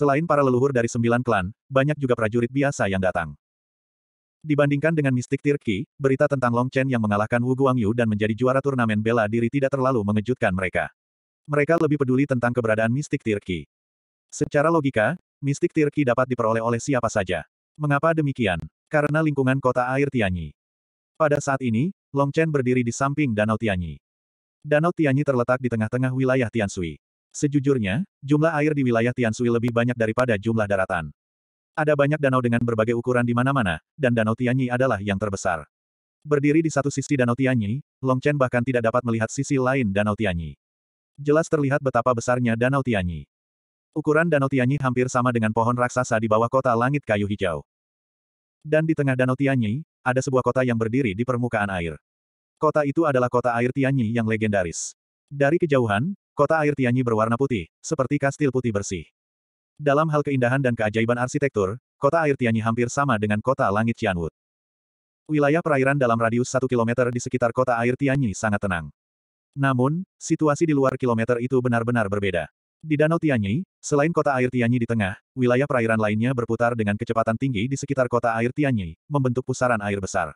Selain para leluhur dari sembilan klan, banyak juga prajurit biasa yang datang. Dibandingkan dengan mistik Tirki, berita tentang Long Chen yang mengalahkan Wu Guangyu dan menjadi juara turnamen bela diri tidak terlalu mengejutkan mereka. Mereka lebih peduli tentang keberadaan mistik Tirki. Secara logika, mistik Tirki dapat diperoleh oleh siapa saja. Mengapa demikian? Karena lingkungan kota air Tianyi. Pada saat ini, Long Chen berdiri di samping Danau Tianyi. Danau Tianyi terletak di tengah-tengah wilayah Tiansui. Sejujurnya, jumlah air di wilayah Tiansui lebih banyak daripada jumlah daratan. Ada banyak danau dengan berbagai ukuran di mana-mana, dan Danau Tianyi adalah yang terbesar. Berdiri di satu sisi Danau Tianyi, Long Chen bahkan tidak dapat melihat sisi lain Danau Tianyi. Jelas terlihat betapa besarnya Danau Tianyi. Ukuran Danau Tianyi hampir sama dengan pohon raksasa di bawah kota langit kayu hijau. Dan di tengah Danau Tianyi, ada sebuah kota yang berdiri di permukaan air. Kota itu adalah kota air Tianyi yang legendaris. Dari kejauhan, Kota air Tianyi berwarna putih, seperti kastil putih bersih. Dalam hal keindahan dan keajaiban arsitektur, kota air Tianyi hampir sama dengan kota langit Qianwut. Wilayah perairan dalam radius 1 km di sekitar kota air Tianyi sangat tenang. Namun, situasi di luar kilometer itu benar-benar berbeda. Di Danau Tianyi, selain kota air Tianyi di tengah, wilayah perairan lainnya berputar dengan kecepatan tinggi di sekitar kota air Tianyi, membentuk pusaran air besar.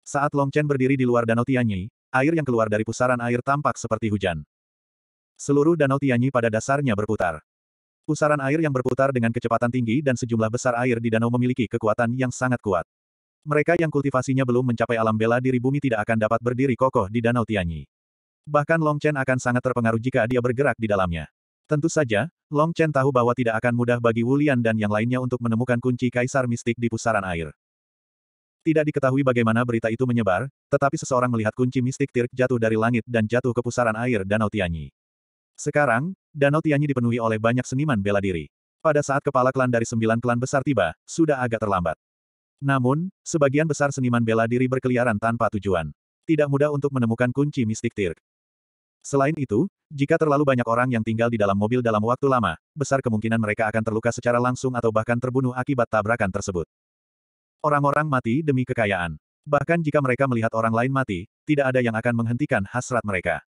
Saat Long Chen berdiri di luar Danau Tianyi, air yang keluar dari pusaran air tampak seperti hujan. Seluruh danau Tianyi pada dasarnya berputar. Pusaran air yang berputar dengan kecepatan tinggi dan sejumlah besar air di danau memiliki kekuatan yang sangat kuat. Mereka yang kultivasinya belum mencapai alam bela diri bumi tidak akan dapat berdiri kokoh di danau Tianyi. Bahkan Long Chen akan sangat terpengaruh jika dia bergerak di dalamnya. Tentu saja, Long Chen tahu bahwa tidak akan mudah bagi Wulian dan yang lainnya untuk menemukan kunci kaisar mistik di pusaran air. Tidak diketahui bagaimana berita itu menyebar, tetapi seseorang melihat kunci mistik Tirk jatuh dari langit dan jatuh ke pusaran air Danau Tianyi. Sekarang, Danau Tianyi dipenuhi oleh banyak seniman bela diri. Pada saat kepala klan dari sembilan klan besar tiba, sudah agak terlambat. Namun, sebagian besar seniman bela diri berkeliaran tanpa tujuan. Tidak mudah untuk menemukan kunci mistik Tirk. Selain itu, jika terlalu banyak orang yang tinggal di dalam mobil dalam waktu lama, besar kemungkinan mereka akan terluka secara langsung atau bahkan terbunuh akibat tabrakan tersebut. Orang-orang mati demi kekayaan. Bahkan jika mereka melihat orang lain mati, tidak ada yang akan menghentikan hasrat mereka.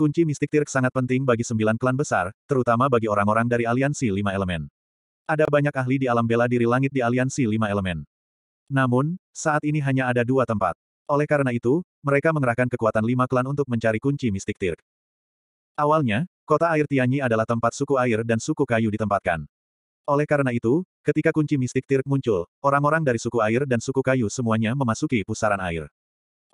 Kunci mistik Tirk sangat penting bagi sembilan klan besar, terutama bagi orang-orang dari aliansi lima elemen. Ada banyak ahli di alam bela diri langit di aliansi lima elemen. Namun, saat ini hanya ada dua tempat. Oleh karena itu, mereka mengerahkan kekuatan lima klan untuk mencari kunci mistik Tirk. Awalnya, kota air Tianyi adalah tempat suku air dan suku kayu ditempatkan. Oleh karena itu, ketika kunci mistik Tirk muncul, orang-orang dari suku air dan suku kayu semuanya memasuki pusaran air.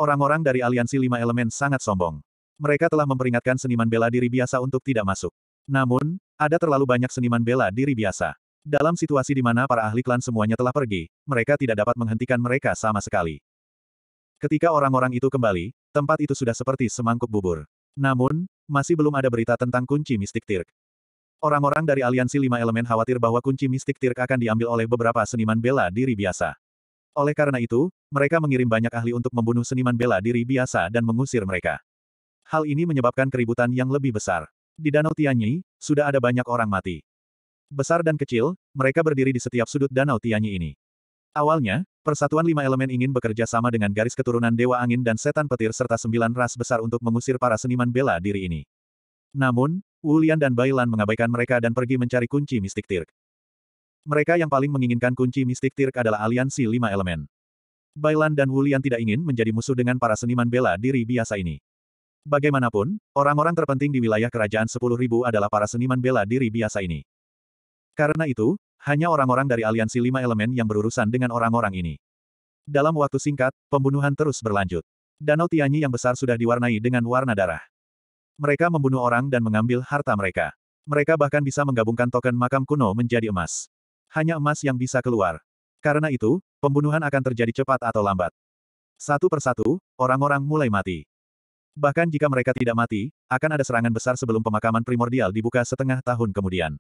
Orang-orang dari aliansi lima elemen sangat sombong. Mereka telah memperingatkan seniman bela diri biasa untuk tidak masuk. Namun, ada terlalu banyak seniman bela diri biasa. Dalam situasi di mana para ahli klan semuanya telah pergi, mereka tidak dapat menghentikan mereka sama sekali. Ketika orang-orang itu kembali, tempat itu sudah seperti semangkuk bubur. Namun, masih belum ada berita tentang kunci mistik Tirk. Orang-orang dari aliansi lima elemen khawatir bahwa kunci mistik Tirk akan diambil oleh beberapa seniman bela diri biasa. Oleh karena itu, mereka mengirim banyak ahli untuk membunuh seniman bela diri biasa dan mengusir mereka. Hal ini menyebabkan keributan yang lebih besar. Di Danau Tianyi, sudah ada banyak orang mati. Besar dan kecil, mereka berdiri di setiap sudut Danau Tianyi ini. Awalnya, persatuan lima elemen ingin bekerja sama dengan garis keturunan Dewa Angin dan Setan Petir serta sembilan ras besar untuk mengusir para seniman bela diri ini. Namun, Wulian dan Bailan mengabaikan mereka dan pergi mencari kunci mistik Tirk. Mereka yang paling menginginkan kunci mistik Tirk adalah aliansi lima elemen. Bailan dan Wulian tidak ingin menjadi musuh dengan para seniman bela diri biasa ini. Bagaimanapun, orang-orang terpenting di wilayah kerajaan 10.000 adalah para seniman bela diri biasa ini. Karena itu, hanya orang-orang dari aliansi lima elemen yang berurusan dengan orang-orang ini. Dalam waktu singkat, pembunuhan terus berlanjut. Danau Tianyi yang besar sudah diwarnai dengan warna darah. Mereka membunuh orang dan mengambil harta mereka. Mereka bahkan bisa menggabungkan token makam kuno menjadi emas. Hanya emas yang bisa keluar. Karena itu, pembunuhan akan terjadi cepat atau lambat. Satu persatu, orang-orang mulai mati. Bahkan jika mereka tidak mati, akan ada serangan besar sebelum pemakaman primordial dibuka setengah tahun kemudian.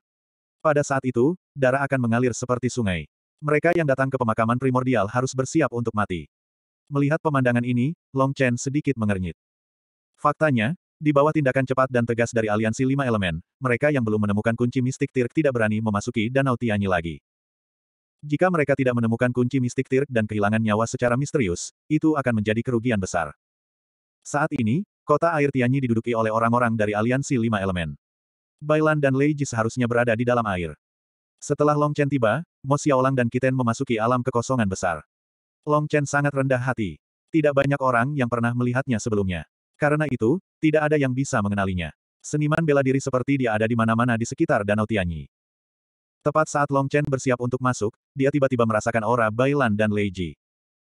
Pada saat itu, darah akan mengalir seperti sungai. Mereka yang datang ke pemakaman primordial harus bersiap untuk mati. Melihat pemandangan ini, Long Chen sedikit mengernyit. Faktanya, di bawah tindakan cepat dan tegas dari aliansi lima elemen, mereka yang belum menemukan kunci mistik Tirk tidak berani memasuki Danau Tianyi lagi. Jika mereka tidak menemukan kunci mistik Tirk dan kehilangan nyawa secara misterius, itu akan menjadi kerugian besar. Saat ini, kota air Tianyi diduduki oleh orang-orang dari aliansi lima elemen. Bailan dan Lei Ji seharusnya berada di dalam air. Setelah Long Chen tiba, Mo Xiaolang dan Kiten memasuki alam kekosongan besar. Long Chen sangat rendah hati. Tidak banyak orang yang pernah melihatnya sebelumnya. Karena itu, tidak ada yang bisa mengenalinya. Seniman bela diri seperti dia ada di mana-mana di sekitar Danau Tianyi. Tepat saat Long Chen bersiap untuk masuk, dia tiba-tiba merasakan aura Bailan dan Lei Ji.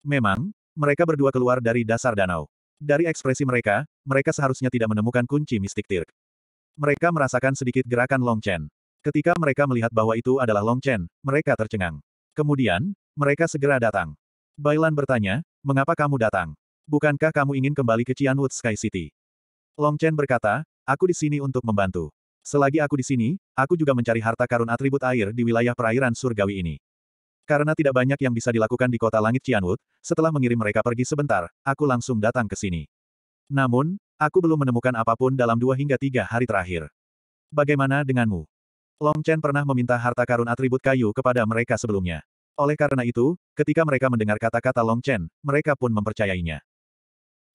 Memang, mereka berdua keluar dari dasar danau. Dari ekspresi mereka, mereka seharusnya tidak menemukan kunci mistik Tirk. Mereka merasakan sedikit gerakan Long Chen. Ketika mereka melihat bahwa itu adalah Long Chen, mereka tercengang. Kemudian, mereka segera datang. Bailan bertanya, mengapa kamu datang? Bukankah kamu ingin kembali ke Cianwood Sky City? Long Chen berkata, aku di sini untuk membantu. Selagi aku di sini, aku juga mencari harta karun atribut air di wilayah perairan surgawi ini. Karena tidak banyak yang bisa dilakukan di kota langit Cianwut, setelah mengirim mereka pergi sebentar, aku langsung datang ke sini. Namun, aku belum menemukan apapun dalam dua hingga tiga hari terakhir. Bagaimana denganmu? Long Chen pernah meminta harta karun atribut kayu kepada mereka sebelumnya. Oleh karena itu, ketika mereka mendengar kata-kata Long Chen, mereka pun mempercayainya.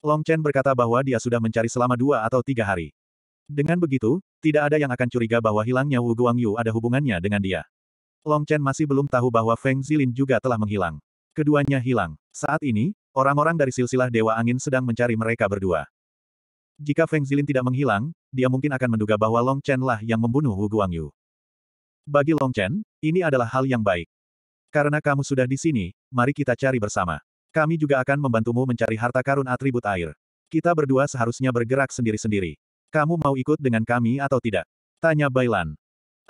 Long Chen berkata bahwa dia sudah mencari selama dua atau tiga hari. Dengan begitu, tidak ada yang akan curiga bahwa hilangnya Wu Guangyu ada hubungannya dengan dia. Long Chen masih belum tahu bahwa Feng Zilin juga telah menghilang. Keduanya hilang. Saat ini, orang-orang dari silsilah Dewa Angin sedang mencari mereka berdua. Jika Feng Zilin tidak menghilang, dia mungkin akan menduga bahwa Long Chen lah yang membunuh Wu Guangyu. Bagi Long Chen, ini adalah hal yang baik. Karena kamu sudah di sini, mari kita cari bersama. Kami juga akan membantumu mencari harta karun atribut air. Kita berdua seharusnya bergerak sendiri-sendiri. Kamu mau ikut dengan kami atau tidak? Tanya Bailan.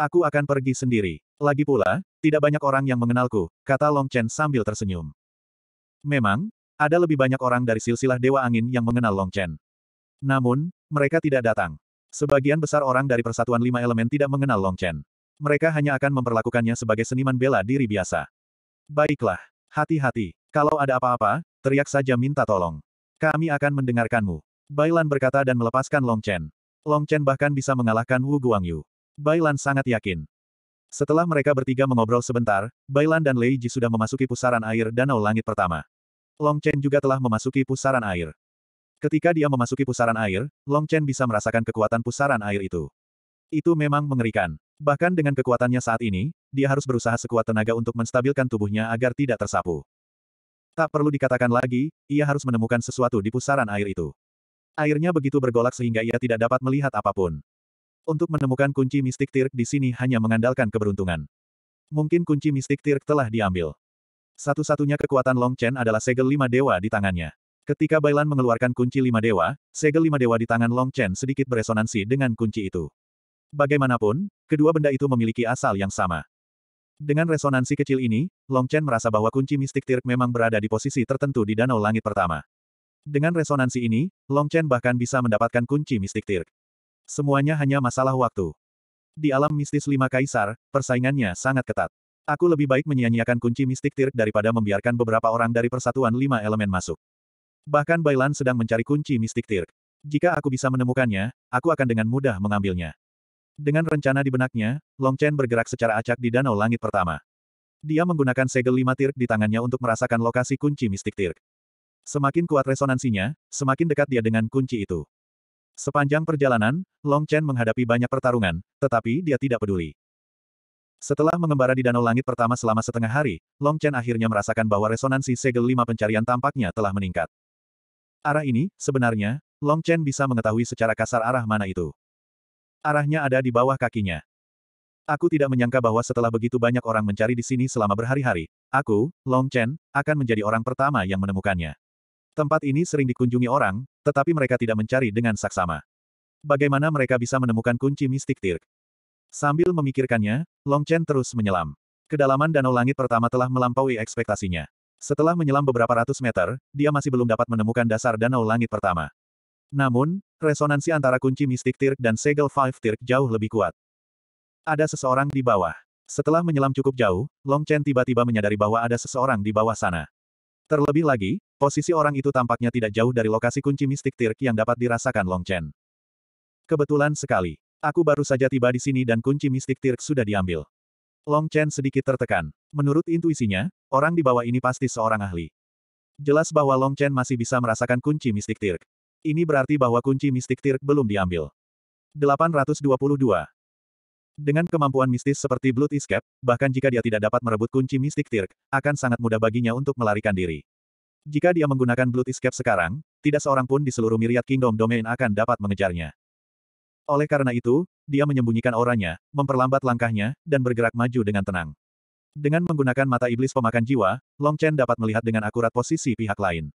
Aku akan pergi sendiri. Lagi pula, tidak banyak orang yang mengenalku, kata Long Chen sambil tersenyum. Memang, ada lebih banyak orang dari silsilah Dewa Angin yang mengenal Long Chen. Namun, mereka tidak datang. Sebagian besar orang dari Persatuan Lima Elemen tidak mengenal Long Chen. Mereka hanya akan memperlakukannya sebagai seniman bela diri biasa. Baiklah, hati-hati. Kalau ada apa-apa, teriak saja minta tolong. Kami akan mendengarkanmu. Bailan berkata dan melepaskan Long Chen. Long Chen bahkan bisa mengalahkan Wu Guangyu. Bailan sangat yakin. Setelah mereka bertiga mengobrol sebentar, Bailan dan Lei Ji sudah memasuki pusaran air danau langit pertama. Long Chen juga telah memasuki pusaran air. Ketika dia memasuki pusaran air, Long Chen bisa merasakan kekuatan pusaran air itu. Itu memang mengerikan. Bahkan dengan kekuatannya saat ini, dia harus berusaha sekuat tenaga untuk menstabilkan tubuhnya agar tidak tersapu. Tak perlu dikatakan lagi, ia harus menemukan sesuatu di pusaran air itu. Airnya begitu bergolak sehingga ia tidak dapat melihat apapun. Untuk menemukan kunci mistik Tirk di sini hanya mengandalkan keberuntungan. Mungkin kunci mistik Tirk telah diambil. Satu-satunya kekuatan Long Chen adalah segel lima dewa di tangannya. Ketika Bailan mengeluarkan kunci lima dewa, segel lima dewa di tangan Long Chen sedikit beresonansi dengan kunci itu. Bagaimanapun, kedua benda itu memiliki asal yang sama. Dengan resonansi kecil ini, Long Chen merasa bahwa kunci mistik Tirk memang berada di posisi tertentu di Danau Langit pertama. Dengan resonansi ini, Long Chen bahkan bisa mendapatkan kunci mistik Tirk. Semuanya hanya masalah waktu. Di alam mistis lima kaisar, persaingannya sangat ketat. Aku lebih baik menyia-nyiakan kunci mistik tirk daripada membiarkan beberapa orang dari persatuan lima elemen masuk. Bahkan Bailan sedang mencari kunci mistik tirk. Jika aku bisa menemukannya, aku akan dengan mudah mengambilnya. Dengan rencana di benaknya, Long Chen bergerak secara acak di danau langit pertama. Dia menggunakan segel lima tirk di tangannya untuk merasakan lokasi kunci mistik tirk. Semakin kuat resonansinya, semakin dekat dia dengan kunci itu. Sepanjang perjalanan, Long Chen menghadapi banyak pertarungan, tetapi dia tidak peduli. Setelah mengembara di Danau Langit pertama selama setengah hari, Long Chen akhirnya merasakan bahwa resonansi segel lima pencarian tampaknya telah meningkat. Arah ini, sebenarnya, Long Chen bisa mengetahui secara kasar arah mana itu. Arahnya ada di bawah kakinya. Aku tidak menyangka bahwa setelah begitu banyak orang mencari di sini selama berhari-hari, aku, Long Chen, akan menjadi orang pertama yang menemukannya. Tempat ini sering dikunjungi orang, tetapi mereka tidak mencari dengan saksama. Bagaimana mereka bisa menemukan kunci mistik Tirk? Sambil memikirkannya, Long Chen terus menyelam. Kedalaman danau langit pertama telah melampaui ekspektasinya. Setelah menyelam beberapa ratus meter, dia masih belum dapat menemukan dasar danau langit pertama. Namun, resonansi antara kunci mistik Tirk dan Segel Five Tirk jauh lebih kuat. Ada seseorang di bawah. Setelah menyelam cukup jauh, Long Chen tiba-tiba menyadari bahwa ada seseorang di bawah sana. Terlebih lagi, posisi orang itu tampaknya tidak jauh dari lokasi kunci mistik Tirk yang dapat dirasakan Long Chen. Kebetulan sekali. Aku baru saja tiba di sini dan kunci mistik Tirk sudah diambil. Long Chen sedikit tertekan. Menurut intuisinya, orang di bawah ini pasti seorang ahli. Jelas bahwa Long Chen masih bisa merasakan kunci mistik Tirk. Ini berarti bahwa kunci mistik Tirk belum diambil. 822. Dengan kemampuan mistis seperti Blood Escape, bahkan jika dia tidak dapat merebut kunci mistik Tirk, akan sangat mudah baginya untuk melarikan diri. Jika dia menggunakan Blood Escape sekarang, tidak seorang pun di seluruh Myriad Kingdom Domain akan dapat mengejarnya. Oleh karena itu, dia menyembunyikan auranya, memperlambat langkahnya, dan bergerak maju dengan tenang. Dengan menggunakan mata iblis pemakan jiwa, Long Chen dapat melihat dengan akurat posisi pihak lain.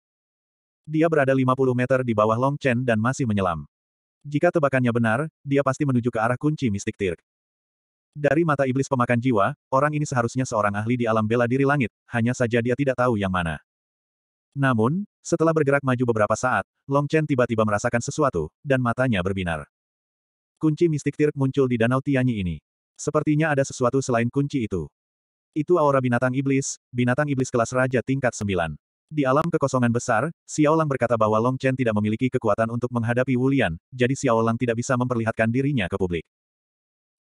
Dia berada 50 meter di bawah Long Chen dan masih menyelam. Jika tebakannya benar, dia pasti menuju ke arah kunci mistik Tirk. Dari mata iblis pemakan jiwa, orang ini seharusnya seorang ahli di alam bela diri langit, hanya saja dia tidak tahu yang mana. Namun, setelah bergerak maju beberapa saat, Long Chen tiba-tiba merasakan sesuatu, dan matanya berbinar. Kunci mistik tirk muncul di danau Tianyi ini. Sepertinya ada sesuatu selain kunci itu. Itu aura binatang iblis, binatang iblis kelas raja tingkat 9. Di alam kekosongan besar, Xiao Lang berkata bahwa Long Chen tidak memiliki kekuatan untuk menghadapi Wulian, jadi Xiao Lang tidak bisa memperlihatkan dirinya ke publik.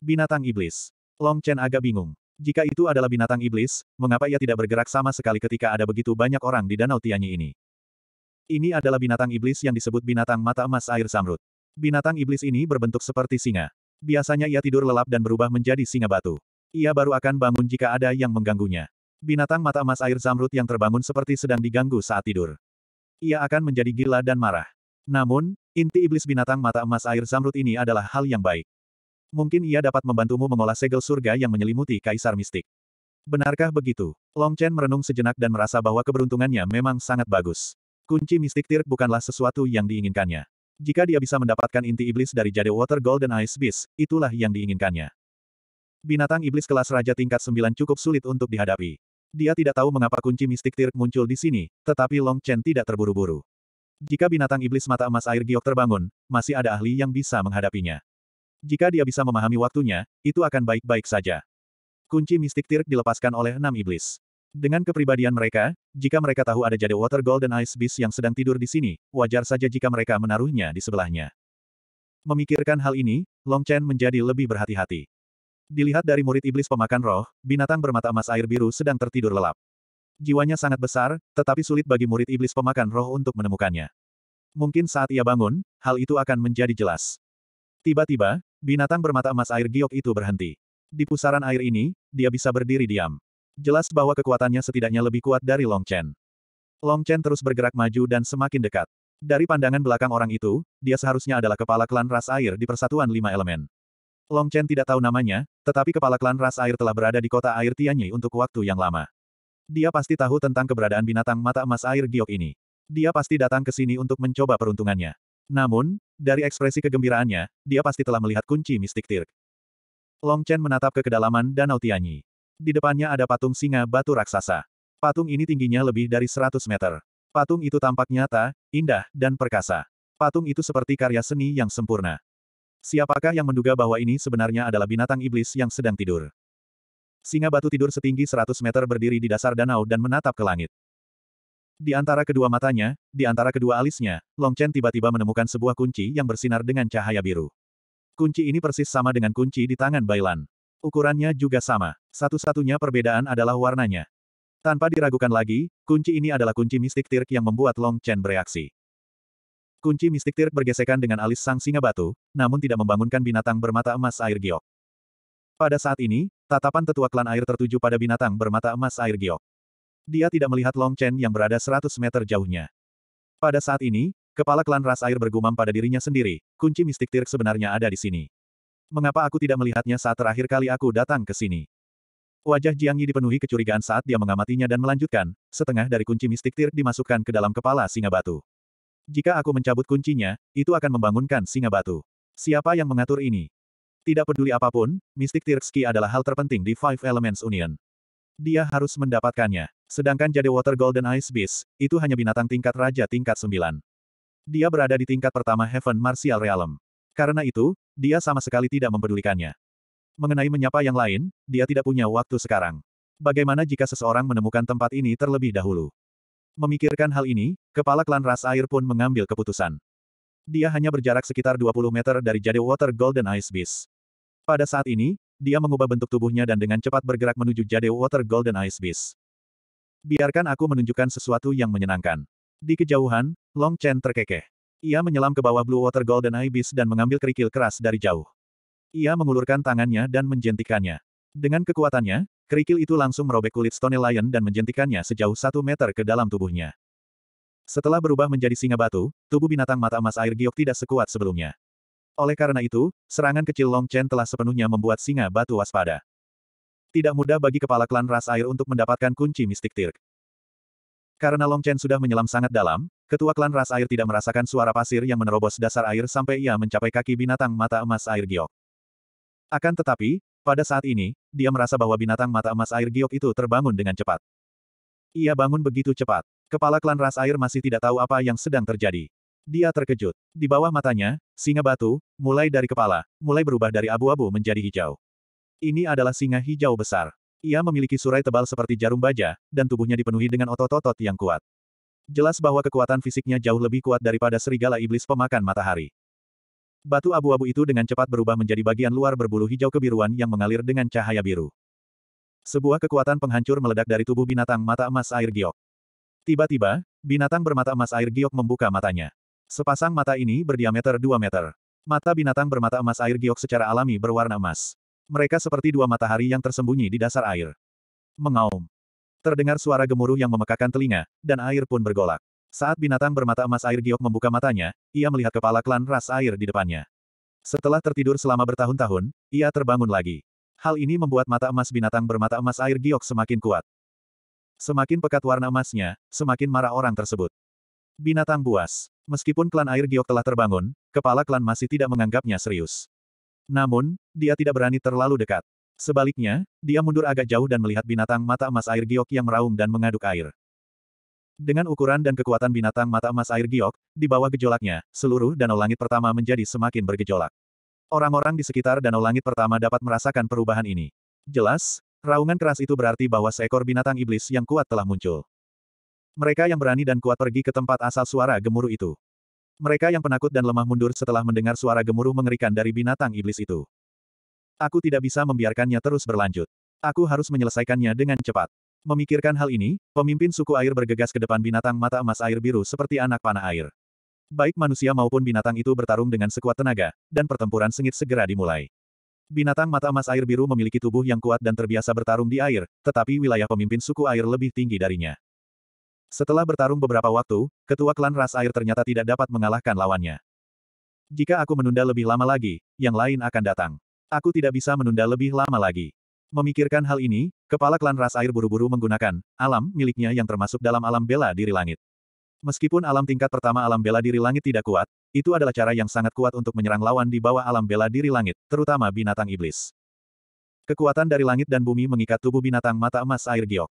Binatang iblis. Long Chen agak bingung. Jika itu adalah binatang iblis, mengapa ia tidak bergerak sama sekali ketika ada begitu banyak orang di Danau Tianyi ini? Ini adalah binatang iblis yang disebut binatang mata emas air zamrud. Binatang iblis ini berbentuk seperti singa. Biasanya ia tidur lelap dan berubah menjadi singa batu. Ia baru akan bangun jika ada yang mengganggunya. Binatang mata emas air zamrud yang terbangun seperti sedang diganggu saat tidur. Ia akan menjadi gila dan marah. Namun, inti iblis binatang mata emas air zamrud ini adalah hal yang baik. Mungkin ia dapat membantumu mengolah segel surga yang menyelimuti kaisar mistik. Benarkah begitu? Long Chen merenung sejenak dan merasa bahwa keberuntungannya memang sangat bagus. Kunci mistik tirk bukanlah sesuatu yang diinginkannya. Jika dia bisa mendapatkan inti iblis dari Jade Water Golden Ice Beast, itulah yang diinginkannya. Binatang iblis kelas raja tingkat 9 cukup sulit untuk dihadapi. Dia tidak tahu mengapa kunci mistik tirk muncul di sini, tetapi Long Chen tidak terburu-buru. Jika binatang iblis mata emas air giok terbangun, masih ada ahli yang bisa menghadapinya. Jika dia bisa memahami waktunya, itu akan baik-baik saja. Kunci mistik Tirk dilepaskan oleh enam iblis. Dengan kepribadian mereka, jika mereka tahu ada Jade Water Golden Ice Beast yang sedang tidur di sini, wajar saja jika mereka menaruhnya di sebelahnya. Memikirkan hal ini, Long Chen menjadi lebih berhati-hati. Dilihat dari murid iblis pemakan roh, binatang bermata emas air biru sedang tertidur lelap. Jiwanya sangat besar, tetapi sulit bagi murid iblis pemakan roh untuk menemukannya. Mungkin saat ia bangun, hal itu akan menjadi jelas. Tiba-tiba, Binatang bermata emas air giok itu berhenti. Di pusaran air ini, dia bisa berdiri diam. Jelas bahwa kekuatannya setidaknya lebih kuat dari Long Chen. Long Chen terus bergerak maju dan semakin dekat. Dari pandangan belakang orang itu, dia seharusnya adalah kepala klan ras air di Persatuan Lima Elemen. Long Chen tidak tahu namanya, tetapi kepala klan ras air telah berada di kota air Tianyi untuk waktu yang lama. Dia pasti tahu tentang keberadaan binatang mata emas air giok ini. Dia pasti datang ke sini untuk mencoba peruntungannya. Namun, dari ekspresi kegembiraannya, dia pasti telah melihat kunci mistik Tirk. Long Chen menatap ke kedalaman Danau Tianyi. Di depannya ada patung singa batu raksasa. Patung ini tingginya lebih dari 100 meter. Patung itu tampak nyata, indah, dan perkasa. Patung itu seperti karya seni yang sempurna. Siapakah yang menduga bahwa ini sebenarnya adalah binatang iblis yang sedang tidur? Singa batu tidur setinggi 100 meter berdiri di dasar danau dan menatap ke langit. Di antara kedua matanya, di antara kedua alisnya, Long Chen tiba-tiba menemukan sebuah kunci yang bersinar dengan cahaya biru. Kunci ini persis sama dengan kunci di tangan Bailan. Ukurannya juga sama. Satu-satunya perbedaan adalah warnanya. Tanpa diragukan lagi, kunci ini adalah kunci mistik tirk yang membuat Long Chen bereaksi. Kunci mistik tirk bergesekan dengan alis sang singa batu, namun tidak membangunkan binatang bermata emas air giok. Pada saat ini, tatapan tetua klan air tertuju pada binatang bermata emas air giok. Dia tidak melihat Long Chen yang berada 100 meter jauhnya. Pada saat ini, kepala klan ras air bergumam pada dirinya sendiri, kunci mistik Tirk sebenarnya ada di sini. Mengapa aku tidak melihatnya saat terakhir kali aku datang ke sini? Wajah Jiang Yi dipenuhi kecurigaan saat dia mengamatinya dan melanjutkan, setengah dari kunci mistik Tirk dimasukkan ke dalam kepala singa batu. Jika aku mencabut kuncinya, itu akan membangunkan singa batu. Siapa yang mengatur ini? Tidak peduli apapun, mistik Tirkski adalah hal terpenting di Five Elements Union. Dia harus mendapatkannya. Sedangkan Jade Water Golden Ice Beast, itu hanya binatang tingkat raja tingkat sembilan. Dia berada di tingkat pertama Heaven Martial Realm. Karena itu, dia sama sekali tidak mempedulikannya. Mengenai menyapa yang lain, dia tidak punya waktu sekarang. Bagaimana jika seseorang menemukan tempat ini terlebih dahulu? Memikirkan hal ini, kepala klan ras air pun mengambil keputusan. Dia hanya berjarak sekitar 20 meter dari Jade Water Golden Ice Beast. Pada saat ini, dia mengubah bentuk tubuhnya dan dengan cepat bergerak menuju Jade Water Golden Ice Beast. Biarkan aku menunjukkan sesuatu yang menyenangkan. Di kejauhan, Long Chen terkekeh. Ia menyelam ke bawah Blue Water Golden Ice dan mengambil kerikil keras dari jauh. Ia mengulurkan tangannya dan menjentikannya. Dengan kekuatannya, kerikil itu langsung merobek kulit Stone Lion dan menjentikannya sejauh satu meter ke dalam tubuhnya. Setelah berubah menjadi singa batu, tubuh binatang mata emas air giok tidak sekuat sebelumnya. Oleh karena itu, serangan kecil Long Chen telah sepenuhnya membuat singa batu waspada. Tidak mudah bagi kepala klan ras air untuk mendapatkan kunci mistik Tirk. Karena Long Chen sudah menyelam sangat dalam, ketua klan ras air tidak merasakan suara pasir yang menerobos dasar air sampai ia mencapai kaki binatang mata emas air giok. Akan tetapi, pada saat ini, dia merasa bahwa binatang mata emas air giok itu terbangun dengan cepat. Ia bangun begitu cepat. Kepala klan ras air masih tidak tahu apa yang sedang terjadi. Dia terkejut. Di bawah matanya, singa batu, mulai dari kepala, mulai berubah dari abu-abu menjadi hijau. Ini adalah singa hijau besar. Ia memiliki surai tebal seperti jarum baja, dan tubuhnya dipenuhi dengan otot-otot yang kuat. Jelas bahwa kekuatan fisiknya jauh lebih kuat daripada serigala iblis pemakan matahari. Batu abu-abu itu dengan cepat berubah menjadi bagian luar berbulu hijau kebiruan yang mengalir dengan cahaya biru. Sebuah kekuatan penghancur meledak dari tubuh binatang mata emas air giok. Tiba-tiba, binatang bermata emas air giok membuka matanya. Sepasang mata ini berdiameter 2 meter. Mata binatang bermata emas air giok secara alami berwarna emas. Mereka seperti dua matahari yang tersembunyi di dasar air. Mengaum. Terdengar suara gemuruh yang memekakan telinga, dan air pun bergolak. Saat binatang bermata emas air giok membuka matanya, ia melihat kepala klan ras air di depannya. Setelah tertidur selama bertahun-tahun, ia terbangun lagi. Hal ini membuat mata emas binatang bermata emas air giok semakin kuat. Semakin pekat warna emasnya, semakin marah orang tersebut. Binatang buas. Meskipun klan air giok telah terbangun, kepala klan masih tidak menganggapnya serius. Namun, dia tidak berani terlalu dekat. Sebaliknya, dia mundur agak jauh dan melihat binatang mata emas air giok yang meraung dan mengaduk air. Dengan ukuran dan kekuatan binatang mata emas air giok, di bawah gejolaknya, seluruh danau langit pertama menjadi semakin bergejolak. Orang-orang di sekitar danau langit pertama dapat merasakan perubahan ini. Jelas, raungan keras itu berarti bahwa seekor binatang iblis yang kuat telah muncul. Mereka yang berani dan kuat pergi ke tempat asal suara gemuruh itu. Mereka yang penakut dan lemah mundur setelah mendengar suara gemuruh mengerikan dari binatang iblis itu. Aku tidak bisa membiarkannya terus berlanjut. Aku harus menyelesaikannya dengan cepat. Memikirkan hal ini, pemimpin suku air bergegas ke depan binatang mata emas air biru seperti anak panah air. Baik manusia maupun binatang itu bertarung dengan sekuat tenaga, dan pertempuran sengit segera dimulai. Binatang mata emas air biru memiliki tubuh yang kuat dan terbiasa bertarung di air, tetapi wilayah pemimpin suku air lebih tinggi darinya. Setelah bertarung beberapa waktu, ketua klan ras air ternyata tidak dapat mengalahkan lawannya. Jika aku menunda lebih lama lagi, yang lain akan datang. Aku tidak bisa menunda lebih lama lagi. Memikirkan hal ini, kepala klan ras air buru-buru menggunakan alam miliknya yang termasuk dalam alam bela diri langit. Meskipun alam tingkat pertama alam bela diri langit tidak kuat, itu adalah cara yang sangat kuat untuk menyerang lawan di bawah alam bela diri langit, terutama binatang iblis. Kekuatan dari langit dan bumi mengikat tubuh binatang mata emas air giok.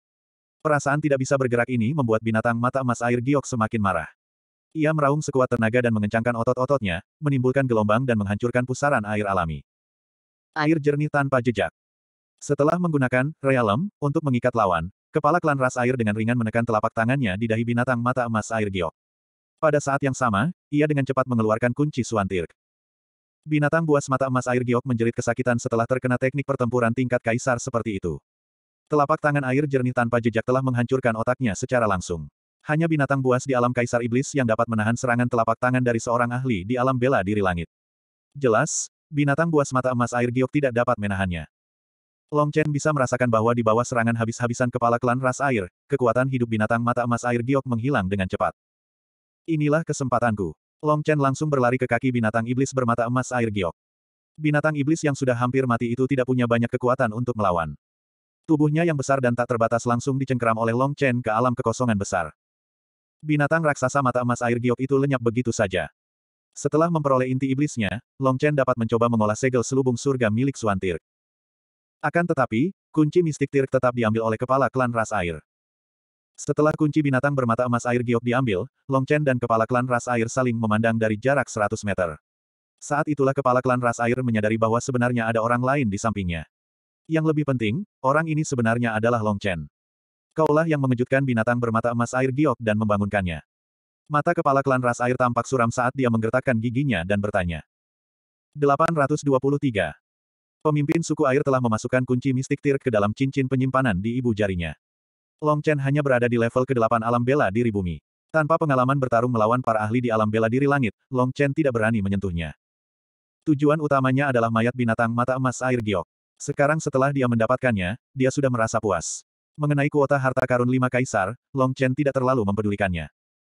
Perasaan tidak bisa bergerak ini membuat binatang mata emas air giok semakin marah. Ia meraung sekuat tenaga dan mengencangkan otot-ototnya, menimbulkan gelombang dan menghancurkan pusaran air alami. Air jernih tanpa jejak. Setelah menggunakan realem untuk mengikat lawan, kepala klan ras air dengan ringan menekan telapak tangannya di dahi binatang mata emas air giok. Pada saat yang sama, ia dengan cepat mengeluarkan kunci suantir. Binatang buas mata emas air giok menjerit kesakitan setelah terkena teknik pertempuran tingkat kaisar seperti itu. Telapak tangan air jernih tanpa jejak telah menghancurkan otaknya secara langsung. Hanya binatang buas di alam kaisar iblis yang dapat menahan serangan telapak tangan dari seorang ahli di alam bela diri langit. Jelas, binatang buas mata emas air giok tidak dapat menahannya. Long Chen bisa merasakan bahwa di bawah serangan habis-habisan kepala klan ras air, kekuatan hidup binatang mata emas air giok menghilang dengan cepat. Inilah kesempatanku. Long Chen langsung berlari ke kaki binatang iblis bermata emas air giok. Binatang iblis yang sudah hampir mati itu tidak punya banyak kekuatan untuk melawan. Tubuhnya yang besar dan tak terbatas langsung dicengkeram oleh Long Chen ke alam kekosongan besar. Binatang raksasa mata emas air giok itu lenyap begitu saja. Setelah memperoleh inti iblisnya, Long Chen dapat mencoba mengolah segel selubung surga milik Suan Akan tetapi, kunci mistik Tirk tetap diambil oleh kepala klan ras air. Setelah kunci binatang bermata emas air giok diambil, Long Chen dan kepala klan ras air saling memandang dari jarak 100 meter. Saat itulah kepala klan ras air menyadari bahwa sebenarnya ada orang lain di sampingnya. Yang lebih penting, orang ini sebenarnya adalah Long Chen. Kaulah yang mengejutkan binatang bermata emas air giok dan membangunkannya. Mata kepala klan ras air tampak suram saat dia menggertakkan giginya dan bertanya. 823. Pemimpin suku air telah memasukkan kunci mistik tir ke dalam cincin penyimpanan di ibu jarinya. Long Chen hanya berada di level ke-8 alam bela diri bumi. Tanpa pengalaman bertarung melawan para ahli di alam bela diri langit, Long Chen tidak berani menyentuhnya. Tujuan utamanya adalah mayat binatang mata emas air giok. Sekarang setelah dia mendapatkannya, dia sudah merasa puas. Mengenai kuota harta karun lima kaisar, Long Chen tidak terlalu mempedulikannya.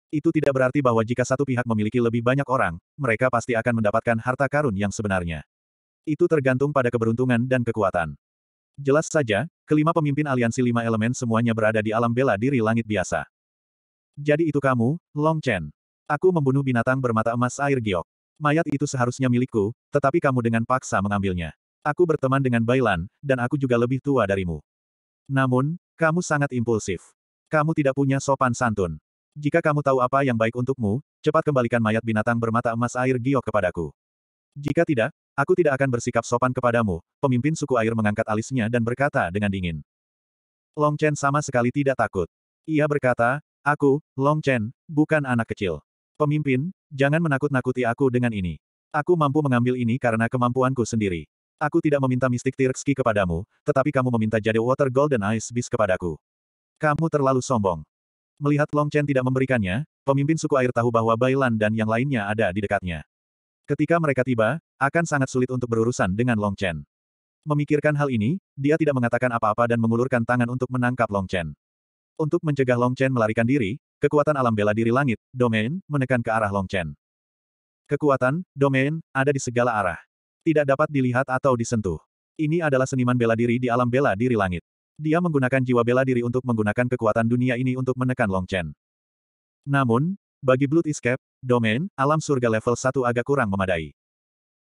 Itu tidak berarti bahwa jika satu pihak memiliki lebih banyak orang, mereka pasti akan mendapatkan harta karun yang sebenarnya. Itu tergantung pada keberuntungan dan kekuatan. Jelas saja, kelima pemimpin aliansi lima elemen semuanya berada di alam bela diri langit biasa. Jadi itu kamu, Long Chen. Aku membunuh binatang bermata emas air giok. Mayat itu seharusnya milikku, tetapi kamu dengan paksa mengambilnya. Aku berteman dengan Bailan, dan aku juga lebih tua darimu. Namun, kamu sangat impulsif. Kamu tidak punya sopan santun. Jika kamu tahu apa yang baik untukmu, cepat kembalikan mayat binatang bermata emas air giok kepadaku. Jika tidak, aku tidak akan bersikap sopan kepadamu, pemimpin suku air mengangkat alisnya dan berkata dengan dingin. Long Chen sama sekali tidak takut. Ia berkata, aku, Long Chen, bukan anak kecil. Pemimpin, jangan menakut-nakuti aku dengan ini. Aku mampu mengambil ini karena kemampuanku sendiri. Aku tidak meminta Mystic Tirkski kepadamu, tetapi kamu meminta Jade Water Golden Ice Beast kepadaku. Kamu terlalu sombong. Melihat Long Chen tidak memberikannya, pemimpin suku air tahu bahwa Bailan dan yang lainnya ada di dekatnya. Ketika mereka tiba, akan sangat sulit untuk berurusan dengan Long Chen. Memikirkan hal ini, dia tidak mengatakan apa-apa dan mengulurkan tangan untuk menangkap Long Chen. Untuk mencegah Long Chen melarikan diri, kekuatan alam bela diri langit, domain, menekan ke arah Long Chen. Kekuatan, domain, ada di segala arah. Tidak dapat dilihat atau disentuh. Ini adalah seniman bela diri di alam bela diri langit. Dia menggunakan jiwa bela diri untuk menggunakan kekuatan dunia ini untuk menekan Long Chen. Namun, bagi Blood Escape, domain, alam surga level 1 agak kurang memadai.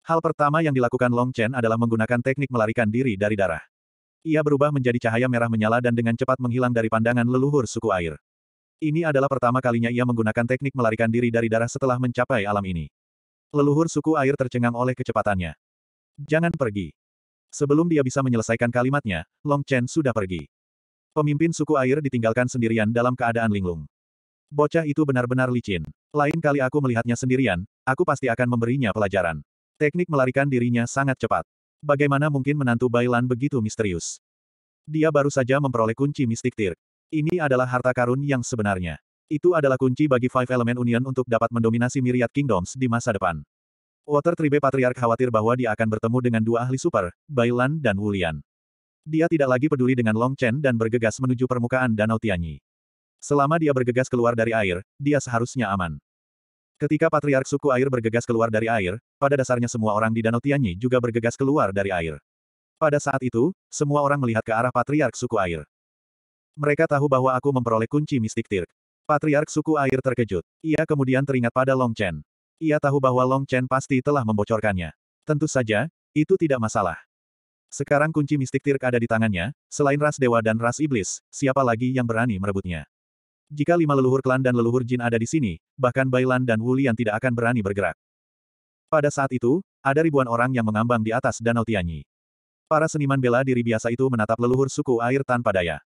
Hal pertama yang dilakukan Long Chen adalah menggunakan teknik melarikan diri dari darah. Ia berubah menjadi cahaya merah menyala dan dengan cepat menghilang dari pandangan leluhur suku air. Ini adalah pertama kalinya ia menggunakan teknik melarikan diri dari darah setelah mencapai alam ini. Leluhur suku air tercengang oleh kecepatannya. Jangan pergi. Sebelum dia bisa menyelesaikan kalimatnya, Long Chen sudah pergi. Pemimpin suku air ditinggalkan sendirian dalam keadaan linglung. Bocah itu benar-benar licin. Lain kali aku melihatnya sendirian, aku pasti akan memberinya pelajaran. Teknik melarikan dirinya sangat cepat. Bagaimana mungkin menantu Bailan begitu misterius? Dia baru saja memperoleh kunci mistik tir. Ini adalah harta karun yang sebenarnya. Itu adalah kunci bagi Five Element Union untuk dapat mendominasi Myriad Kingdoms di masa depan. Water Tribe Patriark khawatir bahwa dia akan bertemu dengan dua ahli super, Bailan dan Wulian. Dia tidak lagi peduli dengan Long Chen dan bergegas menuju permukaan Danau Tianyi. Selama dia bergegas keluar dari air, dia seharusnya aman. Ketika Patriark suku air bergegas keluar dari air, pada dasarnya semua orang di Danau Tianyi juga bergegas keluar dari air. Pada saat itu, semua orang melihat ke arah Patriark suku air. Mereka tahu bahwa aku memperoleh kunci mistik Tirk. Patriark suku air terkejut. Ia kemudian teringat pada Long Chen. Ia tahu bahwa Long Chen pasti telah membocorkannya. Tentu saja, itu tidak masalah. Sekarang kunci mistik Tirk ada di tangannya, selain ras dewa dan ras iblis, siapa lagi yang berani merebutnya? Jika lima leluhur klan dan leluhur jin ada di sini, bahkan Bailan dan Wulian tidak akan berani bergerak. Pada saat itu, ada ribuan orang yang mengambang di atas Danau Tianyi. Para seniman bela diri biasa itu menatap leluhur suku air tanpa daya.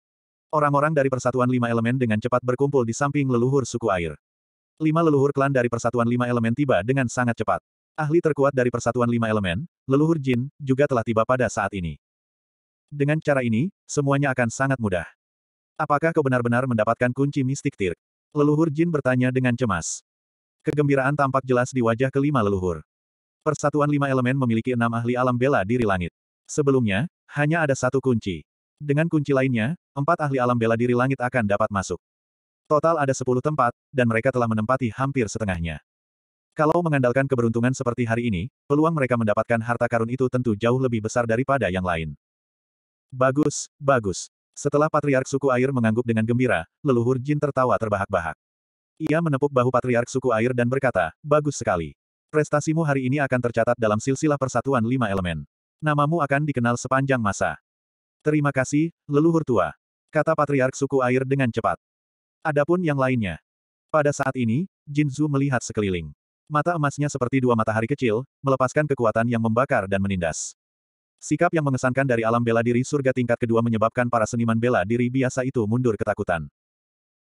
Orang-orang dari Persatuan Lima Elemen dengan cepat berkumpul di samping leluhur suku air. Lima leluhur klan dari Persatuan Lima Elemen tiba dengan sangat cepat. Ahli terkuat dari Persatuan Lima Elemen, leluhur Jin, juga telah tiba pada saat ini. Dengan cara ini, semuanya akan sangat mudah. Apakah kau benar-benar mendapatkan kunci mistik tir? Leluhur Jin bertanya dengan cemas. Kegembiraan tampak jelas di wajah kelima leluhur. Persatuan Lima Elemen memiliki enam ahli alam bela diri langit. Sebelumnya, hanya ada satu kunci. Dengan kunci lainnya, empat ahli alam bela diri langit akan dapat masuk. Total ada sepuluh tempat, dan mereka telah menempati hampir setengahnya. Kalau mengandalkan keberuntungan seperti hari ini, peluang mereka mendapatkan harta karun itu tentu jauh lebih besar daripada yang lain. Bagus, bagus. Setelah Patriark Suku Air mengangguk dengan gembira, leluhur Jin tertawa terbahak-bahak. Ia menepuk bahu Patriark Suku Air dan berkata, bagus sekali. Prestasimu hari ini akan tercatat dalam silsilah persatuan lima elemen. Namamu akan dikenal sepanjang masa. Terima kasih, leluhur tua. Kata Patriark suku air dengan cepat. Adapun yang lainnya. Pada saat ini, Jinzu melihat sekeliling. Mata emasnya seperti dua matahari kecil, melepaskan kekuatan yang membakar dan menindas. Sikap yang mengesankan dari alam bela diri surga tingkat kedua menyebabkan para seniman bela diri biasa itu mundur ketakutan.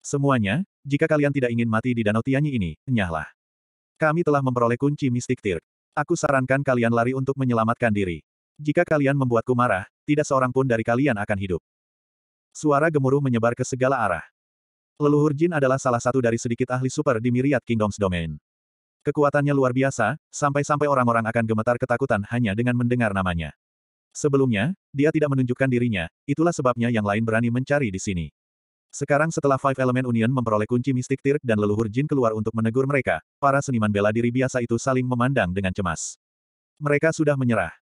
Semuanya, jika kalian tidak ingin mati di Danau Tianyi ini, nyahlah. Kami telah memperoleh kunci mistik tir. Aku sarankan kalian lari untuk menyelamatkan diri. Jika kalian membuatku marah, tidak seorang pun dari kalian akan hidup. Suara gemuruh menyebar ke segala arah. Leluhur Jin adalah salah satu dari sedikit ahli super di Myriad Kingdoms Domain. Kekuatannya luar biasa, sampai-sampai orang-orang akan gemetar ketakutan hanya dengan mendengar namanya. Sebelumnya, dia tidak menunjukkan dirinya, itulah sebabnya yang lain berani mencari di sini. Sekarang setelah Five Element Union memperoleh kunci mistik Tirk dan leluhur jin keluar untuk menegur mereka, para seniman bela diri biasa itu saling memandang dengan cemas. Mereka sudah menyerah.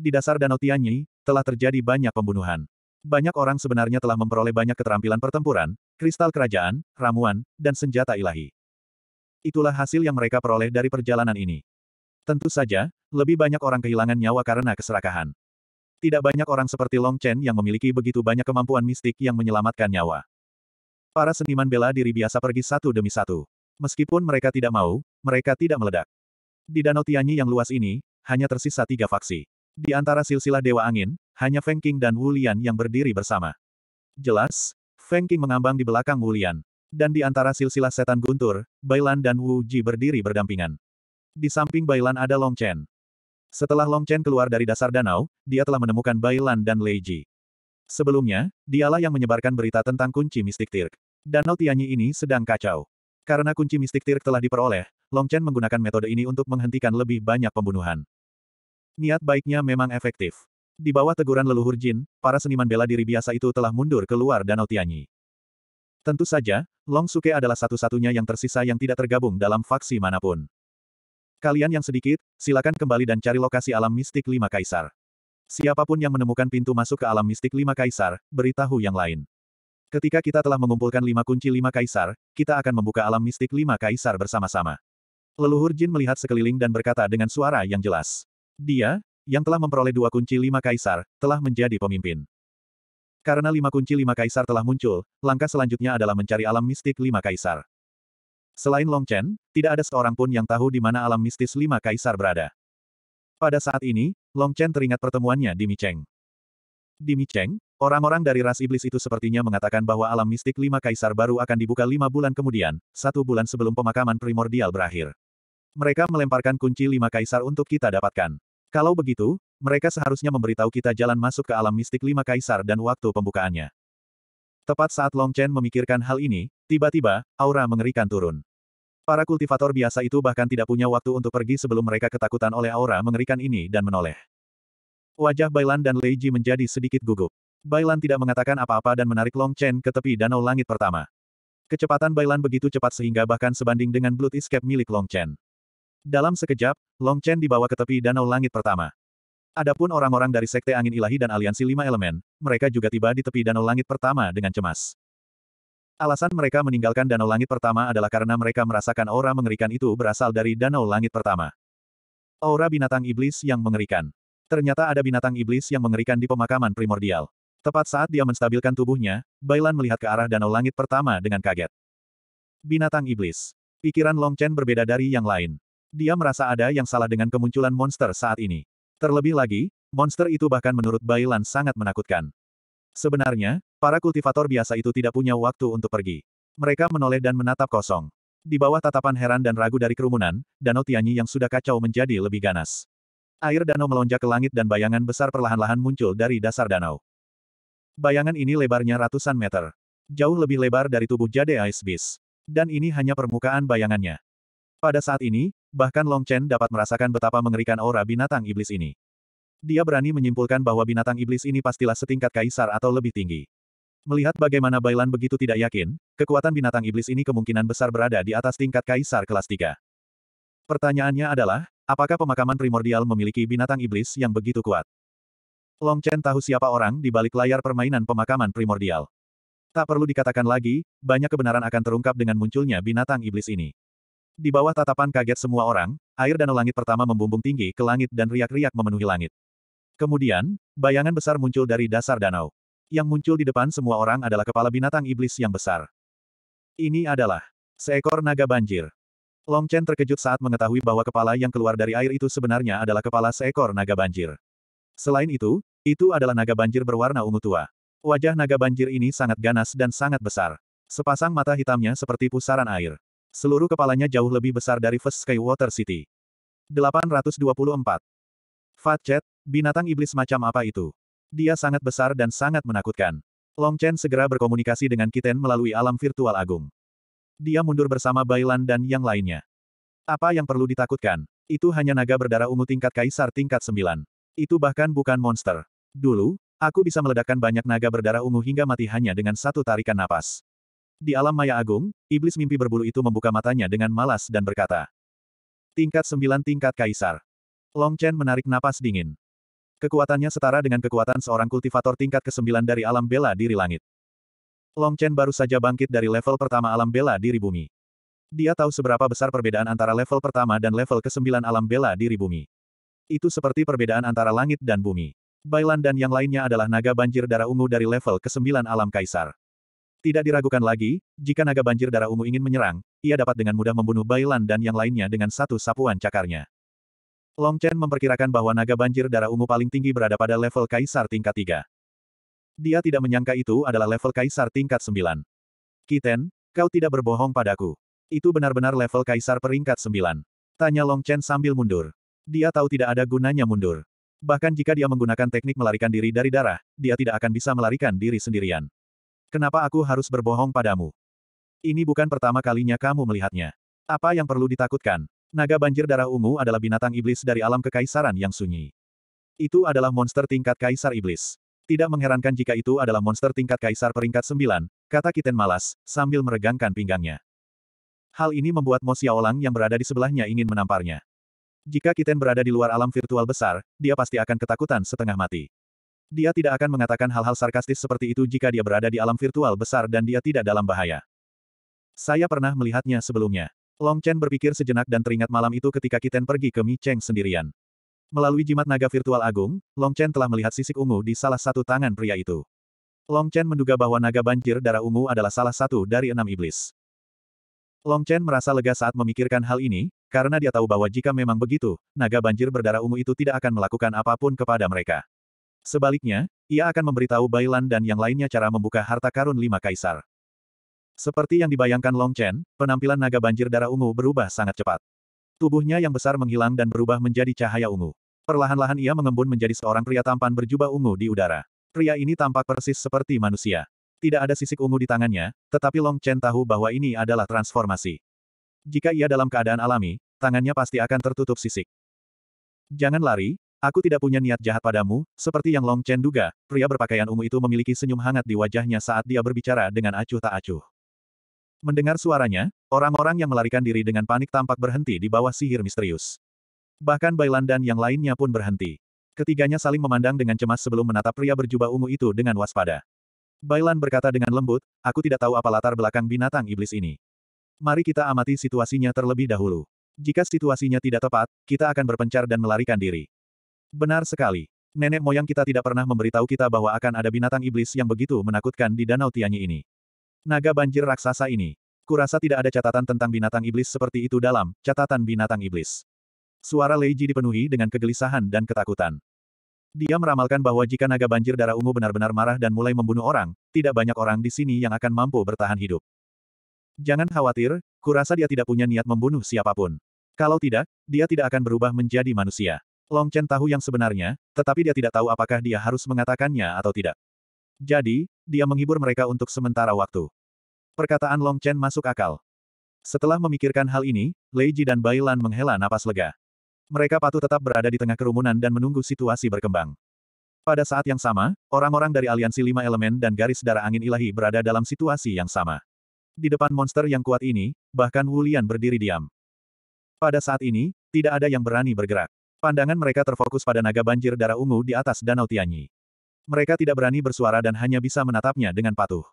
Di dasar Danau Tianyi, telah terjadi banyak pembunuhan. Banyak orang sebenarnya telah memperoleh banyak keterampilan pertempuran, kristal kerajaan, ramuan, dan senjata ilahi. Itulah hasil yang mereka peroleh dari perjalanan ini. Tentu saja, lebih banyak orang kehilangan nyawa karena keserakahan. Tidak banyak orang seperti Long Chen yang memiliki begitu banyak kemampuan mistik yang menyelamatkan nyawa. Para seniman bela diri biasa pergi satu demi satu. Meskipun mereka tidak mau, mereka tidak meledak. Di Danau Tianyi yang luas ini, hanya tersisa tiga faksi. Di antara silsilah Dewa Angin, hanya Feng Qing dan Wu Lian yang berdiri bersama. Jelas, Feng Qing mengambang di belakang Wu Lian. Dan di antara silsilah setan guntur, Bailan dan Wu Ji berdiri berdampingan. Di samping Bailan ada Long Chen. Setelah Long Chen keluar dari dasar danau, dia telah menemukan Bailan dan Lei Ji. Sebelumnya, dialah yang menyebarkan berita tentang kunci mistik Tirk. Danau Tianyi ini sedang kacau. Karena kunci mistik Tirk telah diperoleh, Long Chen menggunakan metode ini untuk menghentikan lebih banyak pembunuhan. Niat baiknya memang efektif. Di bawah teguran leluhur Jin, para seniman bela diri biasa itu telah mundur keluar Danau Tianyi. Tentu saja, Long Suke adalah satu-satunya yang tersisa yang tidak tergabung dalam faksi manapun. Kalian yang sedikit, silakan kembali dan cari lokasi alam mistik Lima Kaisar. Siapapun yang menemukan pintu masuk ke alam mistik Lima Kaisar, beritahu yang lain. Ketika kita telah mengumpulkan lima kunci Lima Kaisar, kita akan membuka alam mistik Lima Kaisar bersama-sama. Leluhur Jin melihat sekeliling dan berkata dengan suara yang jelas. Dia, yang telah memperoleh dua kunci lima kaisar, telah menjadi pemimpin. Karena lima kunci lima kaisar telah muncul, langkah selanjutnya adalah mencari alam mistik lima kaisar. Selain Long Chen, tidak ada seorang pun yang tahu di mana alam mistis lima kaisar berada. Pada saat ini, Long Chen teringat pertemuannya di Micheng. Di Micheng, orang-orang dari ras iblis itu sepertinya mengatakan bahwa alam mistik lima kaisar baru akan dibuka lima bulan kemudian, satu bulan sebelum pemakaman primordial berakhir. Mereka melemparkan kunci lima kaisar untuk kita dapatkan. Kalau begitu, mereka seharusnya memberitahu kita jalan masuk ke alam mistik lima kaisar dan waktu pembukaannya. Tepat saat Long Chen memikirkan hal ini, tiba-tiba, aura mengerikan turun. Para kultivator biasa itu bahkan tidak punya waktu untuk pergi sebelum mereka ketakutan oleh aura mengerikan ini dan menoleh. Wajah Bailan dan Lei Ji menjadi sedikit gugup. Bailan tidak mengatakan apa-apa dan menarik Long Chen ke tepi danau langit pertama. Kecepatan Bailan begitu cepat sehingga bahkan sebanding dengan Blood Escape milik Long Chen. Dalam sekejap, Long Chen dibawa ke tepi danau langit pertama. Adapun orang-orang dari Sekte Angin Ilahi dan Aliansi Lima Elemen, mereka juga tiba di tepi danau langit pertama dengan cemas. Alasan mereka meninggalkan danau langit pertama adalah karena mereka merasakan aura mengerikan itu berasal dari danau langit pertama. Aura binatang iblis yang mengerikan. Ternyata ada binatang iblis yang mengerikan di pemakaman primordial. Tepat saat dia menstabilkan tubuhnya, Bailan melihat ke arah danau langit pertama dengan kaget. Binatang iblis. Pikiran Long Chen berbeda dari yang lain. Dia merasa ada yang salah dengan kemunculan monster saat ini. Terlebih lagi, monster itu bahkan menurut Bailan sangat menakutkan. Sebenarnya, para kultivator biasa itu tidak punya waktu untuk pergi. Mereka menoleh dan menatap kosong. Di bawah tatapan heran dan ragu dari kerumunan, danau Tianyi yang sudah kacau menjadi lebih ganas. Air danau melonjak ke langit dan bayangan besar perlahan-lahan muncul dari dasar danau. Bayangan ini lebarnya ratusan meter. Jauh lebih lebar dari tubuh Jade Ice Beast. Dan ini hanya permukaan bayangannya. Pada saat ini, Bahkan Long Chen dapat merasakan betapa mengerikan aura binatang iblis ini. Dia berani menyimpulkan bahwa binatang iblis ini pastilah setingkat kaisar atau lebih tinggi. Melihat bagaimana Bailan begitu tidak yakin, kekuatan binatang iblis ini kemungkinan besar berada di atas tingkat kaisar kelas 3. Pertanyaannya adalah, apakah pemakaman primordial memiliki binatang iblis yang begitu kuat? Long Chen tahu siapa orang di balik layar permainan pemakaman primordial. Tak perlu dikatakan lagi, banyak kebenaran akan terungkap dengan munculnya binatang iblis ini. Di bawah tatapan kaget semua orang, air danau langit pertama membumbung tinggi ke langit dan riak-riak memenuhi langit. Kemudian, bayangan besar muncul dari dasar danau. Yang muncul di depan semua orang adalah kepala binatang iblis yang besar. Ini adalah seekor naga banjir. Long Chen terkejut saat mengetahui bahwa kepala yang keluar dari air itu sebenarnya adalah kepala seekor naga banjir. Selain itu, itu adalah naga banjir berwarna ungu tua. Wajah naga banjir ini sangat ganas dan sangat besar. Sepasang mata hitamnya seperti pusaran air. Seluruh kepalanya jauh lebih besar dari First Water City. 824. Fatchet, binatang iblis macam apa itu? Dia sangat besar dan sangat menakutkan. Long Chen segera berkomunikasi dengan Kiten melalui alam virtual agung. Dia mundur bersama Bailan dan yang lainnya. Apa yang perlu ditakutkan? Itu hanya naga berdarah ungu tingkat kaisar tingkat 9. Itu bahkan bukan monster. Dulu, aku bisa meledakkan banyak naga berdarah ungu hingga mati hanya dengan satu tarikan napas. Di alam maya agung, iblis mimpi berbulu itu membuka matanya dengan malas dan berkata. Tingkat sembilan tingkat kaisar. Long Chen menarik napas dingin. Kekuatannya setara dengan kekuatan seorang kultivator tingkat ke-9 dari alam bela diri langit. Long Chen baru saja bangkit dari level pertama alam bela diri bumi. Dia tahu seberapa besar perbedaan antara level pertama dan level ke-9 alam bela diri bumi. Itu seperti perbedaan antara langit dan bumi. Bailan dan yang lainnya adalah naga banjir darah ungu dari level ke-9 alam kaisar. Tidak diragukan lagi, jika naga banjir darah ungu ingin menyerang, ia dapat dengan mudah membunuh Bailan dan yang lainnya dengan satu sapuan cakarnya. Long Chen memperkirakan bahwa naga banjir darah ungu paling tinggi berada pada level kaisar tingkat 3. Dia tidak menyangka itu adalah level kaisar tingkat 9. Kiten, kau tidak berbohong padaku. Itu benar-benar level kaisar peringkat 9. Tanya Long Chen sambil mundur. Dia tahu tidak ada gunanya mundur. Bahkan jika dia menggunakan teknik melarikan diri dari darah, dia tidak akan bisa melarikan diri sendirian. Kenapa aku harus berbohong padamu? Ini bukan pertama kalinya kamu melihatnya. Apa yang perlu ditakutkan? Naga banjir darah ungu adalah binatang iblis dari alam kekaisaran yang sunyi. Itu adalah monster tingkat kaisar iblis. Tidak mengherankan jika itu adalah monster tingkat kaisar peringkat sembilan, kata Kiten malas, sambil meregangkan pinggangnya. Hal ini membuat Mo Xiaolang yang berada di sebelahnya ingin menamparnya. Jika Kiten berada di luar alam virtual besar, dia pasti akan ketakutan setengah mati. Dia tidak akan mengatakan hal-hal sarkastis seperti itu jika dia berada di alam virtual besar dan dia tidak dalam bahaya. Saya pernah melihatnya sebelumnya. Long Chen berpikir sejenak dan teringat malam itu ketika Kiten pergi ke Mi Cheng sendirian. Melalui jimat naga virtual agung, Long Chen telah melihat sisik ungu di salah satu tangan pria itu. Long Chen menduga bahwa naga banjir darah ungu adalah salah satu dari enam iblis. Long Chen merasa lega saat memikirkan hal ini, karena dia tahu bahwa jika memang begitu, naga banjir berdarah ungu itu tidak akan melakukan apapun kepada mereka. Sebaliknya, ia akan memberitahu Bailan dan yang lainnya cara membuka harta karun lima kaisar. Seperti yang dibayangkan Long Chen, penampilan naga banjir darah ungu berubah sangat cepat. Tubuhnya yang besar menghilang dan berubah menjadi cahaya ungu. Perlahan-lahan ia mengembun menjadi seorang pria tampan berjubah ungu di udara. Pria ini tampak persis seperti manusia. Tidak ada sisik ungu di tangannya, tetapi Long Chen tahu bahwa ini adalah transformasi. Jika ia dalam keadaan alami, tangannya pasti akan tertutup sisik. Jangan lari, Aku tidak punya niat jahat padamu, seperti yang Long Chen duga, pria berpakaian ungu itu memiliki senyum hangat di wajahnya saat dia berbicara dengan acuh tak acuh. Mendengar suaranya, orang-orang yang melarikan diri dengan panik tampak berhenti di bawah sihir misterius. Bahkan Bailan dan yang lainnya pun berhenti. Ketiganya saling memandang dengan cemas sebelum menatap pria berjubah ungu itu dengan waspada. Bailan berkata dengan lembut, aku tidak tahu apa latar belakang binatang iblis ini. Mari kita amati situasinya terlebih dahulu. Jika situasinya tidak tepat, kita akan berpencar dan melarikan diri. Benar sekali. Nenek moyang kita tidak pernah memberitahu kita bahwa akan ada binatang iblis yang begitu menakutkan di Danau Tianyi ini. Naga banjir raksasa ini. Kurasa tidak ada catatan tentang binatang iblis seperti itu dalam catatan binatang iblis. Suara Lei Ji dipenuhi dengan kegelisahan dan ketakutan. Dia meramalkan bahwa jika naga banjir darah ungu benar-benar marah dan mulai membunuh orang, tidak banyak orang di sini yang akan mampu bertahan hidup. Jangan khawatir, kurasa dia tidak punya niat membunuh siapapun. Kalau tidak, dia tidak akan berubah menjadi manusia. Long Chen tahu yang sebenarnya, tetapi dia tidak tahu apakah dia harus mengatakannya atau tidak. Jadi, dia menghibur mereka untuk sementara waktu. Perkataan Long Chen masuk akal. Setelah memikirkan hal ini, Lei Ji dan Bai Lan menghela napas lega. Mereka patuh tetap berada di tengah kerumunan dan menunggu situasi berkembang. Pada saat yang sama, orang-orang dari aliansi lima elemen dan garis darah angin ilahi berada dalam situasi yang sama. Di depan monster yang kuat ini, bahkan Wulian berdiri diam. Pada saat ini, tidak ada yang berani bergerak. Pandangan mereka terfokus pada naga banjir darah ungu di atas danau Tianyi. Mereka tidak berani bersuara dan hanya bisa menatapnya dengan patuh.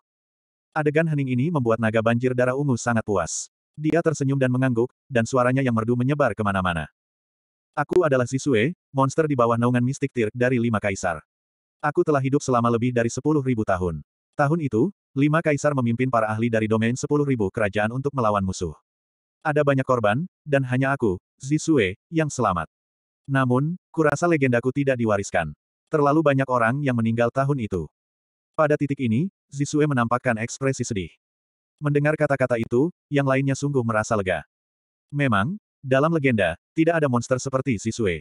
Adegan hening ini membuat naga banjir darah ungu sangat puas. Dia tersenyum dan mengangguk, dan suaranya yang merdu menyebar kemana-mana. Aku adalah Zisue, monster di bawah naungan mistik tir dari lima kaisar. Aku telah hidup selama lebih dari sepuluh ribu tahun. Tahun itu, lima kaisar memimpin para ahli dari domain sepuluh ribu kerajaan untuk melawan musuh. Ada banyak korban, dan hanya aku, Zisue, yang selamat. Namun, kurasa legendaku tidak diwariskan. Terlalu banyak orang yang meninggal tahun itu. Pada titik ini, Zisue menampakkan ekspresi sedih. Mendengar kata-kata itu, yang lainnya sungguh merasa lega. Memang, dalam legenda, tidak ada monster seperti Zisue.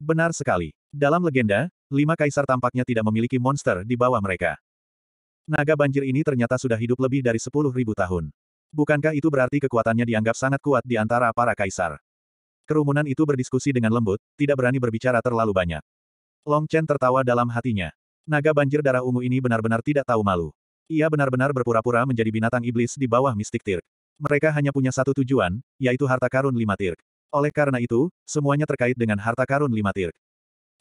Benar sekali. Dalam legenda, lima kaisar tampaknya tidak memiliki monster di bawah mereka. Naga banjir ini ternyata sudah hidup lebih dari sepuluh ribu tahun. Bukankah itu berarti kekuatannya dianggap sangat kuat di antara para kaisar? Kerumunan itu berdiskusi dengan lembut, tidak berani berbicara terlalu banyak. Long Chen tertawa dalam hatinya. Naga banjir darah ungu ini benar-benar tidak tahu malu. Ia benar-benar berpura-pura menjadi binatang iblis di bawah mistik tirk. Mereka hanya punya satu tujuan, yaitu harta karun lima tirk. Oleh karena itu, semuanya terkait dengan harta karun lima tirk.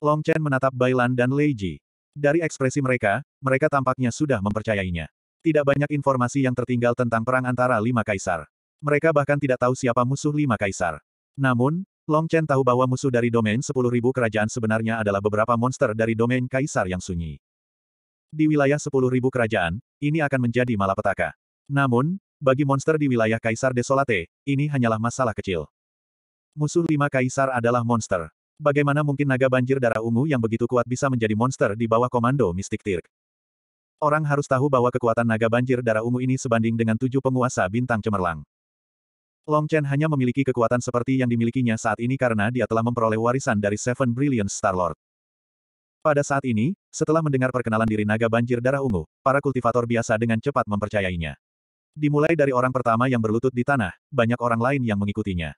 Long Chen menatap Bailan dan Lei Ji. Dari ekspresi mereka, mereka tampaknya sudah mempercayainya. Tidak banyak informasi yang tertinggal tentang perang antara lima kaisar. Mereka bahkan tidak tahu siapa musuh lima kaisar. Namun, Long Chen tahu bahwa musuh dari domain 10.000 kerajaan sebenarnya adalah beberapa monster dari domain kaisar yang sunyi. Di wilayah 10.000 kerajaan, ini akan menjadi malapetaka. Namun, bagi monster di wilayah kaisar Desolate, ini hanyalah masalah kecil. Musuh lima kaisar adalah monster. Bagaimana mungkin naga banjir darah ungu yang begitu kuat bisa menjadi monster di bawah komando Mystic Tirk? Orang harus tahu bahwa kekuatan naga banjir darah ungu ini sebanding dengan tujuh penguasa bintang cemerlang. Long Chen hanya memiliki kekuatan seperti yang dimilikinya saat ini karena dia telah memperoleh warisan dari Seven Brilliant Star-Lord. Pada saat ini, setelah mendengar perkenalan diri naga banjir darah ungu, para kultivator biasa dengan cepat mempercayainya. Dimulai dari orang pertama yang berlutut di tanah, banyak orang lain yang mengikutinya.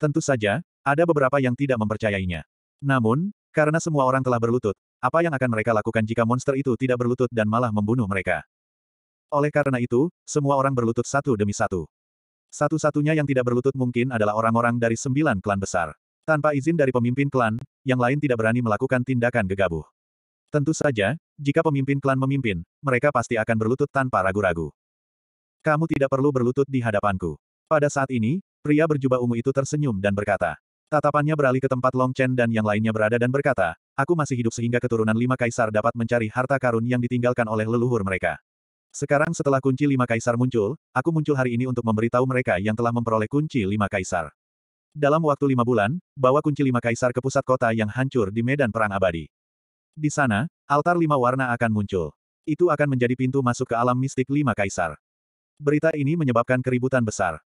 Tentu saja, ada beberapa yang tidak mempercayainya. Namun, karena semua orang telah berlutut, apa yang akan mereka lakukan jika monster itu tidak berlutut dan malah membunuh mereka? Oleh karena itu, semua orang berlutut satu demi satu. Satu-satunya yang tidak berlutut mungkin adalah orang-orang dari sembilan klan besar. Tanpa izin dari pemimpin klan, yang lain tidak berani melakukan tindakan gegabah. Tentu saja, jika pemimpin klan memimpin, mereka pasti akan berlutut tanpa ragu-ragu. Kamu tidak perlu berlutut di hadapanku. Pada saat ini, pria berjubah ungu itu tersenyum dan berkata. Tatapannya beralih ke tempat Long Chen dan yang lainnya berada dan berkata, aku masih hidup sehingga keturunan lima kaisar dapat mencari harta karun yang ditinggalkan oleh leluhur mereka. Sekarang setelah kunci lima kaisar muncul, aku muncul hari ini untuk memberitahu mereka yang telah memperoleh kunci lima kaisar. Dalam waktu lima bulan, bawa kunci lima kaisar ke pusat kota yang hancur di medan perang abadi. Di sana, altar lima warna akan muncul. Itu akan menjadi pintu masuk ke alam mistik lima kaisar. Berita ini menyebabkan keributan besar.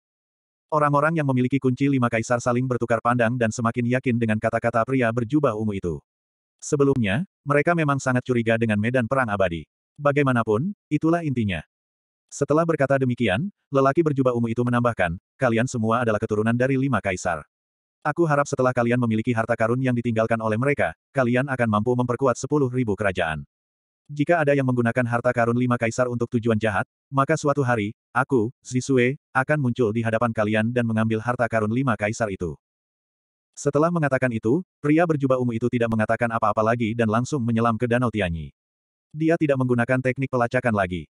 Orang-orang yang memiliki kunci lima kaisar saling bertukar pandang dan semakin yakin dengan kata-kata pria berjubah ungu itu. Sebelumnya, mereka memang sangat curiga dengan medan perang abadi. Bagaimanapun, itulah intinya. Setelah berkata demikian, lelaki berjubah ungu itu menambahkan, kalian semua adalah keturunan dari lima kaisar. Aku harap setelah kalian memiliki harta karun yang ditinggalkan oleh mereka, kalian akan mampu memperkuat sepuluh ribu kerajaan. Jika ada yang menggunakan harta karun lima kaisar untuk tujuan jahat, maka suatu hari, aku, Zisue, akan muncul di hadapan kalian dan mengambil harta karun lima kaisar itu. Setelah mengatakan itu, pria berjubah ungu itu tidak mengatakan apa-apa lagi dan langsung menyelam ke Danau Tianyi. Dia tidak menggunakan teknik pelacakan lagi.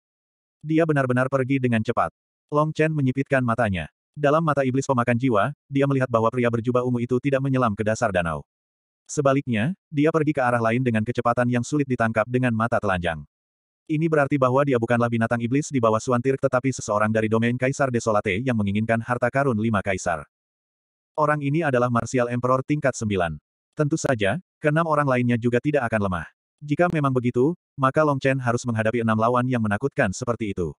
Dia benar-benar pergi dengan cepat. Long Chen menyipitkan matanya. Dalam mata iblis pemakan jiwa, dia melihat bahwa pria berjubah ungu itu tidak menyelam ke dasar danau. Sebaliknya, dia pergi ke arah lain dengan kecepatan yang sulit ditangkap dengan mata telanjang. Ini berarti bahwa dia bukanlah binatang iblis di bawah Suantir tetapi seseorang dari domain Kaisar Desolate yang menginginkan harta karun lima kaisar. Orang ini adalah Martial Emperor tingkat sembilan. Tentu saja, keenam orang lainnya juga tidak akan lemah. Jika memang begitu, maka Long Chen harus menghadapi enam lawan yang menakutkan seperti itu.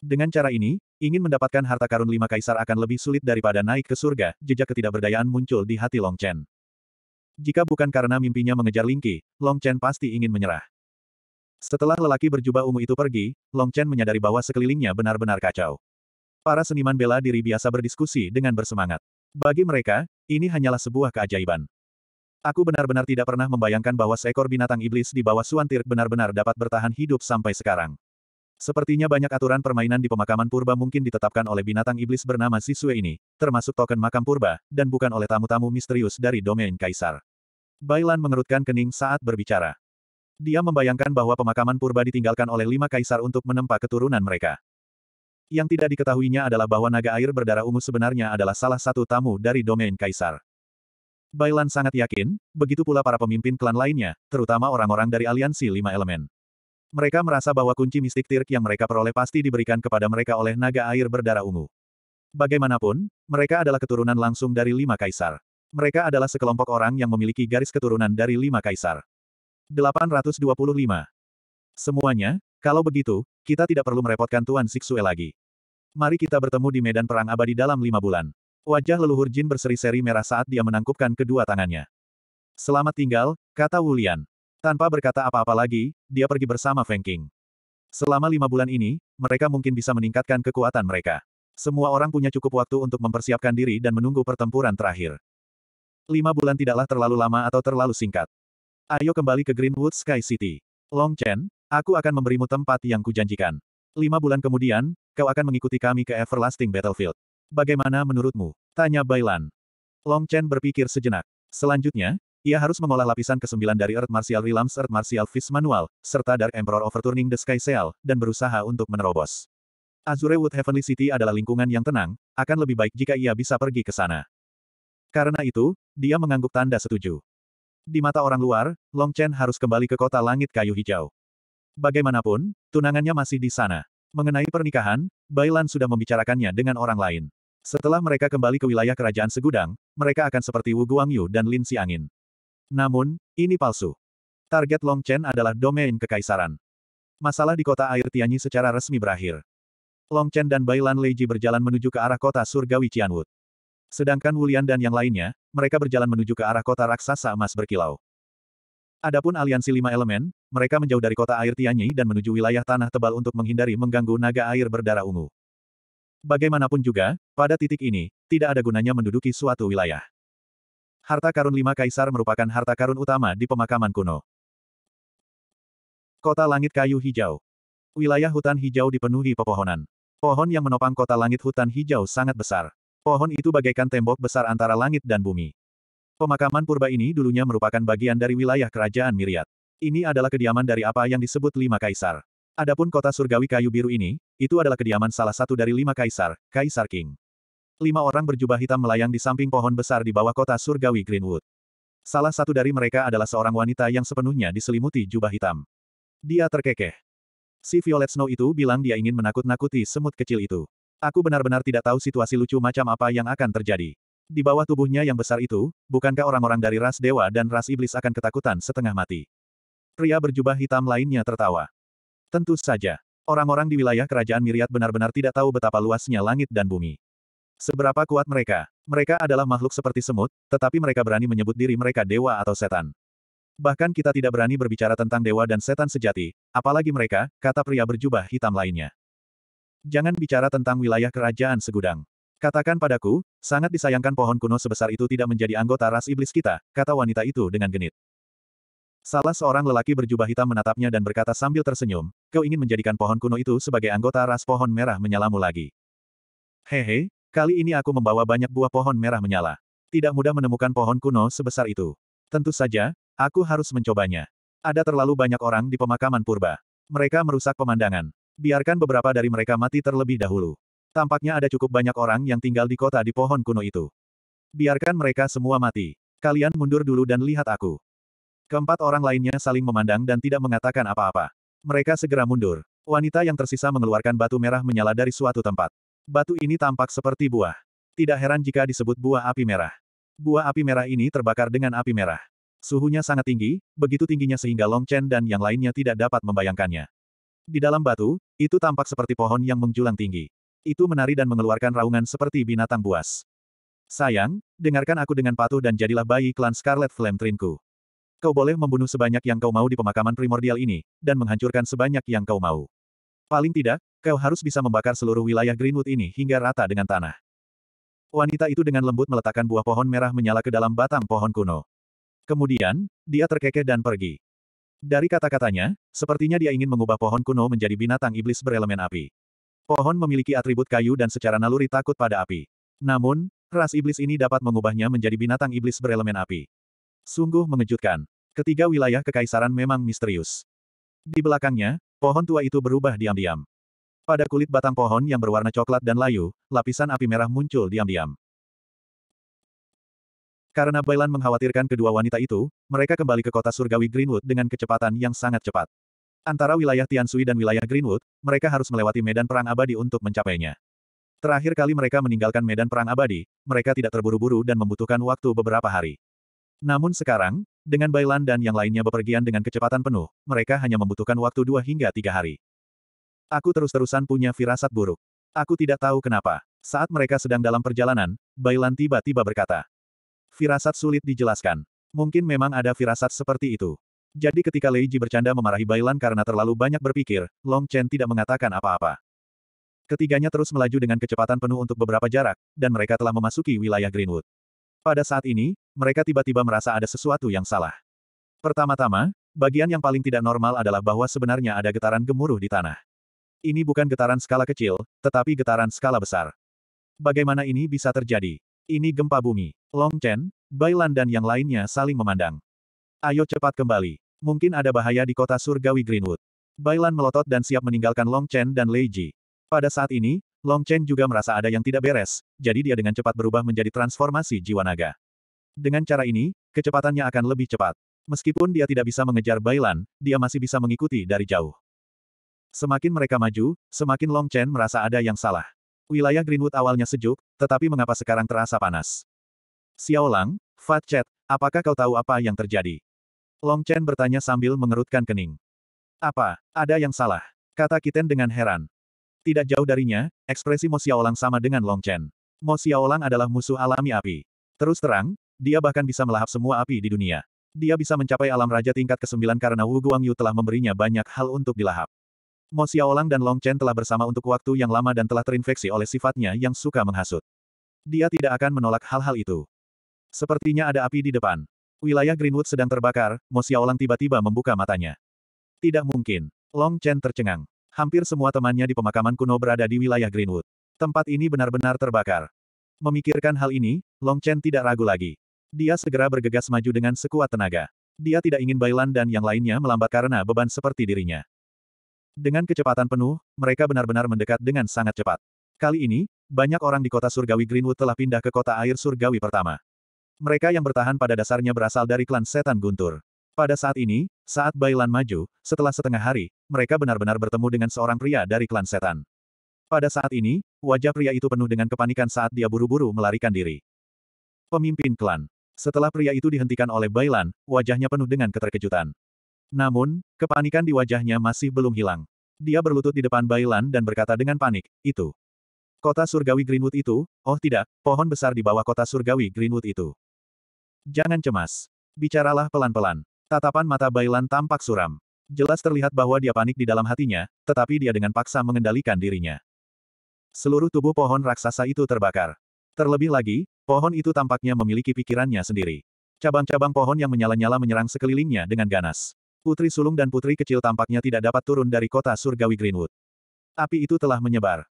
Dengan cara ini, ingin mendapatkan harta karun lima kaisar akan lebih sulit daripada naik ke surga, jejak ketidakberdayaan muncul di hati Long Chen. Jika bukan karena mimpinya mengejar Lingqi, Long Chen pasti ingin menyerah. Setelah lelaki berjubah ungu itu pergi, Long Chen menyadari bahwa sekelilingnya benar-benar kacau. Para seniman bela diri biasa berdiskusi dengan bersemangat. Bagi mereka, ini hanyalah sebuah keajaiban. Aku benar-benar tidak pernah membayangkan bahwa seekor binatang iblis di bawah Suan Tirk benar-benar dapat bertahan hidup sampai sekarang. Sepertinya banyak aturan permainan di pemakaman purba mungkin ditetapkan oleh binatang iblis bernama Sisue ini, termasuk token makam purba, dan bukan oleh tamu-tamu misterius dari domain kaisar. Bailan mengerutkan kening saat berbicara. Dia membayangkan bahwa pemakaman purba ditinggalkan oleh lima kaisar untuk menempa keturunan mereka. Yang tidak diketahuinya adalah bahwa naga air berdarah ungu sebenarnya adalah salah satu tamu dari domain kaisar. Bailan sangat yakin, begitu pula para pemimpin klan lainnya, terutama orang-orang dari aliansi lima elemen. Mereka merasa bahwa kunci mistik tirk yang mereka peroleh pasti diberikan kepada mereka oleh naga air berdarah ungu. Bagaimanapun, mereka adalah keturunan langsung dari lima kaisar. Mereka adalah sekelompok orang yang memiliki garis keturunan dari lima kaisar. 825. Semuanya, kalau begitu, kita tidak perlu merepotkan Tuan Siksue lagi. Mari kita bertemu di medan perang abadi dalam lima bulan. Wajah leluhur Jin berseri-seri merah saat dia menangkupkan kedua tangannya. Selamat tinggal, kata Wulian. Tanpa berkata apa-apa lagi, dia pergi bersama Feng King. Selama lima bulan ini, mereka mungkin bisa meningkatkan kekuatan mereka. Semua orang punya cukup waktu untuk mempersiapkan diri dan menunggu pertempuran terakhir. Lima bulan tidaklah terlalu lama atau terlalu singkat. Ayo kembali ke Greenwood Sky City. Long Chen, aku akan memberimu tempat yang kujanjikan. Lima bulan kemudian, kau akan mengikuti kami ke Everlasting Battlefield. Bagaimana menurutmu? Tanya Bailan. Long Chen berpikir sejenak. Selanjutnya, ia harus mengolah lapisan ke-9 dari Earth Martial Realms Earth Martial Fist Manual, serta Dark Emperor Overturning the Sky Seal, dan berusaha untuk menerobos. Azure Wood Heavenly City adalah lingkungan yang tenang, akan lebih baik jika ia bisa pergi ke sana. Karena itu, dia mengangguk tanda setuju. Di mata orang luar, Long Chen harus kembali ke kota langit kayu hijau. Bagaimanapun, tunangannya masih di sana. Mengenai pernikahan, Bailan sudah membicarakannya dengan orang lain. Setelah mereka kembali ke wilayah kerajaan segudang, mereka akan seperti Wu Guangyu dan Lin Xiangin. Namun, ini palsu. Target Long Chen adalah domain kekaisaran. Masalah di kota air Tianyi secara resmi berakhir. Long Chen dan Bailan Leiji berjalan menuju ke arah kota surgawi Qianwut. Sedangkan Wulian dan yang lainnya, mereka berjalan menuju ke arah kota raksasa emas berkilau. Adapun aliansi lima elemen, mereka menjauh dari kota air Tianyi dan menuju wilayah tanah tebal untuk menghindari mengganggu naga air berdarah ungu. Bagaimanapun juga, pada titik ini, tidak ada gunanya menduduki suatu wilayah. Harta karun lima kaisar merupakan harta karun utama di pemakaman kuno. Kota Langit Kayu Hijau Wilayah hutan hijau dipenuhi pepohonan. Pohon yang menopang kota langit hutan hijau sangat besar. Pohon itu bagaikan tembok besar antara langit dan bumi. Pemakaman purba ini dulunya merupakan bagian dari wilayah kerajaan Miriat. Ini adalah kediaman dari apa yang disebut lima kaisar. Adapun kota surgawi kayu biru ini, itu adalah kediaman salah satu dari lima kaisar, Kaisar King. Lima orang berjubah hitam melayang di samping pohon besar di bawah kota surgawi Greenwood. Salah satu dari mereka adalah seorang wanita yang sepenuhnya diselimuti jubah hitam. Dia terkekeh. Si Violet Snow itu bilang dia ingin menakut-nakuti semut kecil itu. Aku benar-benar tidak tahu situasi lucu macam apa yang akan terjadi. Di bawah tubuhnya yang besar itu, bukankah orang-orang dari ras dewa dan ras iblis akan ketakutan setengah mati? Pria berjubah hitam lainnya tertawa. Tentu saja. Orang-orang di wilayah kerajaan Miriat benar-benar tidak tahu betapa luasnya langit dan bumi. Seberapa kuat mereka? Mereka adalah makhluk seperti semut, tetapi mereka berani menyebut diri mereka dewa atau setan. Bahkan kita tidak berani berbicara tentang dewa dan setan sejati, apalagi mereka, kata pria berjubah hitam lainnya. Jangan bicara tentang wilayah kerajaan segudang. Katakan padaku, sangat disayangkan pohon kuno sebesar itu tidak menjadi anggota ras iblis kita, kata wanita itu dengan genit. Salah seorang lelaki berjubah hitam menatapnya dan berkata sambil tersenyum, kau ingin menjadikan pohon kuno itu sebagai anggota ras pohon merah menyalamu lagi. Hehe, kali ini aku membawa banyak buah pohon merah menyala. Tidak mudah menemukan pohon kuno sebesar itu. Tentu saja, aku harus mencobanya. Ada terlalu banyak orang di pemakaman purba. Mereka merusak pemandangan. Biarkan beberapa dari mereka mati terlebih dahulu. Tampaknya ada cukup banyak orang yang tinggal di kota di pohon kuno itu. Biarkan mereka semua mati. Kalian mundur dulu dan lihat aku. Keempat orang lainnya saling memandang dan tidak mengatakan apa-apa. Mereka segera mundur. Wanita yang tersisa mengeluarkan batu merah menyala dari suatu tempat. Batu ini tampak seperti buah. Tidak heran jika disebut buah api merah. Buah api merah ini terbakar dengan api merah. Suhunya sangat tinggi, begitu tingginya sehingga Long Chen dan yang lainnya tidak dapat membayangkannya. Di dalam batu, itu tampak seperti pohon yang menjulang tinggi. Itu menari dan mengeluarkan raungan seperti binatang buas. Sayang, dengarkan aku dengan patuh dan jadilah bayi klan Scarlet Flame Trinku. Kau boleh membunuh sebanyak yang kau mau di pemakaman primordial ini, dan menghancurkan sebanyak yang kau mau. Paling tidak, kau harus bisa membakar seluruh wilayah Greenwood ini hingga rata dengan tanah. Wanita itu dengan lembut meletakkan buah pohon merah menyala ke dalam batang pohon kuno. Kemudian, dia terkekeh dan pergi. Dari kata-katanya, sepertinya dia ingin mengubah pohon kuno menjadi binatang iblis berelemen api. Pohon memiliki atribut kayu dan secara naluri takut pada api. Namun, ras iblis ini dapat mengubahnya menjadi binatang iblis berelemen api. Sungguh mengejutkan. Ketiga wilayah kekaisaran memang misterius. Di belakangnya, pohon tua itu berubah diam-diam. Pada kulit batang pohon yang berwarna coklat dan layu, lapisan api merah muncul diam-diam. Karena Bailan mengkhawatirkan kedua wanita itu, mereka kembali ke kota surgawi Greenwood dengan kecepatan yang sangat cepat. Antara wilayah Tiansui dan wilayah Greenwood, mereka harus melewati medan perang abadi untuk mencapainya. Terakhir kali mereka meninggalkan medan perang abadi, mereka tidak terburu-buru dan membutuhkan waktu beberapa hari. Namun sekarang, dengan Bailan dan yang lainnya bepergian dengan kecepatan penuh, mereka hanya membutuhkan waktu dua hingga tiga hari. Aku terus-terusan punya firasat buruk. Aku tidak tahu kenapa. Saat mereka sedang dalam perjalanan, Bailan tiba-tiba berkata. Firasat sulit dijelaskan. Mungkin memang ada firasat seperti itu. Jadi ketika Lei Ji bercanda memarahi Bailan karena terlalu banyak berpikir, Long Chen tidak mengatakan apa-apa. Ketiganya terus melaju dengan kecepatan penuh untuk beberapa jarak, dan mereka telah memasuki wilayah Greenwood. Pada saat ini, mereka tiba-tiba merasa ada sesuatu yang salah. Pertama-tama, bagian yang paling tidak normal adalah bahwa sebenarnya ada getaran gemuruh di tanah. Ini bukan getaran skala kecil, tetapi getaran skala besar. Bagaimana ini bisa terjadi? Ini gempa bumi. Long Chen, Bailan dan yang lainnya saling memandang. Ayo cepat kembali. Mungkin ada bahaya di kota surgawi Greenwood. Bailan melotot dan siap meninggalkan Long Chen dan Lei Ji. Pada saat ini, Long Chen juga merasa ada yang tidak beres, jadi dia dengan cepat berubah menjadi transformasi jiwa naga. Dengan cara ini, kecepatannya akan lebih cepat. Meskipun dia tidak bisa mengejar Bailan, dia masih bisa mengikuti dari jauh. Semakin mereka maju, semakin Long Chen merasa ada yang salah. Wilayah Greenwood awalnya sejuk, tetapi mengapa sekarang terasa panas? Xiao Lang, Fat Chat, apakah kau tahu apa yang terjadi? Long Chen bertanya sambil mengerutkan kening. Apa, ada yang salah? Kata Kiten dengan heran. Tidak jauh darinya, ekspresi Mo Xiaolang sama dengan Long Chen. Mo Xiaolang adalah musuh alami api. Terus terang, dia bahkan bisa melahap semua api di dunia. Dia bisa mencapai alam raja tingkat ke-9 karena Wu Guangyu telah memberinya banyak hal untuk dilahap. Mo Xiaolang dan Long Chen telah bersama untuk waktu yang lama dan telah terinfeksi oleh sifatnya yang suka menghasut. Dia tidak akan menolak hal-hal itu. Sepertinya ada api di depan. Wilayah Greenwood sedang terbakar, Mo Xiaolang tiba-tiba membuka matanya. Tidak mungkin. Long Chen tercengang. Hampir semua temannya di pemakaman kuno berada di wilayah Greenwood. Tempat ini benar-benar terbakar. Memikirkan hal ini, Long Chen tidak ragu lagi. Dia segera bergegas maju dengan sekuat tenaga. Dia tidak ingin Bailan dan yang lainnya melambat karena beban seperti dirinya. Dengan kecepatan penuh, mereka benar-benar mendekat dengan sangat cepat. Kali ini, banyak orang di kota surgawi Greenwood telah pindah ke kota air surgawi pertama. Mereka yang bertahan pada dasarnya berasal dari klan setan guntur. Pada saat ini, saat Bailan maju, setelah setengah hari, mereka benar-benar bertemu dengan seorang pria dari klan setan. Pada saat ini, wajah pria itu penuh dengan kepanikan saat dia buru-buru melarikan diri. Pemimpin klan. Setelah pria itu dihentikan oleh Bailan, wajahnya penuh dengan keterkejutan. Namun, kepanikan di wajahnya masih belum hilang. Dia berlutut di depan Bailan dan berkata dengan panik, itu. Kota surgawi Greenwood itu, oh tidak, pohon besar di bawah kota surgawi Greenwood itu. Jangan cemas. Bicaralah pelan-pelan. Tatapan mata Bailan tampak suram. Jelas terlihat bahwa dia panik di dalam hatinya, tetapi dia dengan paksa mengendalikan dirinya. Seluruh tubuh pohon raksasa itu terbakar. Terlebih lagi, pohon itu tampaknya memiliki pikirannya sendiri. Cabang-cabang pohon yang menyala-nyala menyerang sekelilingnya dengan ganas. Putri sulung dan putri kecil tampaknya tidak dapat turun dari kota surgawi Greenwood. Api itu telah menyebar.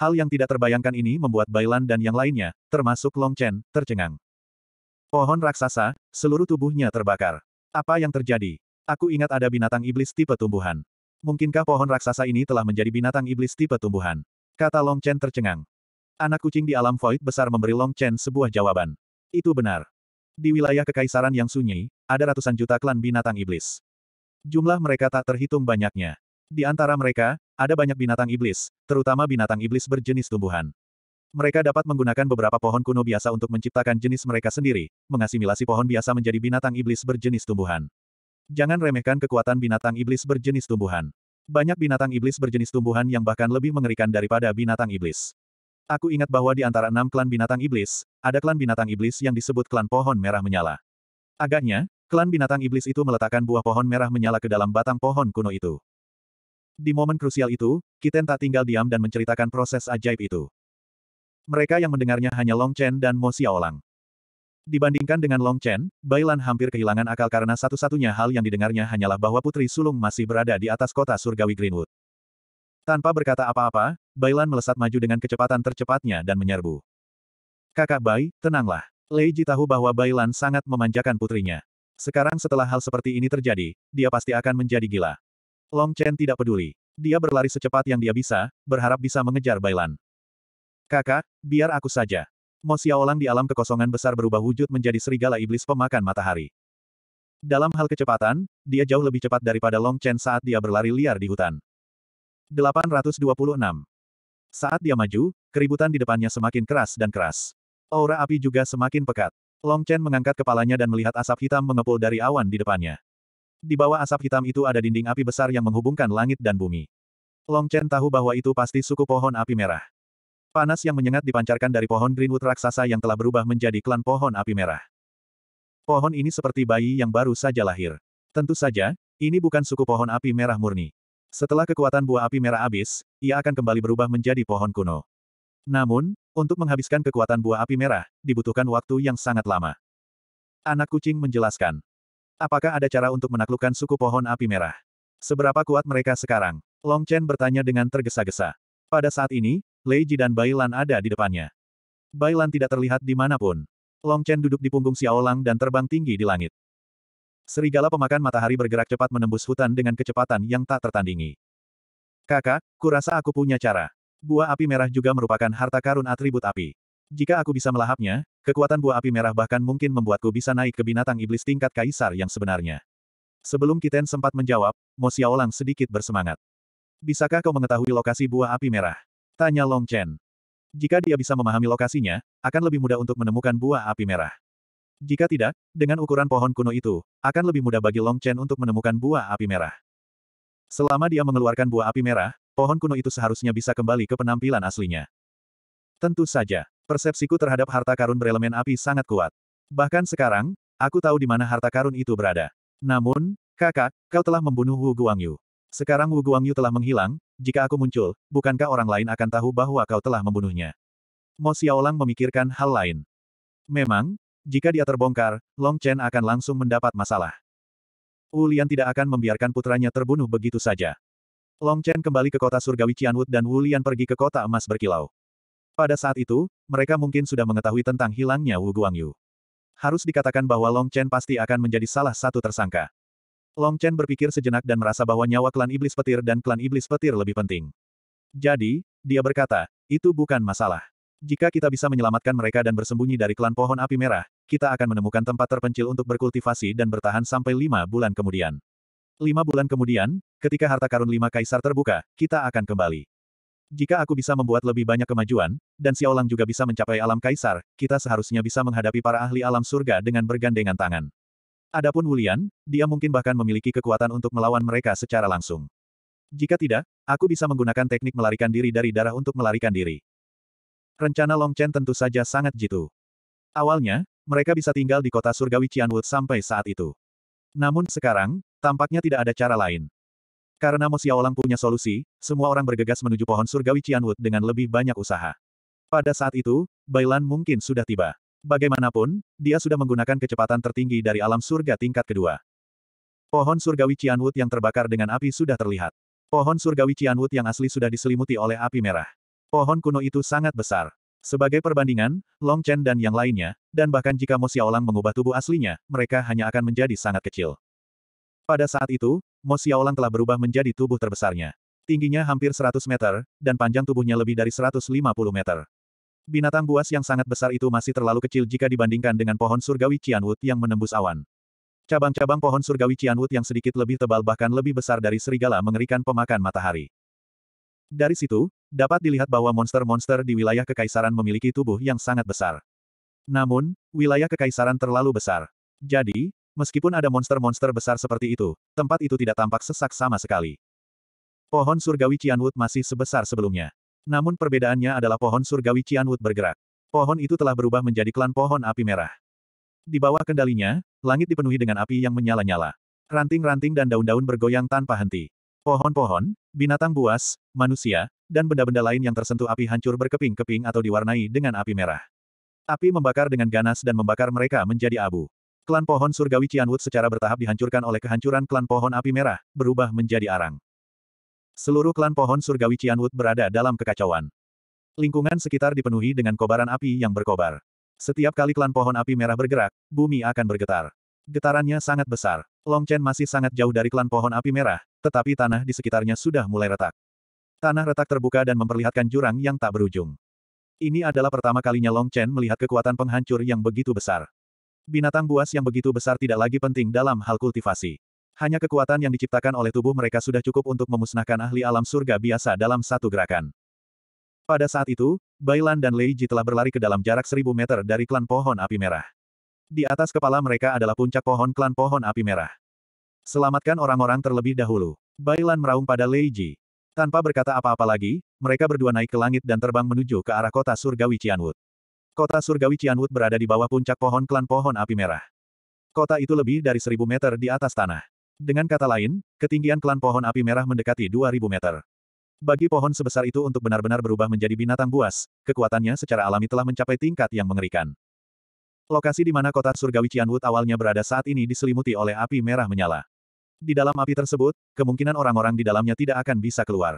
Hal yang tidak terbayangkan ini membuat Bailan dan yang lainnya, termasuk Long Chen, tercengang. Pohon raksasa, seluruh tubuhnya terbakar. Apa yang terjadi? Aku ingat ada binatang iblis tipe tumbuhan. Mungkinkah pohon raksasa ini telah menjadi binatang iblis tipe tumbuhan? Kata Long Chen tercengang. Anak kucing di alam void besar memberi Long Chen sebuah jawaban. Itu benar. Di wilayah kekaisaran yang sunyi, ada ratusan juta klan binatang iblis. Jumlah mereka tak terhitung banyaknya. Di antara mereka, ada banyak binatang iblis, terutama binatang iblis berjenis tumbuhan. Mereka dapat menggunakan beberapa pohon kuno biasa untuk menciptakan jenis mereka sendiri, mengasimilasi pohon biasa menjadi binatang iblis berjenis tumbuhan. Jangan remehkan kekuatan binatang iblis berjenis tumbuhan. Banyak binatang iblis berjenis tumbuhan yang bahkan lebih mengerikan daripada binatang iblis. Aku ingat bahwa di antara enam klan binatang iblis, ada klan binatang iblis yang disebut klan pohon merah menyala. Agaknya, klan binatang iblis itu meletakkan buah pohon merah menyala ke dalam batang pohon kuno itu. Di momen krusial itu, Kiten tak tinggal diam dan menceritakan proses ajaib itu. Mereka yang mendengarnya hanya Long Chen dan Mo Xiaolang. Dibandingkan dengan Long Chen, Bailan hampir kehilangan akal karena satu-satunya hal yang didengarnya hanyalah bahwa Putri Sulung masih berada di atas kota surgawi Greenwood. Tanpa berkata apa-apa, Bailan melesat maju dengan kecepatan tercepatnya dan menyerbu. Kakak Bai, tenanglah. Lei Ji tahu bahwa Bailan sangat memanjakan putrinya. Sekarang setelah hal seperti ini terjadi, dia pasti akan menjadi gila. Long Chen tidak peduli. Dia berlari secepat yang dia bisa, berharap bisa mengejar Bailan. Kakak, biar aku saja. Mo Xiaolang di alam kekosongan besar berubah wujud menjadi serigala iblis pemakan matahari. Dalam hal kecepatan, dia jauh lebih cepat daripada Long Chen saat dia berlari liar di hutan. 826. Saat dia maju, keributan di depannya semakin keras dan keras. Aura api juga semakin pekat. Long Chen mengangkat kepalanya dan melihat asap hitam mengepul dari awan di depannya. Di bawah asap hitam itu ada dinding api besar yang menghubungkan langit dan bumi. Long Chen tahu bahwa itu pasti suku pohon api merah. Panas yang menyengat dipancarkan dari pohon Greenwood raksasa yang telah berubah menjadi klan pohon api merah. Pohon ini seperti bayi yang baru saja lahir. Tentu saja, ini bukan suku pohon api merah murni. Setelah kekuatan buah api merah habis, ia akan kembali berubah menjadi pohon kuno. Namun, untuk menghabiskan kekuatan buah api merah, dibutuhkan waktu yang sangat lama. Anak kucing menjelaskan. Apakah ada cara untuk menaklukkan suku pohon api merah? Seberapa kuat mereka sekarang? Long Chen bertanya dengan tergesa-gesa. Pada saat ini, Lei Ji dan Bailan ada di depannya. Bailan tidak terlihat di pun. Long Chen duduk di punggung Xiao Lang dan terbang tinggi di langit. Serigala pemakan matahari bergerak cepat menembus hutan dengan kecepatan yang tak tertandingi. Kakak, kurasa aku punya cara. Buah api merah juga merupakan harta karun atribut api. Jika aku bisa melahapnya, kekuatan buah api merah bahkan mungkin membuatku bisa naik ke binatang iblis tingkat kaisar yang sebenarnya. Sebelum Kiten sempat menjawab, Mo Xiaolang sedikit bersemangat. Bisakah kau mengetahui lokasi buah api merah? Tanya Long Chen. Jika dia bisa memahami lokasinya, akan lebih mudah untuk menemukan buah api merah. Jika tidak, dengan ukuran pohon kuno itu, akan lebih mudah bagi Long Chen untuk menemukan buah api merah. Selama dia mengeluarkan buah api merah, pohon kuno itu seharusnya bisa kembali ke penampilan aslinya. Tentu saja, persepsiku terhadap harta karun berelemen api sangat kuat. Bahkan sekarang, aku tahu di mana harta karun itu berada. Namun, kakak, kau telah membunuh Wu Guangyu. Sekarang Wu Guangyu telah menghilang, jika aku muncul, bukankah orang lain akan tahu bahwa kau telah membunuhnya? Mo Xiaolang memikirkan hal lain. Memang, jika dia terbongkar, Long Chen akan langsung mendapat masalah. Wu Lian tidak akan membiarkan putranya terbunuh begitu saja. Long Chen kembali ke kota surgawi Cianwood dan Wu Lian pergi ke kota emas berkilau. Pada saat itu, mereka mungkin sudah mengetahui tentang hilangnya Wu Guangyu. Harus dikatakan bahwa Long Chen pasti akan menjadi salah satu tersangka. Long Chen berpikir sejenak dan merasa bahwa nyawa klan iblis petir dan klan iblis petir lebih penting. Jadi, dia berkata, itu bukan masalah. Jika kita bisa menyelamatkan mereka dan bersembunyi dari klan pohon api merah, kita akan menemukan tempat terpencil untuk berkultivasi dan bertahan sampai lima bulan kemudian. Lima bulan kemudian, ketika harta karun lima kaisar terbuka, kita akan kembali. Jika aku bisa membuat lebih banyak kemajuan, dan Xiaolang juga bisa mencapai alam kaisar, kita seharusnya bisa menghadapi para ahli alam surga dengan bergandengan tangan. Adapun Wulian, dia mungkin bahkan memiliki kekuatan untuk melawan mereka secara langsung. Jika tidak, aku bisa menggunakan teknik melarikan diri dari darah untuk melarikan diri. Rencana Long Chen tentu saja sangat jitu. Awalnya, mereka bisa tinggal di kota surgawi Cianwood sampai saat itu. Namun sekarang, tampaknya tidak ada cara lain. Karena Mo Xiaolang punya solusi, semua orang bergegas menuju pohon surgawi Cianwood dengan lebih banyak usaha. Pada saat itu, Bailan mungkin sudah tiba. Bagaimanapun, dia sudah menggunakan kecepatan tertinggi dari alam surga tingkat kedua. Pohon surgawi Cianwood yang terbakar dengan api sudah terlihat. Pohon surgawi Cianwood yang asli sudah diselimuti oleh api merah. Pohon kuno itu sangat besar. Sebagai perbandingan, Long Chen dan yang lainnya, dan bahkan jika Mo Xiaolang mengubah tubuh aslinya, mereka hanya akan menjadi sangat kecil. Pada saat itu, Mo Xiaolang telah berubah menjadi tubuh terbesarnya. Tingginya hampir 100 meter, dan panjang tubuhnya lebih dari 150 meter. Binatang buas yang sangat besar itu masih terlalu kecil jika dibandingkan dengan pohon surgawi Cianwood yang menembus awan. Cabang-cabang pohon surgawi Cianwood yang sedikit lebih tebal bahkan lebih besar dari serigala mengerikan pemakan matahari. Dari situ, dapat dilihat bahwa monster-monster di wilayah kekaisaran memiliki tubuh yang sangat besar. Namun, wilayah kekaisaran terlalu besar. Jadi, meskipun ada monster-monster besar seperti itu, tempat itu tidak tampak sesak sama sekali. Pohon surgawi Cianwood masih sebesar sebelumnya. Namun perbedaannya adalah pohon surgawi Cianwood bergerak. Pohon itu telah berubah menjadi klan pohon api merah. Di bawah kendalinya, langit dipenuhi dengan api yang menyala-nyala. Ranting-ranting dan daun-daun bergoyang tanpa henti. Pohon-pohon, binatang buas, manusia, dan benda-benda lain yang tersentuh api hancur berkeping-keping atau diwarnai dengan api merah. Api membakar dengan ganas dan membakar mereka menjadi abu. Klan pohon surgawi Cianwood secara bertahap dihancurkan oleh kehancuran klan pohon api merah, berubah menjadi arang. Seluruh klan pohon surgawi Cianwood berada dalam kekacauan. Lingkungan sekitar dipenuhi dengan kobaran api yang berkobar. Setiap kali klan pohon api merah bergerak, bumi akan bergetar. Getarannya sangat besar. Long Chen masih sangat jauh dari klan pohon api merah, tetapi tanah di sekitarnya sudah mulai retak. Tanah retak terbuka dan memperlihatkan jurang yang tak berujung. Ini adalah pertama kalinya Long Chen melihat kekuatan penghancur yang begitu besar. Binatang buas yang begitu besar tidak lagi penting dalam hal kultivasi. Hanya kekuatan yang diciptakan oleh tubuh mereka sudah cukup untuk memusnahkan ahli alam surga biasa dalam satu gerakan. Pada saat itu, Bailan dan Lei Ji telah berlari ke dalam jarak seribu meter dari klan pohon api merah. Di atas kepala mereka adalah puncak pohon klan pohon api merah. Selamatkan orang-orang terlebih dahulu. Bailan meraung pada Lei Ji. Tanpa berkata apa-apa lagi, mereka berdua naik ke langit dan terbang menuju ke arah kota surgawi Cianwood. Kota surgawi Cianwood berada di bawah puncak pohon klan pohon api merah. Kota itu lebih dari seribu meter di atas tanah. Dengan kata lain, ketinggian klan pohon api merah mendekati 2000 meter. Bagi pohon sebesar itu untuk benar-benar berubah menjadi binatang buas, kekuatannya secara alami telah mencapai tingkat yang mengerikan. Lokasi di mana kota surgawi Cianwood awalnya berada saat ini diselimuti oleh api merah menyala. Di dalam api tersebut, kemungkinan orang-orang di dalamnya tidak akan bisa keluar.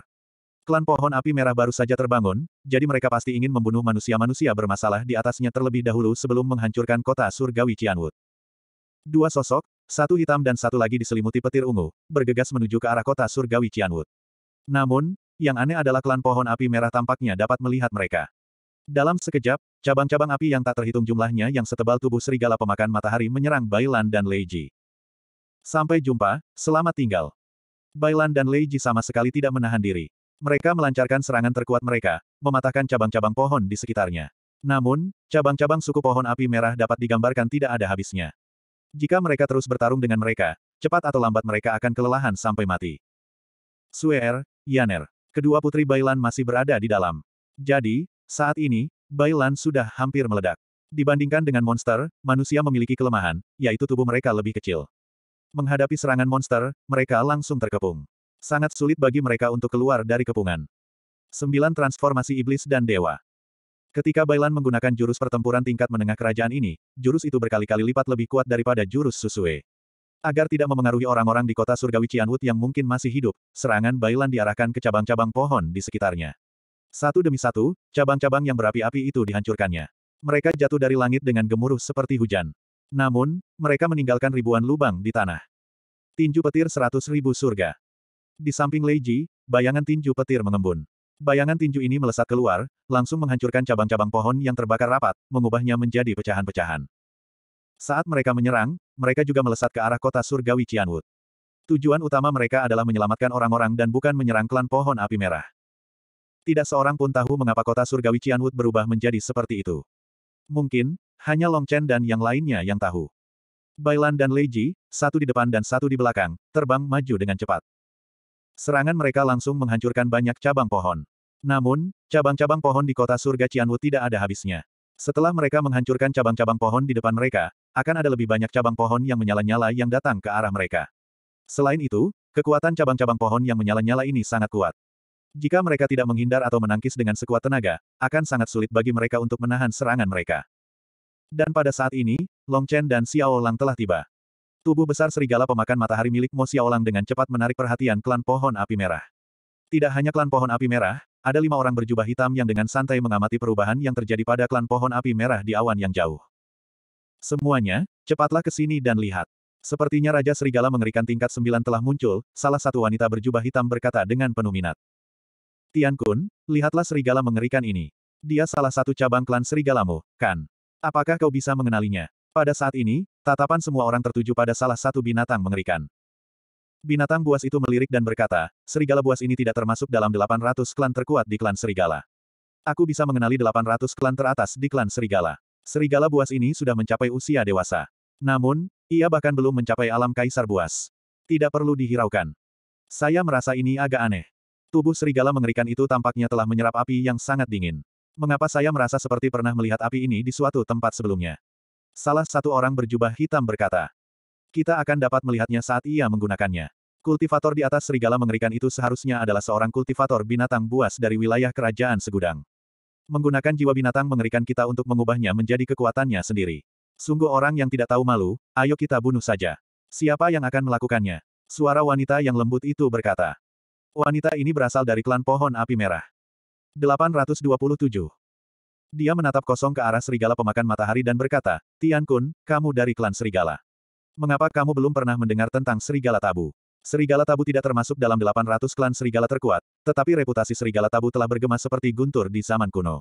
Klan pohon api merah baru saja terbangun, jadi mereka pasti ingin membunuh manusia-manusia bermasalah di atasnya terlebih dahulu sebelum menghancurkan kota surgawi Cianwood. Dua sosok, satu hitam dan satu lagi diselimuti petir ungu, bergegas menuju ke arah kota surgawi Cianwood. Namun, yang aneh adalah klan pohon api merah tampaknya dapat melihat mereka. Dalam sekejap, cabang-cabang api yang tak terhitung jumlahnya yang setebal tubuh serigala pemakan matahari menyerang Bailan dan Leiji. Sampai jumpa, selamat tinggal. Bailan dan Leiji sama sekali tidak menahan diri. Mereka melancarkan serangan terkuat mereka, mematahkan cabang-cabang pohon di sekitarnya. Namun, cabang-cabang suku pohon api merah dapat digambarkan tidak ada habisnya. Jika mereka terus bertarung dengan mereka, cepat atau lambat mereka akan kelelahan sampai mati. Suer, Yaner. Kedua putri Bailan masih berada di dalam. Jadi, saat ini, Bailan sudah hampir meledak. Dibandingkan dengan monster, manusia memiliki kelemahan, yaitu tubuh mereka lebih kecil. Menghadapi serangan monster, mereka langsung terkepung. Sangat sulit bagi mereka untuk keluar dari kepungan. Sembilan transformasi iblis dan dewa. Ketika Bailan menggunakan jurus pertempuran tingkat menengah kerajaan ini, jurus itu berkali-kali lipat lebih kuat daripada jurus Susue. Agar tidak memengaruhi orang-orang di kota surgawi Cianwut yang mungkin masih hidup, serangan Bailan diarahkan ke cabang-cabang pohon di sekitarnya. Satu demi satu, cabang-cabang yang berapi-api itu dihancurkannya. Mereka jatuh dari langit dengan gemuruh seperti hujan. Namun, mereka meninggalkan ribuan lubang di tanah. Tinju petir seratus ribu surga. Di samping Leiji, bayangan tinju petir mengembun. Bayangan tinju ini melesat keluar, langsung menghancurkan cabang-cabang pohon yang terbakar rapat, mengubahnya menjadi pecahan-pecahan. Saat mereka menyerang, mereka juga melesat ke arah kota surgawi Cianwood. Tujuan utama mereka adalah menyelamatkan orang-orang dan bukan menyerang klan pohon api merah. Tidak seorang pun tahu mengapa kota surgawi Cianwood berubah menjadi seperti itu. Mungkin, hanya Long Chen dan yang lainnya yang tahu. Bailan dan Lei Ji, satu di depan dan satu di belakang, terbang maju dengan cepat. Serangan mereka langsung menghancurkan banyak cabang pohon. Namun, cabang-cabang pohon di kota surga Cianwu tidak ada habisnya. Setelah mereka menghancurkan cabang-cabang pohon di depan mereka, akan ada lebih banyak cabang pohon yang menyala-nyala yang datang ke arah mereka. Selain itu, kekuatan cabang-cabang pohon yang menyala-nyala ini sangat kuat. Jika mereka tidak menghindar atau menangkis dengan sekuat tenaga, akan sangat sulit bagi mereka untuk menahan serangan mereka. Dan pada saat ini, Long Chen dan Xiao Lang telah tiba. Tubuh besar serigala pemakan matahari milik Mo Xiaolang dengan cepat menarik perhatian klan pohon api merah. Tidak hanya klan pohon api merah, ada lima orang berjubah hitam yang dengan santai mengamati perubahan yang terjadi pada klan pohon api merah di awan yang jauh. Semuanya, cepatlah ke sini dan lihat. Sepertinya Raja Serigala mengerikan tingkat sembilan telah muncul, salah satu wanita berjubah hitam berkata dengan penuh minat. Tian Kun, lihatlah serigala mengerikan ini. Dia salah satu cabang klan serigalamu, kan? Apakah kau bisa mengenalinya? Pada saat ini, Tatapan semua orang tertuju pada salah satu binatang mengerikan. Binatang buas itu melirik dan berkata, serigala buas ini tidak termasuk dalam 800 klan terkuat di klan serigala. Aku bisa mengenali 800 klan teratas di klan serigala. Serigala buas ini sudah mencapai usia dewasa. Namun, ia bahkan belum mencapai alam kaisar buas. Tidak perlu dihiraukan. Saya merasa ini agak aneh. Tubuh serigala mengerikan itu tampaknya telah menyerap api yang sangat dingin. Mengapa saya merasa seperti pernah melihat api ini di suatu tempat sebelumnya? Salah satu orang berjubah hitam berkata. Kita akan dapat melihatnya saat ia menggunakannya. Kultivator di atas serigala mengerikan itu seharusnya adalah seorang kultivator binatang buas dari wilayah kerajaan segudang. Menggunakan jiwa binatang mengerikan kita untuk mengubahnya menjadi kekuatannya sendiri. Sungguh orang yang tidak tahu malu, ayo kita bunuh saja. Siapa yang akan melakukannya? Suara wanita yang lembut itu berkata. Wanita ini berasal dari klan pohon api merah. 827. Dia menatap kosong ke arah serigala pemakan matahari dan berkata, Tian Kun, kamu dari klan serigala. Mengapa kamu belum pernah mendengar tentang serigala tabu? Serigala tabu tidak termasuk dalam 800 klan serigala terkuat, tetapi reputasi serigala tabu telah bergema seperti guntur di zaman kuno.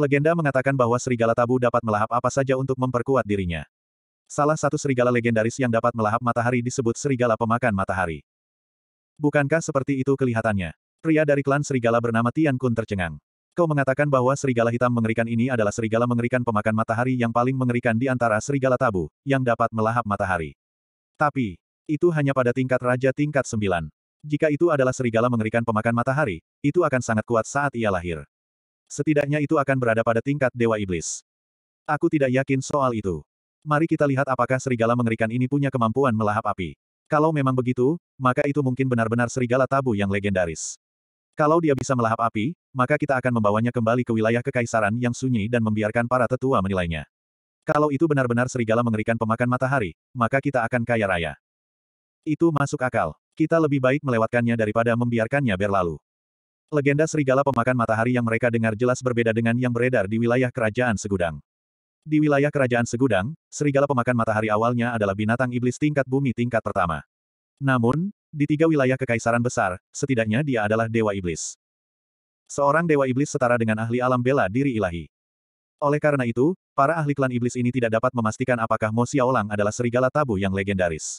Legenda mengatakan bahwa serigala tabu dapat melahap apa saja untuk memperkuat dirinya. Salah satu serigala legendaris yang dapat melahap matahari disebut serigala pemakan matahari. Bukankah seperti itu kelihatannya? Pria dari klan serigala bernama Tian Kun tercengang. Eko mengatakan bahwa serigala hitam mengerikan ini adalah serigala mengerikan pemakan matahari yang paling mengerikan di antara serigala tabu, yang dapat melahap matahari. Tapi, itu hanya pada tingkat raja tingkat sembilan. Jika itu adalah serigala mengerikan pemakan matahari, itu akan sangat kuat saat ia lahir. Setidaknya itu akan berada pada tingkat Dewa Iblis. Aku tidak yakin soal itu. Mari kita lihat apakah serigala mengerikan ini punya kemampuan melahap api. Kalau memang begitu, maka itu mungkin benar-benar serigala tabu yang legendaris. Kalau dia bisa melahap api, maka kita akan membawanya kembali ke wilayah kekaisaran yang sunyi dan membiarkan para tetua menilainya. Kalau itu benar-benar serigala mengerikan pemakan matahari, maka kita akan kaya raya. Itu masuk akal. Kita lebih baik melewatkannya daripada membiarkannya berlalu. Legenda serigala pemakan matahari yang mereka dengar jelas berbeda dengan yang beredar di wilayah kerajaan Segudang. Di wilayah kerajaan Segudang, serigala pemakan matahari awalnya adalah binatang iblis tingkat bumi tingkat pertama. Namun, di tiga wilayah kekaisaran besar, setidaknya dia adalah Dewa Iblis. Seorang Dewa Iblis setara dengan ahli alam bela diri ilahi. Oleh karena itu, para ahli klan iblis ini tidak dapat memastikan apakah Mo Xiaolang adalah serigala tabu yang legendaris.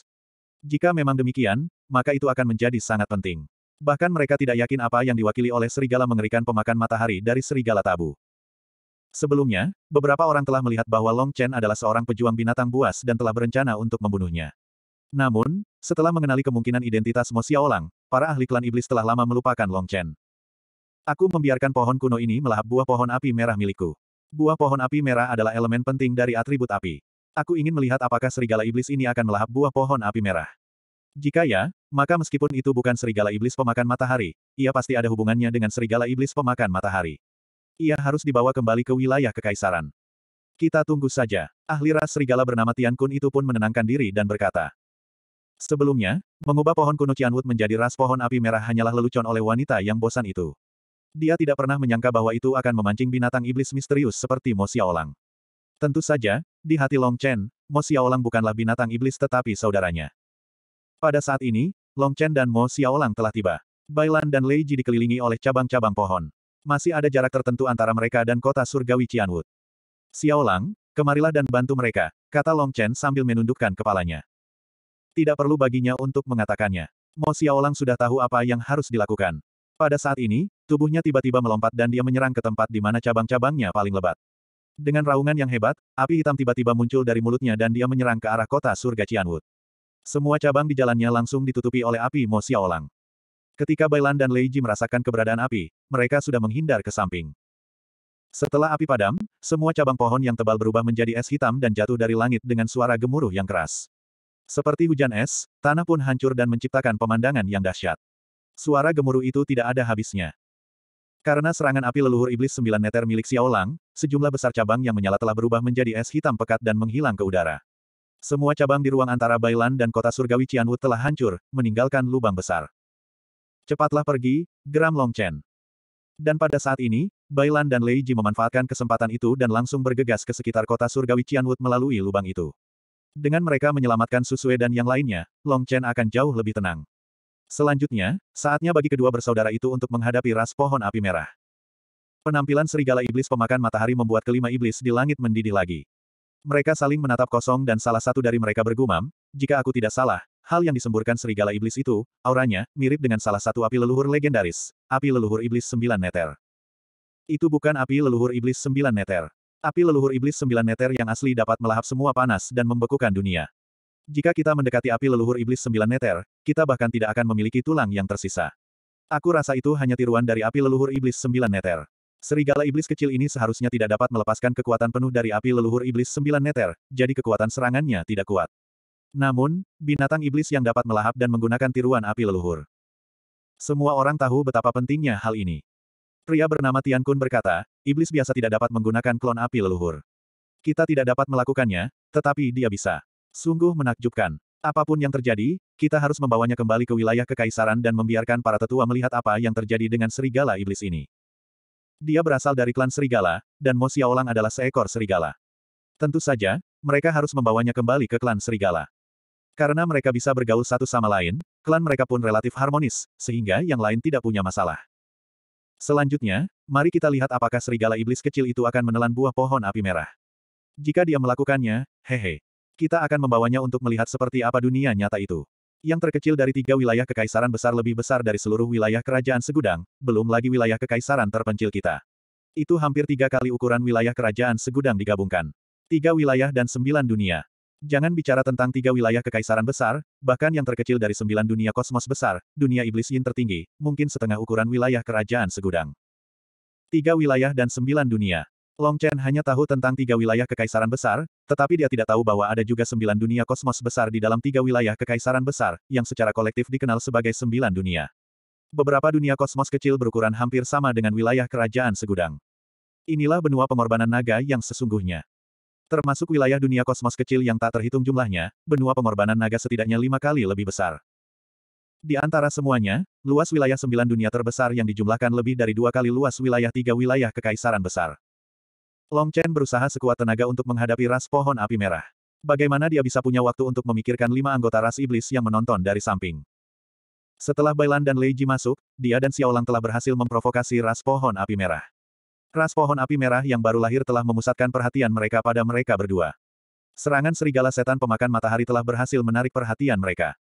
Jika memang demikian, maka itu akan menjadi sangat penting. Bahkan mereka tidak yakin apa yang diwakili oleh serigala mengerikan pemakan matahari dari serigala tabu. Sebelumnya, beberapa orang telah melihat bahwa Long Chen adalah seorang pejuang binatang buas dan telah berencana untuk membunuhnya. Namun, setelah mengenali kemungkinan identitas Mo Xiaolang, para ahli klan iblis telah lama melupakan Long Chen. Aku membiarkan pohon kuno ini melahap buah pohon api merah milikku. Buah pohon api merah adalah elemen penting dari atribut api. Aku ingin melihat apakah serigala iblis ini akan melahap buah pohon api merah. Jika ya, maka meskipun itu bukan serigala iblis pemakan matahari, ia pasti ada hubungannya dengan serigala iblis pemakan matahari. Ia harus dibawa kembali ke wilayah kekaisaran. Kita tunggu saja. Ahli ras serigala bernama Tian Kun itu pun menenangkan diri dan berkata. Sebelumnya, mengubah pohon kuno Cianwood menjadi ras pohon api merah hanyalah lelucon oleh wanita yang bosan itu. Dia tidak pernah menyangka bahwa itu akan memancing binatang iblis misterius seperti Mo Xiaolang. Tentu saja, di hati Long Chen, Mo Xiaolang bukanlah binatang iblis tetapi saudaranya. Pada saat ini, Long Chen dan Mo Xiaolang telah tiba. Bailan dan Lei Ji dikelilingi oleh cabang-cabang pohon. Masih ada jarak tertentu antara mereka dan kota surgawi Cianwood. Xiaolang, kemarilah dan bantu mereka, kata Long Chen sambil menundukkan kepalanya. Tidak perlu baginya untuk mengatakannya. Mo Xiaolang sudah tahu apa yang harus dilakukan. Pada saat ini, tubuhnya tiba-tiba melompat dan dia menyerang ke tempat di mana cabang-cabangnya paling lebat. Dengan raungan yang hebat, api hitam tiba-tiba muncul dari mulutnya dan dia menyerang ke arah kota surga Cianwood. Semua cabang di jalannya langsung ditutupi oleh api Mo Xiaolang. Ketika Bailan dan Lei Ji merasakan keberadaan api, mereka sudah menghindar ke samping. Setelah api padam, semua cabang pohon yang tebal berubah menjadi es hitam dan jatuh dari langit dengan suara gemuruh yang keras. Seperti hujan es, tanah pun hancur dan menciptakan pemandangan yang dahsyat. Suara gemuruh itu tidak ada habisnya. Karena serangan api leluhur iblis sembilan meter milik Xiao Lang, sejumlah besar cabang yang menyala telah berubah menjadi es hitam pekat dan menghilang ke udara. Semua cabang di ruang antara Bailan dan kota surgawi Cianwu telah hancur, meninggalkan lubang besar. Cepatlah pergi, geram Long Chen. Dan pada saat ini, Bailan dan Lei Ji memanfaatkan kesempatan itu dan langsung bergegas ke sekitar kota surgawi Cianwu melalui lubang itu. Dengan mereka menyelamatkan Susue dan yang lainnya, Long Chen akan jauh lebih tenang. Selanjutnya, saatnya bagi kedua bersaudara itu untuk menghadapi ras pohon api merah. Penampilan serigala iblis pemakan matahari membuat kelima iblis di langit mendidih lagi. Mereka saling menatap kosong dan salah satu dari mereka bergumam, jika aku tidak salah, hal yang disemburkan serigala iblis itu, auranya, mirip dengan salah satu api leluhur legendaris, api leluhur iblis sembilan neter. Itu bukan api leluhur iblis sembilan neter. Api leluhur iblis sembilan meter yang asli dapat melahap semua panas dan membekukan dunia. Jika kita mendekati api leluhur iblis sembilan meter, kita bahkan tidak akan memiliki tulang yang tersisa. Aku rasa itu hanya tiruan dari api leluhur iblis sembilan meter. Serigala iblis kecil ini seharusnya tidak dapat melepaskan kekuatan penuh dari api leluhur iblis sembilan meter, jadi kekuatan serangannya tidak kuat. Namun, binatang iblis yang dapat melahap dan menggunakan tiruan api leluhur. Semua orang tahu betapa pentingnya hal ini. Pria bernama Tian Kun berkata, iblis biasa tidak dapat menggunakan klon api leluhur. Kita tidak dapat melakukannya, tetapi dia bisa. Sungguh menakjubkan. Apapun yang terjadi, kita harus membawanya kembali ke wilayah kekaisaran dan membiarkan para tetua melihat apa yang terjadi dengan serigala iblis ini. Dia berasal dari klan serigala, dan Mo Xiaolang adalah seekor serigala. Tentu saja, mereka harus membawanya kembali ke klan serigala. Karena mereka bisa bergaul satu sama lain, klan mereka pun relatif harmonis, sehingga yang lain tidak punya masalah. Selanjutnya, mari kita lihat apakah serigala iblis kecil itu akan menelan buah pohon api merah. Jika dia melakukannya, hehe. Kita akan membawanya untuk melihat seperti apa dunia nyata itu. Yang terkecil dari tiga wilayah kekaisaran besar lebih besar dari seluruh wilayah kerajaan segudang, belum lagi wilayah kekaisaran terpencil kita. Itu hampir tiga kali ukuran wilayah kerajaan segudang digabungkan. Tiga wilayah dan sembilan dunia. Jangan bicara tentang tiga wilayah kekaisaran besar, bahkan yang terkecil dari sembilan dunia kosmos besar, dunia iblis yin tertinggi, mungkin setengah ukuran wilayah kerajaan segudang. Tiga wilayah dan sembilan dunia. Long Chen hanya tahu tentang tiga wilayah kekaisaran besar, tetapi dia tidak tahu bahwa ada juga sembilan dunia kosmos besar di dalam tiga wilayah kekaisaran besar, yang secara kolektif dikenal sebagai sembilan dunia. Beberapa dunia kosmos kecil berukuran hampir sama dengan wilayah kerajaan segudang. Inilah benua pengorbanan naga yang sesungguhnya. Termasuk wilayah dunia kosmos kecil yang tak terhitung jumlahnya, benua pengorbanan naga setidaknya lima kali lebih besar. Di antara semuanya, luas wilayah sembilan dunia terbesar yang dijumlahkan lebih dari dua kali luas wilayah tiga wilayah kekaisaran besar. Long Chen berusaha sekuat tenaga untuk menghadapi ras pohon api merah. Bagaimana dia bisa punya waktu untuk memikirkan lima anggota ras iblis yang menonton dari samping? Setelah Bailan dan Lei Ji masuk, dia dan Xiaolang telah berhasil memprovokasi ras pohon api merah. Ras pohon api merah yang baru lahir telah memusatkan perhatian mereka pada mereka berdua. Serangan serigala setan pemakan matahari telah berhasil menarik perhatian mereka.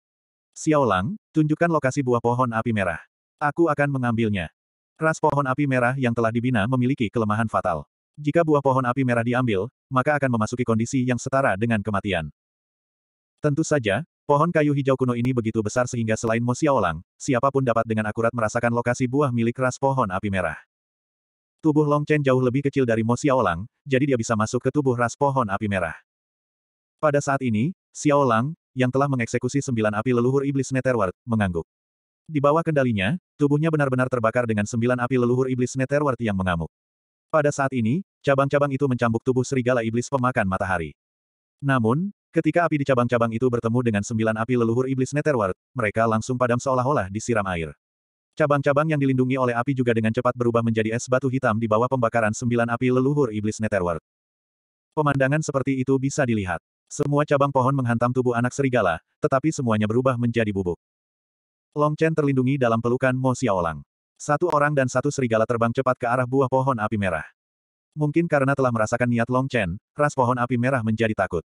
Xiaolang, tunjukkan lokasi buah pohon api merah. Aku akan mengambilnya. Ras pohon api merah yang telah dibina memiliki kelemahan fatal. Jika buah pohon api merah diambil, maka akan memasuki kondisi yang setara dengan kematian. Tentu saja, pohon kayu hijau kuno ini begitu besar sehingga selain Mo Xiaolang, siapapun dapat dengan akurat merasakan lokasi buah milik ras pohon api merah. Tubuh Long Chen jauh lebih kecil dari Mo Xiaolang, jadi dia bisa masuk ke tubuh ras pohon api merah. Pada saat ini, Xiaolang, yang telah mengeksekusi sembilan api leluhur iblis Netherward, mengangguk. Di bawah kendalinya, tubuhnya benar-benar terbakar dengan sembilan api leluhur iblis Netherward yang mengamuk. Pada saat ini, cabang-cabang itu mencambuk tubuh serigala iblis pemakan matahari. Namun, ketika api di cabang-cabang itu bertemu dengan sembilan api leluhur iblis Netherward, mereka langsung padam seolah-olah disiram air. Cabang-cabang yang dilindungi oleh api juga dengan cepat berubah menjadi es batu hitam di bawah pembakaran sembilan api leluhur iblis Netherworld. Pemandangan seperti itu bisa dilihat. Semua cabang pohon menghantam tubuh anak serigala, tetapi semuanya berubah menjadi bubuk. Long Chen terlindungi dalam pelukan Mo Xiaolang. Satu orang dan satu serigala terbang cepat ke arah buah pohon api merah. Mungkin karena telah merasakan niat Long Chen, ras pohon api merah menjadi takut.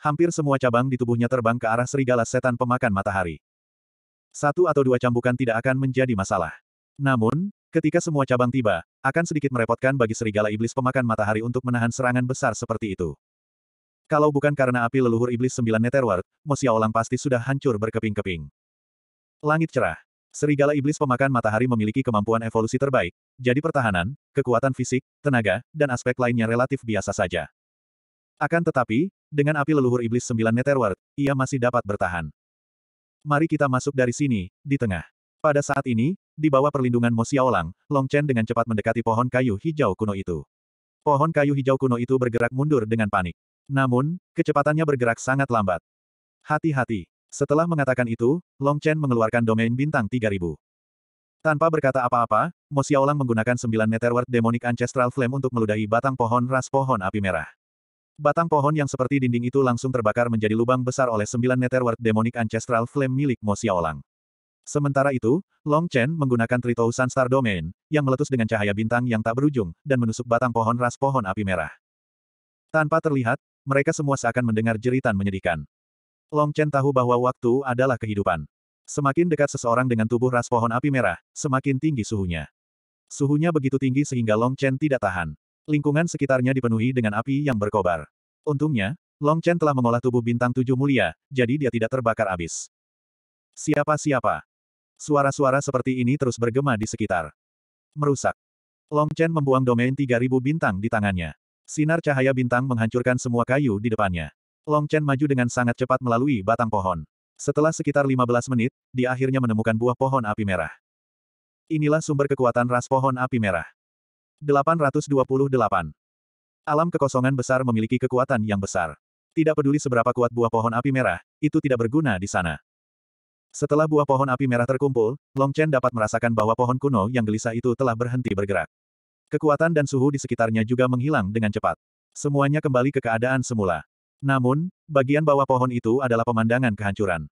Hampir semua cabang di tubuhnya terbang ke arah serigala setan pemakan matahari. Satu atau dua cambukan tidak akan menjadi masalah. Namun, ketika semua cabang tiba, akan sedikit merepotkan bagi serigala iblis pemakan matahari untuk menahan serangan besar seperti itu. Kalau bukan karena api leluhur iblis sembilan Netherworld, Olang pasti sudah hancur berkeping-keping. Langit cerah. Serigala iblis pemakan matahari memiliki kemampuan evolusi terbaik, jadi pertahanan, kekuatan fisik, tenaga, dan aspek lainnya relatif biasa saja. Akan tetapi, dengan api leluhur iblis sembilan Netherworld, ia masih dapat bertahan. Mari kita masuk dari sini, di tengah. Pada saat ini, di bawah perlindungan Mo Xiaolang, Long Chen dengan cepat mendekati pohon kayu hijau kuno itu. Pohon kayu hijau kuno itu bergerak mundur dengan panik. Namun, kecepatannya bergerak sangat lambat. Hati-hati. Setelah mengatakan itu, Long Chen mengeluarkan domain bintang 3000. Tanpa berkata apa-apa, Mo Xiaolang menggunakan sembilan Netherward Demonic Ancestral Flame untuk meludahi batang pohon ras pohon api merah. Batang pohon yang seperti dinding itu langsung terbakar menjadi lubang besar oleh sembilan Netherworld Demonic Ancestral Flame milik Mo Xiaolang. Sementara itu, Long Chen menggunakan Tritou Sunstar Domain, yang meletus dengan cahaya bintang yang tak berujung, dan menusuk batang pohon ras pohon api merah. Tanpa terlihat, mereka semua seakan mendengar jeritan menyedihkan. Long Chen tahu bahwa waktu adalah kehidupan. Semakin dekat seseorang dengan tubuh ras pohon api merah, semakin tinggi suhunya. Suhunya begitu tinggi sehingga Long Chen tidak tahan. Lingkungan sekitarnya dipenuhi dengan api yang berkobar. Untungnya, Long Chen telah mengolah tubuh bintang tujuh mulia, jadi dia tidak terbakar abis. Siapa-siapa? Suara-suara seperti ini terus bergema di sekitar. Merusak. Long Chen membuang domain 3000 bintang di tangannya. Sinar cahaya bintang menghancurkan semua kayu di depannya. Long Chen maju dengan sangat cepat melalui batang pohon. Setelah sekitar 15 menit, dia akhirnya menemukan buah pohon api merah. Inilah sumber kekuatan ras pohon api merah. 828. Alam kekosongan besar memiliki kekuatan yang besar. Tidak peduli seberapa kuat buah pohon api merah, itu tidak berguna di sana. Setelah buah pohon api merah terkumpul, Long Chen dapat merasakan bahwa pohon kuno yang gelisah itu telah berhenti bergerak. Kekuatan dan suhu di sekitarnya juga menghilang dengan cepat. Semuanya kembali ke keadaan semula. Namun, bagian bawah pohon itu adalah pemandangan kehancuran.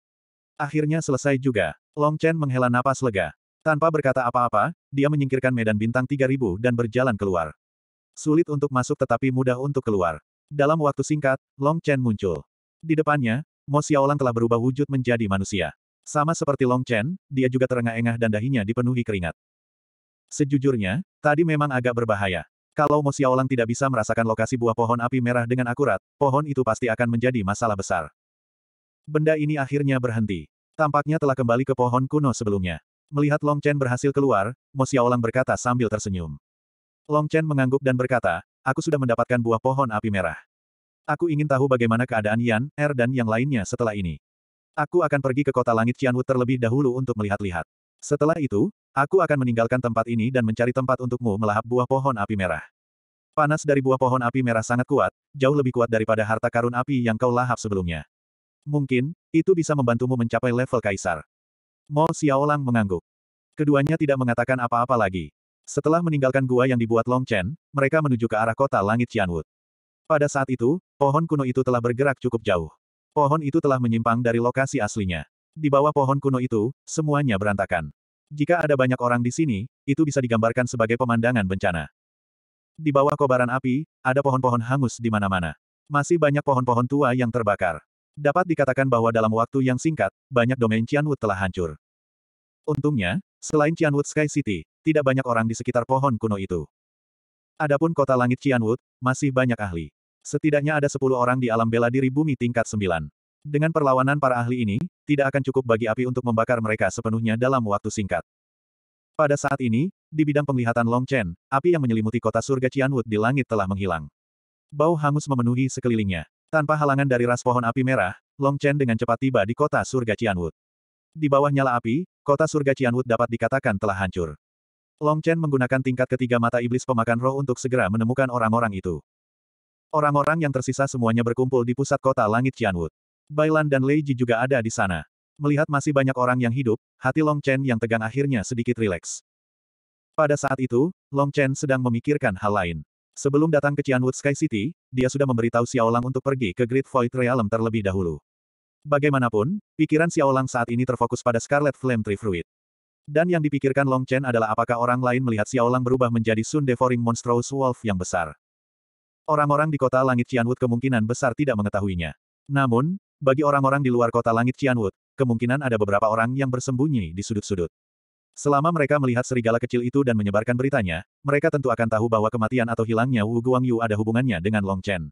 Akhirnya selesai juga. Long Chen menghela napas lega. Tanpa berkata apa-apa, dia menyingkirkan medan bintang 3000 dan berjalan keluar. Sulit untuk masuk tetapi mudah untuk keluar. Dalam waktu singkat, Long Chen muncul. Di depannya, Mo Xiaolang telah berubah wujud menjadi manusia. Sama seperti Long Chen, dia juga terengah-engah dan dahinya dipenuhi keringat. Sejujurnya, tadi memang agak berbahaya. Kalau Mo Xiaolang tidak bisa merasakan lokasi buah pohon api merah dengan akurat, pohon itu pasti akan menjadi masalah besar. Benda ini akhirnya berhenti. Tampaknya telah kembali ke pohon kuno sebelumnya. Melihat Long Chen berhasil keluar, Mo Xiaolang berkata sambil tersenyum. Long Chen mengangguk dan berkata, aku sudah mendapatkan buah pohon api merah. Aku ingin tahu bagaimana keadaan Yan, Er dan yang lainnya setelah ini. Aku akan pergi ke kota langit Qianwu terlebih dahulu untuk melihat-lihat. Setelah itu, aku akan meninggalkan tempat ini dan mencari tempat untukmu melahap buah pohon api merah. Panas dari buah pohon api merah sangat kuat, jauh lebih kuat daripada harta karun api yang kau lahap sebelumnya. Mungkin, itu bisa membantumu mencapai level kaisar. Mo Xiaolang mengangguk. Keduanya tidak mengatakan apa-apa lagi. Setelah meninggalkan gua yang dibuat Long Chen, mereka menuju ke arah kota langit Qianwood. Pada saat itu, pohon kuno itu telah bergerak cukup jauh. Pohon itu telah menyimpang dari lokasi aslinya. Di bawah pohon kuno itu, semuanya berantakan. Jika ada banyak orang di sini, itu bisa digambarkan sebagai pemandangan bencana. Di bawah kobaran api, ada pohon-pohon hangus di mana-mana. Masih banyak pohon-pohon tua yang terbakar. Dapat dikatakan bahwa dalam waktu yang singkat, banyak domain Cianwood telah hancur. Untungnya, selain Cianwood Sky City, tidak banyak orang di sekitar pohon kuno itu. Adapun kota langit Cianwood, masih banyak ahli. Setidaknya ada 10 orang di alam bela diri bumi tingkat 9. Dengan perlawanan para ahli ini, tidak akan cukup bagi api untuk membakar mereka sepenuhnya dalam waktu singkat. Pada saat ini, di bidang penglihatan Long Chen, api yang menyelimuti kota surga Cianwood di langit telah menghilang. Bau hangus memenuhi sekelilingnya. Tanpa halangan dari ras pohon api merah, Long Chen dengan cepat tiba di kota surga Cianwood. Di bawah nyala api, kota surga Cianwood dapat dikatakan telah hancur. Long Chen menggunakan tingkat ketiga mata iblis pemakan roh untuk segera menemukan orang-orang itu. Orang-orang yang tersisa semuanya berkumpul di pusat kota langit Cianwood. Bailan dan Lei Ji juga ada di sana. Melihat masih banyak orang yang hidup, hati Long Chen yang tegang akhirnya sedikit rileks. Pada saat itu, Long Chen sedang memikirkan hal lain. Sebelum datang ke Cianwood Sky City, dia sudah memberitahu Xiaolang untuk pergi ke Great Void Realm terlebih dahulu. Bagaimanapun, pikiran Xiaolang saat ini terfokus pada Scarlet Flame Tree Fruit. Dan yang dipikirkan Long Chen adalah apakah orang lain melihat Xiaolang berubah menjadi Sun Devouring Monstrous Wolf yang besar. Orang-orang di kota langit Cianwood kemungkinan besar tidak mengetahuinya. Namun, bagi orang-orang di luar kota langit Cianwood, kemungkinan ada beberapa orang yang bersembunyi di sudut-sudut. Selama mereka melihat serigala kecil itu dan menyebarkan beritanya, mereka tentu akan tahu bahwa kematian atau hilangnya Wu Guangyu ada hubungannya dengan Long Chen.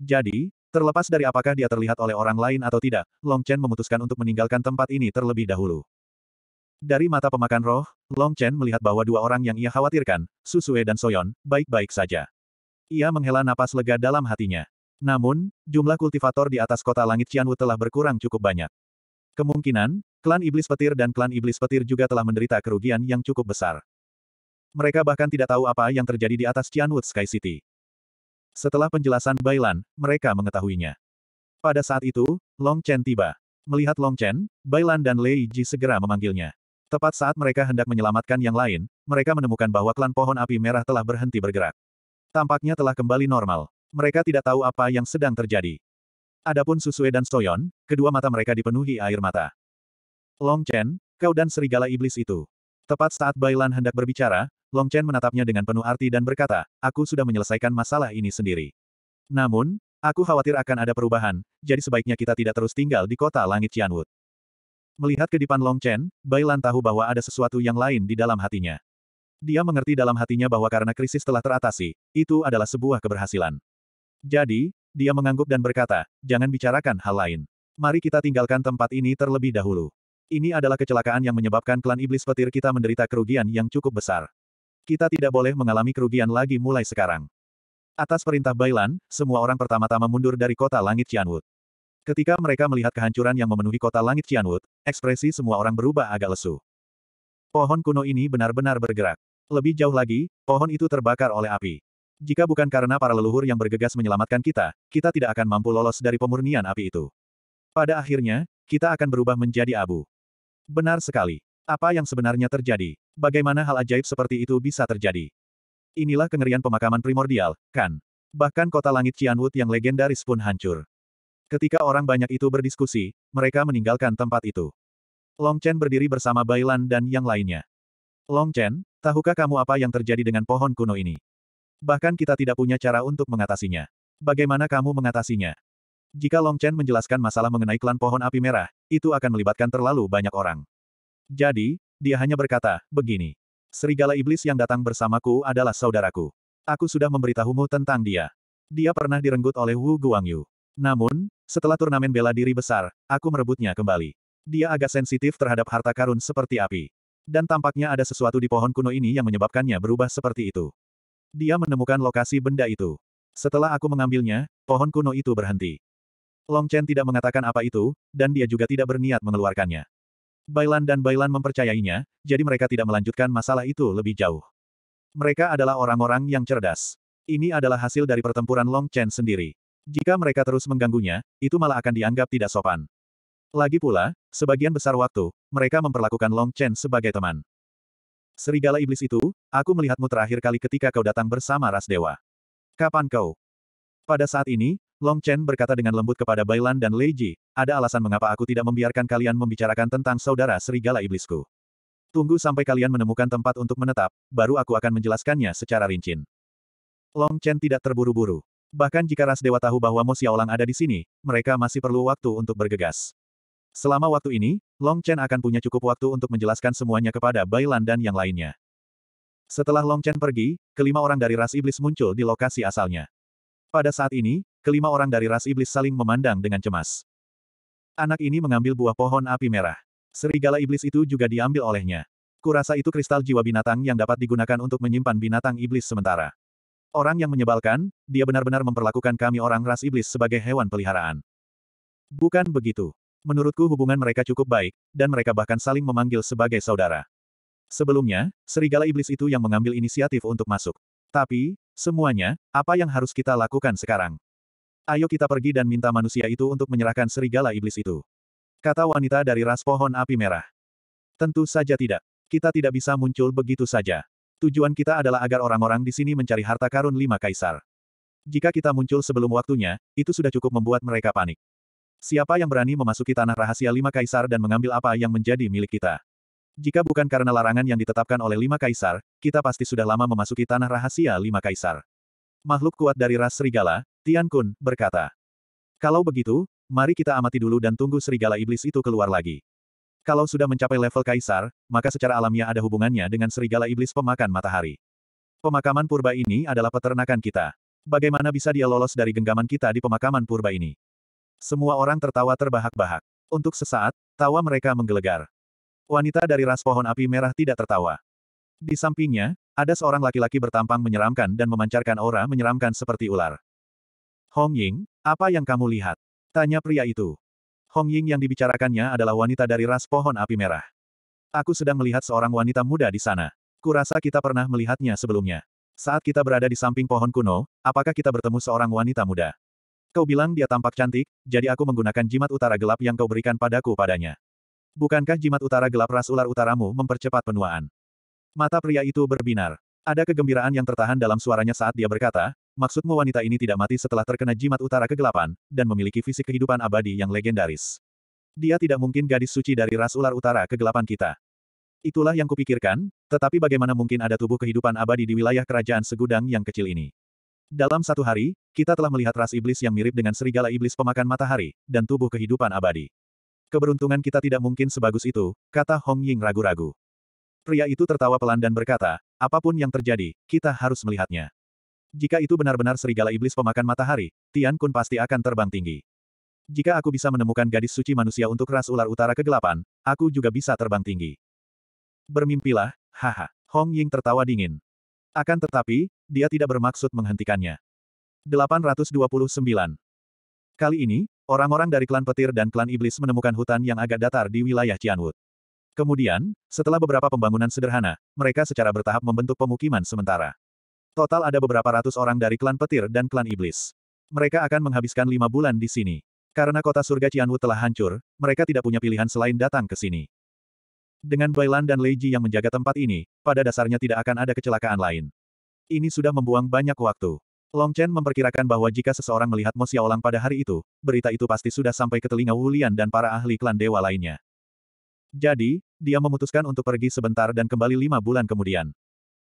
Jadi, terlepas dari apakah dia terlihat oleh orang lain atau tidak, Long Chen memutuskan untuk meninggalkan tempat ini terlebih dahulu. Dari mata pemakan roh, Long Chen melihat bahwa dua orang yang ia khawatirkan, Susue dan Soyon, baik-baik saja. Ia menghela napas lega dalam hatinya. Namun, jumlah kultivator di atas kota langit Qianwu telah berkurang cukup banyak. Kemungkinan, Klan Iblis Petir dan Klan Iblis Petir juga telah menderita kerugian yang cukup besar. Mereka bahkan tidak tahu apa yang terjadi di atas Cianwood Sky City. Setelah penjelasan Bailan, mereka mengetahuinya. Pada saat itu, Long Chen tiba. Melihat Long Chen, Bailan dan Lei Ji segera memanggilnya. Tepat saat mereka hendak menyelamatkan yang lain, mereka menemukan bahwa klan pohon api merah telah berhenti bergerak. Tampaknya telah kembali normal. Mereka tidak tahu apa yang sedang terjadi. Adapun Susue dan Soyon, kedua mata mereka dipenuhi air mata. Long Chen, kau dan serigala iblis itu. Tepat saat Bailan hendak berbicara, Long Chen menatapnya dengan penuh arti dan berkata, aku sudah menyelesaikan masalah ini sendiri. Namun, aku khawatir akan ada perubahan, jadi sebaiknya kita tidak terus tinggal di kota langit Cianwood. Melihat kedipan Long Chen, Bailan tahu bahwa ada sesuatu yang lain di dalam hatinya. Dia mengerti dalam hatinya bahwa karena krisis telah teratasi, itu adalah sebuah keberhasilan. Jadi, dia mengangguk dan berkata, jangan bicarakan hal lain. Mari kita tinggalkan tempat ini terlebih dahulu. Ini adalah kecelakaan yang menyebabkan klan iblis petir kita menderita kerugian yang cukup besar. Kita tidak boleh mengalami kerugian lagi mulai sekarang. Atas perintah Bailan, semua orang pertama-tama mundur dari kota langit Cianwood. Ketika mereka melihat kehancuran yang memenuhi kota langit Cianwood, ekspresi semua orang berubah agak lesu. Pohon kuno ini benar-benar bergerak. Lebih jauh lagi, pohon itu terbakar oleh api. Jika bukan karena para leluhur yang bergegas menyelamatkan kita, kita tidak akan mampu lolos dari pemurnian api itu. Pada akhirnya, kita akan berubah menjadi abu. Benar sekali. Apa yang sebenarnya terjadi? Bagaimana hal ajaib seperti itu bisa terjadi? Inilah kengerian pemakaman primordial, kan? Bahkan kota langit Cianwood yang legendaris pun hancur. Ketika orang banyak itu berdiskusi, mereka meninggalkan tempat itu. Long Chen berdiri bersama Bailan dan yang lainnya. Long Chen, tahukah kamu apa yang terjadi dengan pohon kuno ini? Bahkan kita tidak punya cara untuk mengatasinya. Bagaimana kamu mengatasinya? Jika Long Chen menjelaskan masalah mengenai klan pohon api merah, itu akan melibatkan terlalu banyak orang. Jadi, dia hanya berkata, begini. Serigala iblis yang datang bersamaku adalah saudaraku. Aku sudah memberitahumu tentang dia. Dia pernah direnggut oleh Wu Guangyu. Namun, setelah turnamen bela diri besar, aku merebutnya kembali. Dia agak sensitif terhadap harta karun seperti api. Dan tampaknya ada sesuatu di pohon kuno ini yang menyebabkannya berubah seperti itu. Dia menemukan lokasi benda itu. Setelah aku mengambilnya, pohon kuno itu berhenti. Long Chen tidak mengatakan apa itu, dan dia juga tidak berniat mengeluarkannya. Bailan dan Bailan mempercayainya, jadi mereka tidak melanjutkan masalah itu lebih jauh. Mereka adalah orang-orang yang cerdas. Ini adalah hasil dari pertempuran Long Chen sendiri. Jika mereka terus mengganggunya, itu malah akan dianggap tidak sopan. Lagi pula, sebagian besar waktu, mereka memperlakukan Long Chen sebagai teman. Serigala iblis itu, aku melihatmu terakhir kali ketika kau datang bersama ras dewa. Kapan kau? Pada saat ini, Long Chen berkata dengan lembut kepada Bailan dan Lei Ji, ada alasan mengapa aku tidak membiarkan kalian membicarakan tentang saudara serigala iblisku. Tunggu sampai kalian menemukan tempat untuk menetap, baru aku akan menjelaskannya secara rinci. Long Chen tidak terburu-buru. Bahkan jika ras dewa tahu bahwa Mo Xiaolang ada di sini, mereka masih perlu waktu untuk bergegas. Selama waktu ini, Long Chen akan punya cukup waktu untuk menjelaskan semuanya kepada Bailan dan yang lainnya. Setelah Long Chen pergi, kelima orang dari ras iblis muncul di lokasi asalnya. Pada saat ini, kelima orang dari ras iblis saling memandang dengan cemas. Anak ini mengambil buah pohon api merah. Serigala iblis itu juga diambil olehnya. Kurasa itu kristal jiwa binatang yang dapat digunakan untuk menyimpan binatang iblis sementara. Orang yang menyebalkan, dia benar-benar memperlakukan kami orang ras iblis sebagai hewan peliharaan. Bukan begitu. Menurutku hubungan mereka cukup baik, dan mereka bahkan saling memanggil sebagai saudara. Sebelumnya, serigala iblis itu yang mengambil inisiatif untuk masuk. Tapi, semuanya, apa yang harus kita lakukan sekarang? Ayo kita pergi dan minta manusia itu untuk menyerahkan serigala iblis itu. Kata wanita dari ras pohon api merah. Tentu saja tidak. Kita tidak bisa muncul begitu saja. Tujuan kita adalah agar orang-orang di sini mencari harta karun lima kaisar. Jika kita muncul sebelum waktunya, itu sudah cukup membuat mereka panik. Siapa yang berani memasuki tanah rahasia lima kaisar dan mengambil apa yang menjadi milik kita? Jika bukan karena larangan yang ditetapkan oleh lima kaisar, kita pasti sudah lama memasuki tanah rahasia lima kaisar makhluk kuat dari ras serigala, Tian Kun, berkata. Kalau begitu, mari kita amati dulu dan tunggu serigala iblis itu keluar lagi. Kalau sudah mencapai level kaisar, maka secara alamiah ada hubungannya dengan serigala iblis pemakan matahari. Pemakaman purba ini adalah peternakan kita. Bagaimana bisa dia lolos dari genggaman kita di pemakaman purba ini? Semua orang tertawa terbahak-bahak. Untuk sesaat, tawa mereka menggelegar. Wanita dari ras pohon api merah tidak tertawa. Di sampingnya, ada seorang laki-laki bertampang menyeramkan dan memancarkan aura menyeramkan seperti ular. Hong Ying, apa yang kamu lihat? Tanya pria itu. Hong Ying yang dibicarakannya adalah wanita dari ras pohon api merah. Aku sedang melihat seorang wanita muda di sana. Kurasa kita pernah melihatnya sebelumnya. Saat kita berada di samping pohon kuno, apakah kita bertemu seorang wanita muda? Kau bilang dia tampak cantik, jadi aku menggunakan jimat utara gelap yang kau berikan padaku padanya. Bukankah jimat utara gelap ras ular utaramu mempercepat penuaan? Mata pria itu berbinar. Ada kegembiraan yang tertahan dalam suaranya saat dia berkata, maksudmu wanita ini tidak mati setelah terkena jimat utara kegelapan, dan memiliki fisik kehidupan abadi yang legendaris. Dia tidak mungkin gadis suci dari ras ular utara kegelapan kita. Itulah yang kupikirkan, tetapi bagaimana mungkin ada tubuh kehidupan abadi di wilayah kerajaan segudang yang kecil ini? Dalam satu hari, kita telah melihat ras iblis yang mirip dengan serigala iblis pemakan matahari, dan tubuh kehidupan abadi. Keberuntungan kita tidak mungkin sebagus itu, kata Hong Ying ragu-ragu. Pria itu tertawa pelan dan berkata, apapun yang terjadi, kita harus melihatnya. Jika itu benar-benar serigala iblis pemakan matahari, Tian Kun pasti akan terbang tinggi. Jika aku bisa menemukan gadis suci manusia untuk ras ular utara kegelapan, aku juga bisa terbang tinggi. Bermimpilah, haha. Hong Ying tertawa dingin. Akan tetapi, dia tidak bermaksud menghentikannya. 829. Kali ini, orang-orang dari klan petir dan klan iblis menemukan hutan yang agak datar di wilayah Cianwood. Kemudian, setelah beberapa pembangunan sederhana, mereka secara bertahap membentuk pemukiman sementara. Total ada beberapa ratus orang dari klan petir dan klan iblis. Mereka akan menghabiskan lima bulan di sini. Karena kota surga Cianwu telah hancur, mereka tidak punya pilihan selain datang ke sini. Dengan Bailan dan Leiji yang menjaga tempat ini, pada dasarnya tidak akan ada kecelakaan lain. Ini sudah membuang banyak waktu. Long Chen memperkirakan bahwa jika seseorang melihat Mo Xiaolang pada hari itu, berita itu pasti sudah sampai ke telinga Wulian dan para ahli klan dewa lainnya. Jadi, dia memutuskan untuk pergi sebentar dan kembali lima bulan kemudian.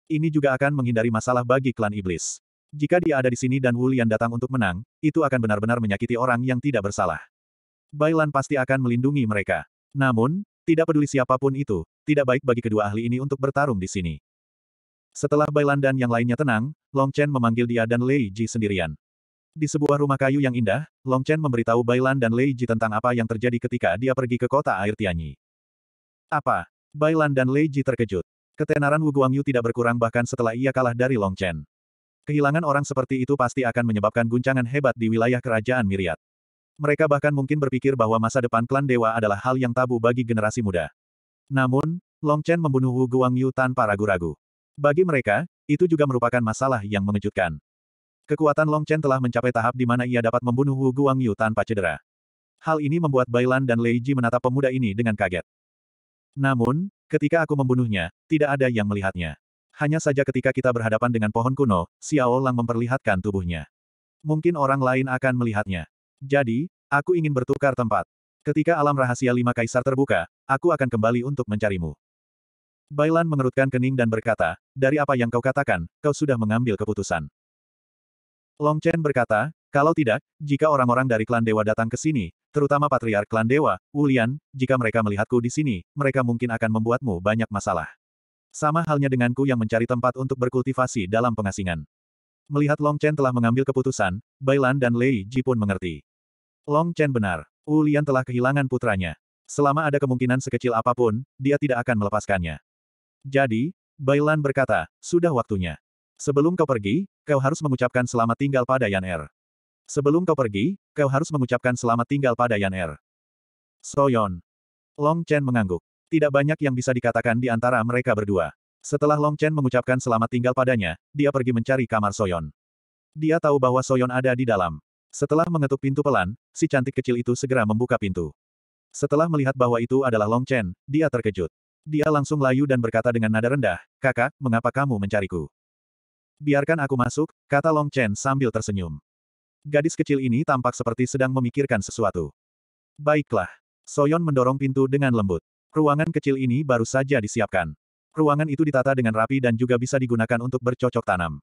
Ini juga akan menghindari masalah bagi klan iblis. Jika dia ada di sini dan Wulian datang untuk menang, itu akan benar-benar menyakiti orang yang tidak bersalah. Bailan pasti akan melindungi mereka. Namun, tidak peduli siapapun itu, tidak baik bagi kedua ahli ini untuk bertarung di sini. Setelah Bailan dan yang lainnya tenang, Long Chen memanggil dia dan Lei Ji sendirian. Di sebuah rumah kayu yang indah, Long Chen memberitahu Bailan dan Lei Ji tentang apa yang terjadi ketika dia pergi ke kota air Tianyi. Apa? Bailan dan Lei Ji terkejut. Ketenaran Wu Guangyu tidak berkurang bahkan setelah ia kalah dari Long Chen. Kehilangan orang seperti itu pasti akan menyebabkan guncangan hebat di wilayah kerajaan Miriat. Mereka bahkan mungkin berpikir bahwa masa depan klan dewa adalah hal yang tabu bagi generasi muda. Namun, Long Chen membunuh Wu Guangyu tanpa ragu-ragu. Bagi mereka, itu juga merupakan masalah yang mengejutkan. Kekuatan Long Chen telah mencapai tahap di mana ia dapat membunuh Wu Guangyu tanpa cedera. Hal ini membuat Bailan dan Lei Ji menatap pemuda ini dengan kaget. Namun, ketika aku membunuhnya, tidak ada yang melihatnya. Hanya saja ketika kita berhadapan dengan pohon kuno, Xiao Lang memperlihatkan tubuhnya. Mungkin orang lain akan melihatnya. Jadi, aku ingin bertukar tempat. Ketika alam rahasia lima kaisar terbuka, aku akan kembali untuk mencarimu. Bailan mengerutkan kening dan berkata, dari apa yang kau katakan, kau sudah mengambil keputusan. Long Chen berkata, kalau tidak, jika orang-orang dari klan dewa datang ke sini, terutama patriark klan dewa, Wulian, jika mereka melihatku di sini, mereka mungkin akan membuatmu banyak masalah. Sama halnya denganku yang mencari tempat untuk berkultivasi dalam pengasingan. Melihat Long Chen telah mengambil keputusan, Bailan dan Lei Ji pun mengerti. Long Chen benar, Wulian telah kehilangan putranya. Selama ada kemungkinan sekecil apapun, dia tidak akan melepaskannya. Jadi, Bailan berkata, sudah waktunya. Sebelum kau pergi, kau harus mengucapkan selamat tinggal pada Yan Er. Sebelum kau pergi, kau harus mengucapkan selamat tinggal pada Yan Er. Soyon. Long Chen mengangguk. Tidak banyak yang bisa dikatakan di antara mereka berdua. Setelah Long Chen mengucapkan selamat tinggal padanya, dia pergi mencari kamar Soyon. Dia tahu bahwa Soyon ada di dalam. Setelah mengetuk pintu pelan, si cantik kecil itu segera membuka pintu. Setelah melihat bahwa itu adalah Long Chen, dia terkejut. Dia langsung layu dan berkata dengan nada rendah, Kakak, mengapa kamu mencariku? Biarkan aku masuk, kata Long Chen sambil tersenyum. Gadis kecil ini tampak seperti sedang memikirkan sesuatu. Baiklah. Soyon mendorong pintu dengan lembut. Ruangan kecil ini baru saja disiapkan. Ruangan itu ditata dengan rapi dan juga bisa digunakan untuk bercocok tanam.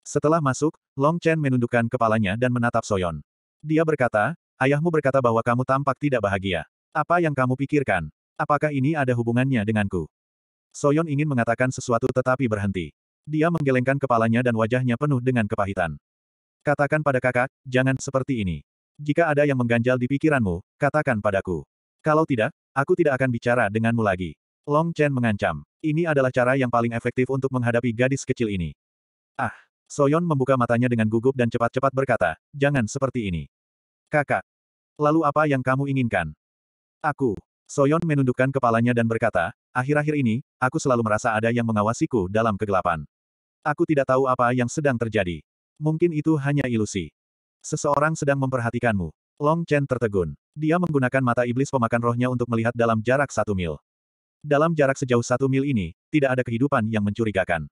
Setelah masuk, Long Chen menundukkan kepalanya dan menatap Soyon. Dia berkata, ayahmu berkata bahwa kamu tampak tidak bahagia. Apa yang kamu pikirkan? Apakah ini ada hubungannya denganku? Soyon ingin mengatakan sesuatu tetapi berhenti. Dia menggelengkan kepalanya dan wajahnya penuh dengan kepahitan. Katakan pada kakak, jangan seperti ini. Jika ada yang mengganjal di pikiranmu, katakan padaku. Kalau tidak, aku tidak akan bicara denganmu lagi. Long Chen mengancam. Ini adalah cara yang paling efektif untuk menghadapi gadis kecil ini. Ah, Soyon membuka matanya dengan gugup dan cepat-cepat berkata, jangan seperti ini. Kakak. Lalu apa yang kamu inginkan? Aku. Soyon menundukkan kepalanya dan berkata, akhir-akhir ini, aku selalu merasa ada yang mengawasiku dalam kegelapan. Aku tidak tahu apa yang sedang terjadi. Mungkin itu hanya ilusi. Seseorang sedang memperhatikanmu. Long Chen tertegun. Dia menggunakan mata iblis pemakan rohnya untuk melihat dalam jarak satu mil. Dalam jarak sejauh satu mil ini, tidak ada kehidupan yang mencurigakan.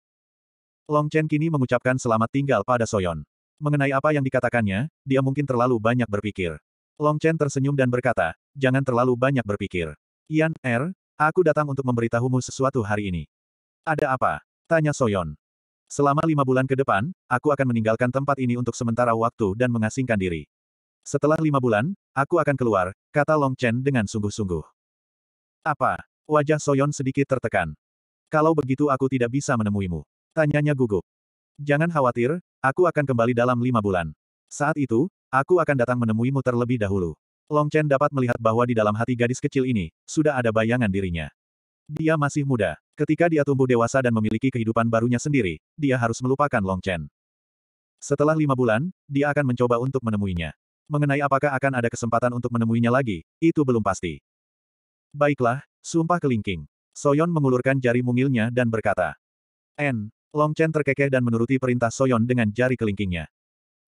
Long Chen kini mengucapkan selamat tinggal pada Soyon. Mengenai apa yang dikatakannya, dia mungkin terlalu banyak berpikir. Long Chen tersenyum dan berkata, jangan terlalu banyak berpikir. Yan, Er, aku datang untuk memberitahumu sesuatu hari ini. Ada apa? Tanya Soyon. Selama lima bulan ke depan, aku akan meninggalkan tempat ini untuk sementara waktu dan mengasingkan diri. Setelah lima bulan, aku akan keluar, kata Long Chen dengan sungguh-sungguh. Apa? Wajah Soyon sedikit tertekan. Kalau begitu aku tidak bisa menemuimu. Tanyanya gugup. Jangan khawatir, aku akan kembali dalam lima bulan. Saat itu, aku akan datang menemuimu terlebih dahulu. Long Chen dapat melihat bahwa di dalam hati gadis kecil ini, sudah ada bayangan dirinya. Dia masih muda. Ketika dia tumbuh dewasa dan memiliki kehidupan barunya sendiri, dia harus melupakan Long Chen. Setelah lima bulan, dia akan mencoba untuk menemuinya. Mengenai apakah akan ada kesempatan untuk menemuinya lagi, itu belum pasti. Baiklah, sumpah kelingking. Soyon mengulurkan jari mungilnya dan berkata. N. Long Chen terkekeh dan menuruti perintah Soyon dengan jari kelingkingnya.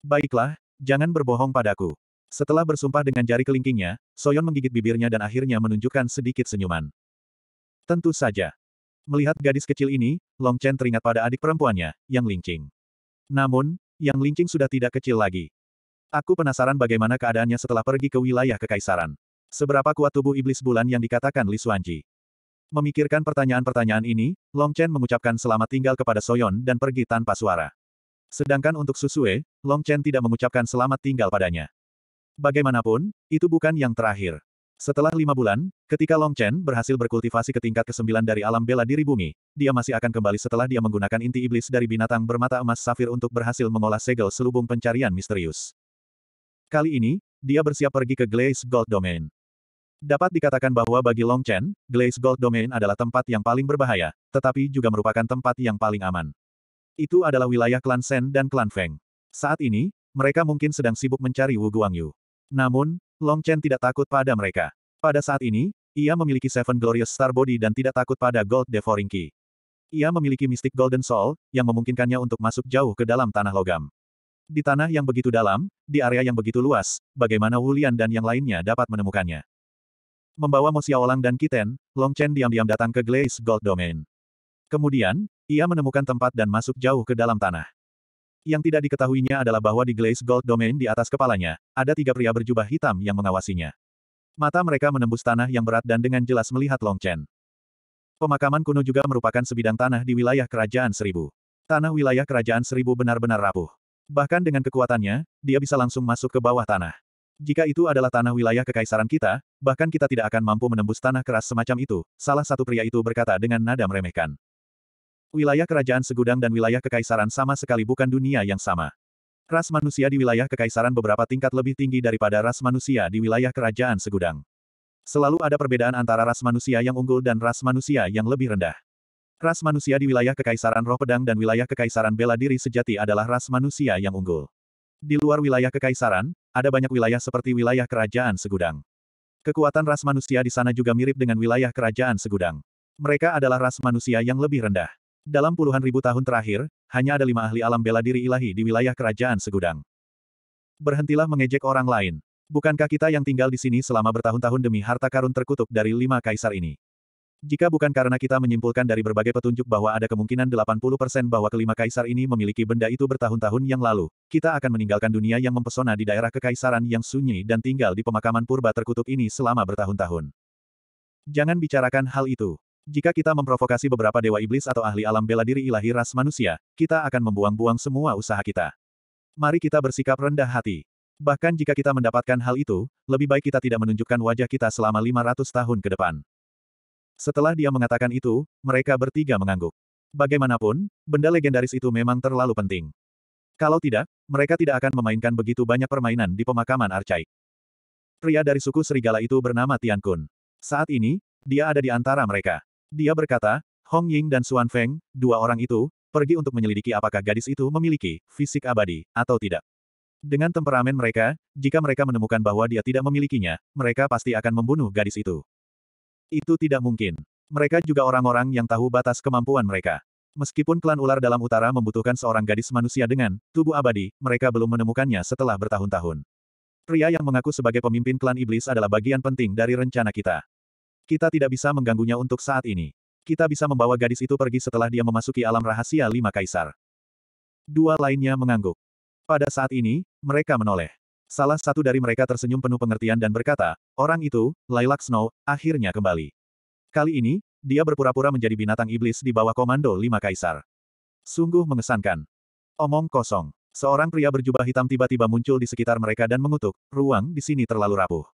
Baiklah, jangan berbohong padaku. Setelah bersumpah dengan jari kelingkingnya, Soyon menggigit bibirnya dan akhirnya menunjukkan sedikit senyuman. Tentu saja. Melihat gadis kecil ini, Long Chen teringat pada adik perempuannya, Yang Lingqing. Namun, Yang Lingqing sudah tidak kecil lagi. Aku penasaran bagaimana keadaannya setelah pergi ke wilayah kekaisaran. Seberapa kuat tubuh iblis bulan yang dikatakan Li Xuanji? Memikirkan pertanyaan-pertanyaan ini, Long Chen mengucapkan selamat tinggal kepada Soyon dan pergi tanpa suara. Sedangkan untuk Susue, Long Chen tidak mengucapkan selamat tinggal padanya. Bagaimanapun, itu bukan yang terakhir. Setelah lima bulan, ketika Long Chen berhasil berkultivasi ke tingkat ke-9 dari alam bela diri bumi, dia masih akan kembali setelah dia menggunakan inti iblis dari binatang bermata emas safir untuk berhasil mengolah segel selubung pencarian misterius. Kali ini, dia bersiap pergi ke Glaze Gold Domain. Dapat dikatakan bahwa bagi Long Chen, Glaze Gold Domain adalah tempat yang paling berbahaya, tetapi juga merupakan tempat yang paling aman. Itu adalah wilayah klan Sen dan klan Feng. Saat ini, mereka mungkin sedang sibuk mencari Wu Guangyu. Namun, Long Chen tidak takut pada mereka. Pada saat ini, ia memiliki Seven Glorious Star Body dan tidak takut pada Gold Devouring Key. Ia memiliki Mystic Golden Soul, yang memungkinkannya untuk masuk jauh ke dalam tanah logam. Di tanah yang begitu dalam, di area yang begitu luas, bagaimana Wulian dan yang lainnya dapat menemukannya. Membawa Mo Xiaolang dan Kiten, Long Chen diam-diam datang ke Glaze Gold Domain. Kemudian, ia menemukan tempat dan masuk jauh ke dalam tanah. Yang tidak diketahuinya adalah bahwa di Glaze Gold Domain di atas kepalanya, ada tiga pria berjubah hitam yang mengawasinya. Mata mereka menembus tanah yang berat dan dengan jelas melihat Long Chen. Pemakaman kuno juga merupakan sebidang tanah di wilayah Kerajaan Seribu. Tanah wilayah Kerajaan Seribu benar-benar rapuh. Bahkan dengan kekuatannya, dia bisa langsung masuk ke bawah tanah. Jika itu adalah tanah wilayah kekaisaran kita, bahkan kita tidak akan mampu menembus tanah keras semacam itu, salah satu pria itu berkata dengan nada meremehkan. Wilayah kerajaan segudang dan wilayah kekaisaran sama sekali bukan dunia yang sama. Ras manusia di wilayah kekaisaran beberapa tingkat lebih tinggi daripada ras manusia di wilayah kerajaan segudang. Selalu ada perbedaan antara ras manusia yang unggul dan ras manusia yang lebih rendah. Ras manusia di wilayah kekaisaran roh pedang dan wilayah kekaisaran bela diri sejati adalah ras manusia yang unggul. Di luar wilayah kekaisaran, ada banyak wilayah seperti wilayah kerajaan segudang. Kekuatan ras manusia di sana juga mirip dengan wilayah kerajaan segudang. Mereka adalah ras manusia yang lebih rendah. Dalam puluhan ribu tahun terakhir, hanya ada lima ahli alam bela diri ilahi di wilayah kerajaan segudang. Berhentilah mengejek orang lain. Bukankah kita yang tinggal di sini selama bertahun-tahun demi harta karun terkutuk dari lima kaisar ini? Jika bukan karena kita menyimpulkan dari berbagai petunjuk bahwa ada kemungkinan 80% bahwa kelima kaisar ini memiliki benda itu bertahun-tahun yang lalu, kita akan meninggalkan dunia yang mempesona di daerah kekaisaran yang sunyi dan tinggal di pemakaman purba terkutuk ini selama bertahun-tahun. Jangan bicarakan hal itu. Jika kita memprovokasi beberapa dewa iblis atau ahli alam bela diri ilahi ras manusia, kita akan membuang-buang semua usaha kita. Mari kita bersikap rendah hati. Bahkan jika kita mendapatkan hal itu, lebih baik kita tidak menunjukkan wajah kita selama 500 tahun ke depan. Setelah dia mengatakan itu, mereka bertiga mengangguk. Bagaimanapun, benda legendaris itu memang terlalu penting. Kalau tidak, mereka tidak akan memainkan begitu banyak permainan di pemakaman arcaik. Pria dari suku serigala itu bernama Tian Kun. Saat ini, dia ada di antara mereka. Dia berkata, Hong Ying dan Xuan Feng, dua orang itu, pergi untuk menyelidiki apakah gadis itu memiliki fisik abadi atau tidak. Dengan temperamen mereka, jika mereka menemukan bahwa dia tidak memilikinya, mereka pasti akan membunuh gadis itu. Itu tidak mungkin. Mereka juga orang-orang yang tahu batas kemampuan mereka. Meskipun klan ular dalam utara membutuhkan seorang gadis manusia dengan tubuh abadi, mereka belum menemukannya setelah bertahun-tahun. Pria yang mengaku sebagai pemimpin klan iblis adalah bagian penting dari rencana kita. Kita tidak bisa mengganggunya untuk saat ini. Kita bisa membawa gadis itu pergi setelah dia memasuki alam rahasia lima kaisar. Dua lainnya mengangguk. Pada saat ini, mereka menoleh. Salah satu dari mereka tersenyum penuh pengertian dan berkata, orang itu, Lilac Snow, akhirnya kembali. Kali ini, dia berpura-pura menjadi binatang iblis di bawah komando lima kaisar. Sungguh mengesankan. Omong kosong. Seorang pria berjubah hitam tiba-tiba muncul di sekitar mereka dan mengutuk, ruang di sini terlalu rapuh.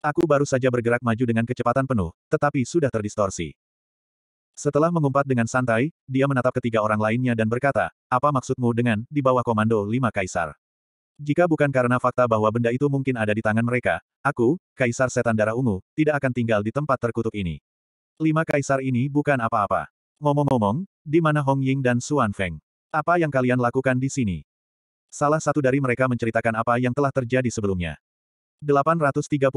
Aku baru saja bergerak maju dengan kecepatan penuh, tetapi sudah terdistorsi. Setelah mengumpat dengan santai, dia menatap ketiga orang lainnya dan berkata, apa maksudmu dengan di bawah komando lima kaisar? Jika bukan karena fakta bahwa benda itu mungkin ada di tangan mereka, aku, kaisar setan darah ungu, tidak akan tinggal di tempat terkutuk ini. Lima kaisar ini bukan apa-apa. Ngomong-ngomong, di mana Hong Ying dan Xuan Feng? Apa yang kalian lakukan di sini? Salah satu dari mereka menceritakan apa yang telah terjadi sebelumnya. 830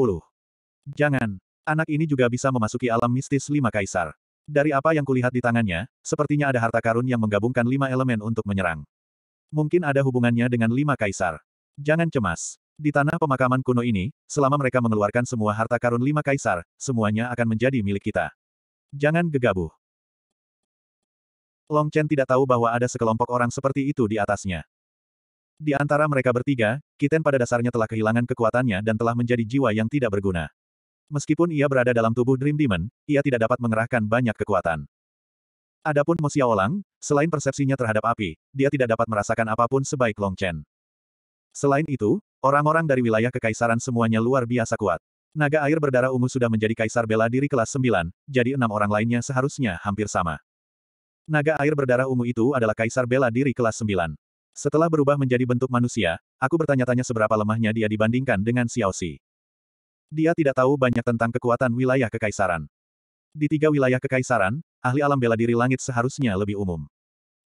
Jangan. Anak ini juga bisa memasuki alam mistis lima kaisar. Dari apa yang kulihat di tangannya, sepertinya ada harta karun yang menggabungkan lima elemen untuk menyerang. Mungkin ada hubungannya dengan lima kaisar. Jangan cemas. Di tanah pemakaman kuno ini, selama mereka mengeluarkan semua harta karun lima kaisar, semuanya akan menjadi milik kita. Jangan gegabah. Long Chen tidak tahu bahwa ada sekelompok orang seperti itu di atasnya. Di antara mereka bertiga, Kiten pada dasarnya telah kehilangan kekuatannya dan telah menjadi jiwa yang tidak berguna. Meskipun ia berada dalam tubuh Dream Demon, ia tidak dapat mengerahkan banyak kekuatan. Adapun Mo Xiaolang, selain persepsinya terhadap api, dia tidak dapat merasakan apapun sebaik Long Chen. Selain itu, orang-orang dari wilayah kekaisaran semuanya luar biasa kuat. Naga air berdarah ungu sudah menjadi kaisar bela diri kelas 9, jadi enam orang lainnya seharusnya hampir sama. Naga air berdarah ungu itu adalah kaisar bela diri kelas 9. Setelah berubah menjadi bentuk manusia, aku bertanya-tanya seberapa lemahnya dia dibandingkan dengan Xiao Xi. Dia tidak tahu banyak tentang kekuatan wilayah kekaisaran. Di tiga wilayah kekaisaran, ahli alam bela diri langit seharusnya lebih umum.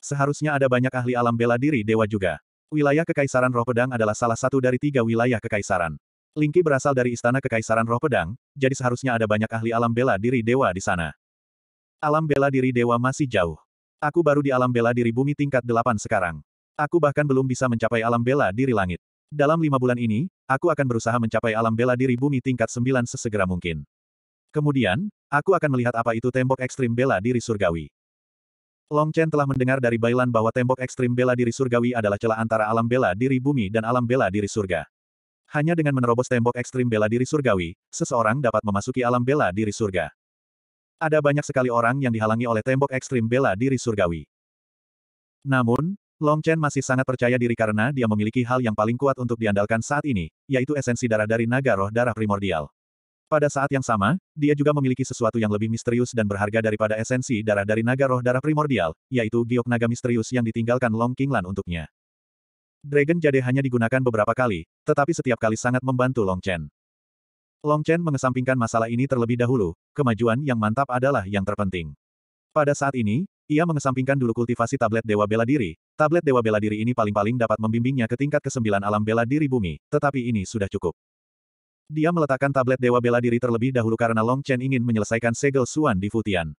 Seharusnya ada banyak ahli alam bela diri dewa juga. Wilayah Kekaisaran Roh Pedang adalah salah satu dari tiga wilayah kekaisaran. Lingki berasal dari Istana Kekaisaran Roh Pedang, jadi seharusnya ada banyak ahli alam bela diri dewa di sana. Alam bela diri dewa masih jauh. Aku baru di alam bela diri bumi tingkat delapan sekarang. Aku bahkan belum bisa mencapai alam bela diri langit. Dalam lima bulan ini, aku akan berusaha mencapai alam bela diri bumi tingkat sembilan sesegera mungkin. Kemudian, aku akan melihat apa itu tembok ekstrim bela diri surgawi. Long Chen telah mendengar dari Bailan bahwa tembok ekstrim bela diri surgawi adalah celah antara alam bela diri bumi dan alam bela diri surga. Hanya dengan menerobos tembok ekstrim bela diri surgawi, seseorang dapat memasuki alam bela diri surga. Ada banyak sekali orang yang dihalangi oleh tembok ekstrim bela diri surgawi. Namun, Long Chen masih sangat percaya diri karena dia memiliki hal yang paling kuat untuk diandalkan saat ini, yaitu esensi darah dari naga roh darah primordial. Pada saat yang sama, dia juga memiliki sesuatu yang lebih misterius dan berharga daripada esensi darah dari naga roh darah primordial, yaitu giok naga misterius yang ditinggalkan Long Qinglan untuknya. Dragon Jade hanya digunakan beberapa kali, tetapi setiap kali sangat membantu Long Chen. Long Chen mengesampingkan masalah ini terlebih dahulu, kemajuan yang mantap adalah yang terpenting. Pada saat ini, ia mengesampingkan dulu kultivasi tablet Dewa Bela Diri, tablet Dewa Bela Diri ini paling-paling dapat membimbingnya ke tingkat kesembilan alam bela diri bumi, tetapi ini sudah cukup. Dia meletakkan tablet Dewa Bela Diri terlebih dahulu karena Long Chen ingin menyelesaikan segel Suan di Futian.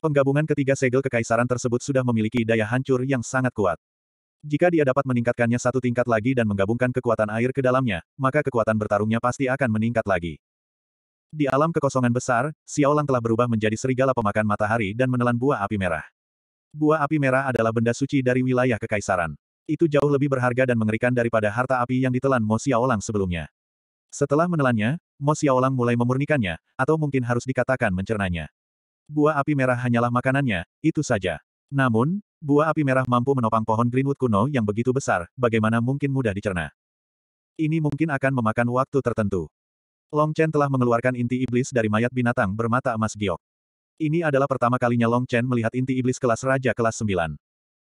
Penggabungan ketiga segel kekaisaran tersebut sudah memiliki daya hancur yang sangat kuat. Jika dia dapat meningkatkannya satu tingkat lagi dan menggabungkan kekuatan air ke dalamnya, maka kekuatan bertarungnya pasti akan meningkat lagi. Di alam kekosongan besar, Xiao Lang telah berubah menjadi serigala pemakan matahari dan menelan buah api merah. Buah api merah adalah benda suci dari wilayah kekaisaran. Itu jauh lebih berharga dan mengerikan daripada harta api yang ditelan Mo Xiaolang sebelumnya. Setelah menelannya, Mo Xiaolang mulai memurnikannya, atau mungkin harus dikatakan mencernanya. Buah api merah hanyalah makanannya, itu saja. Namun, buah api merah mampu menopang pohon Greenwood kuno yang begitu besar, bagaimana mungkin mudah dicerna. Ini mungkin akan memakan waktu tertentu. Long Chen telah mengeluarkan inti iblis dari mayat binatang bermata emas giok. Ini adalah pertama kalinya Long Chen melihat inti iblis kelas Raja kelas 9.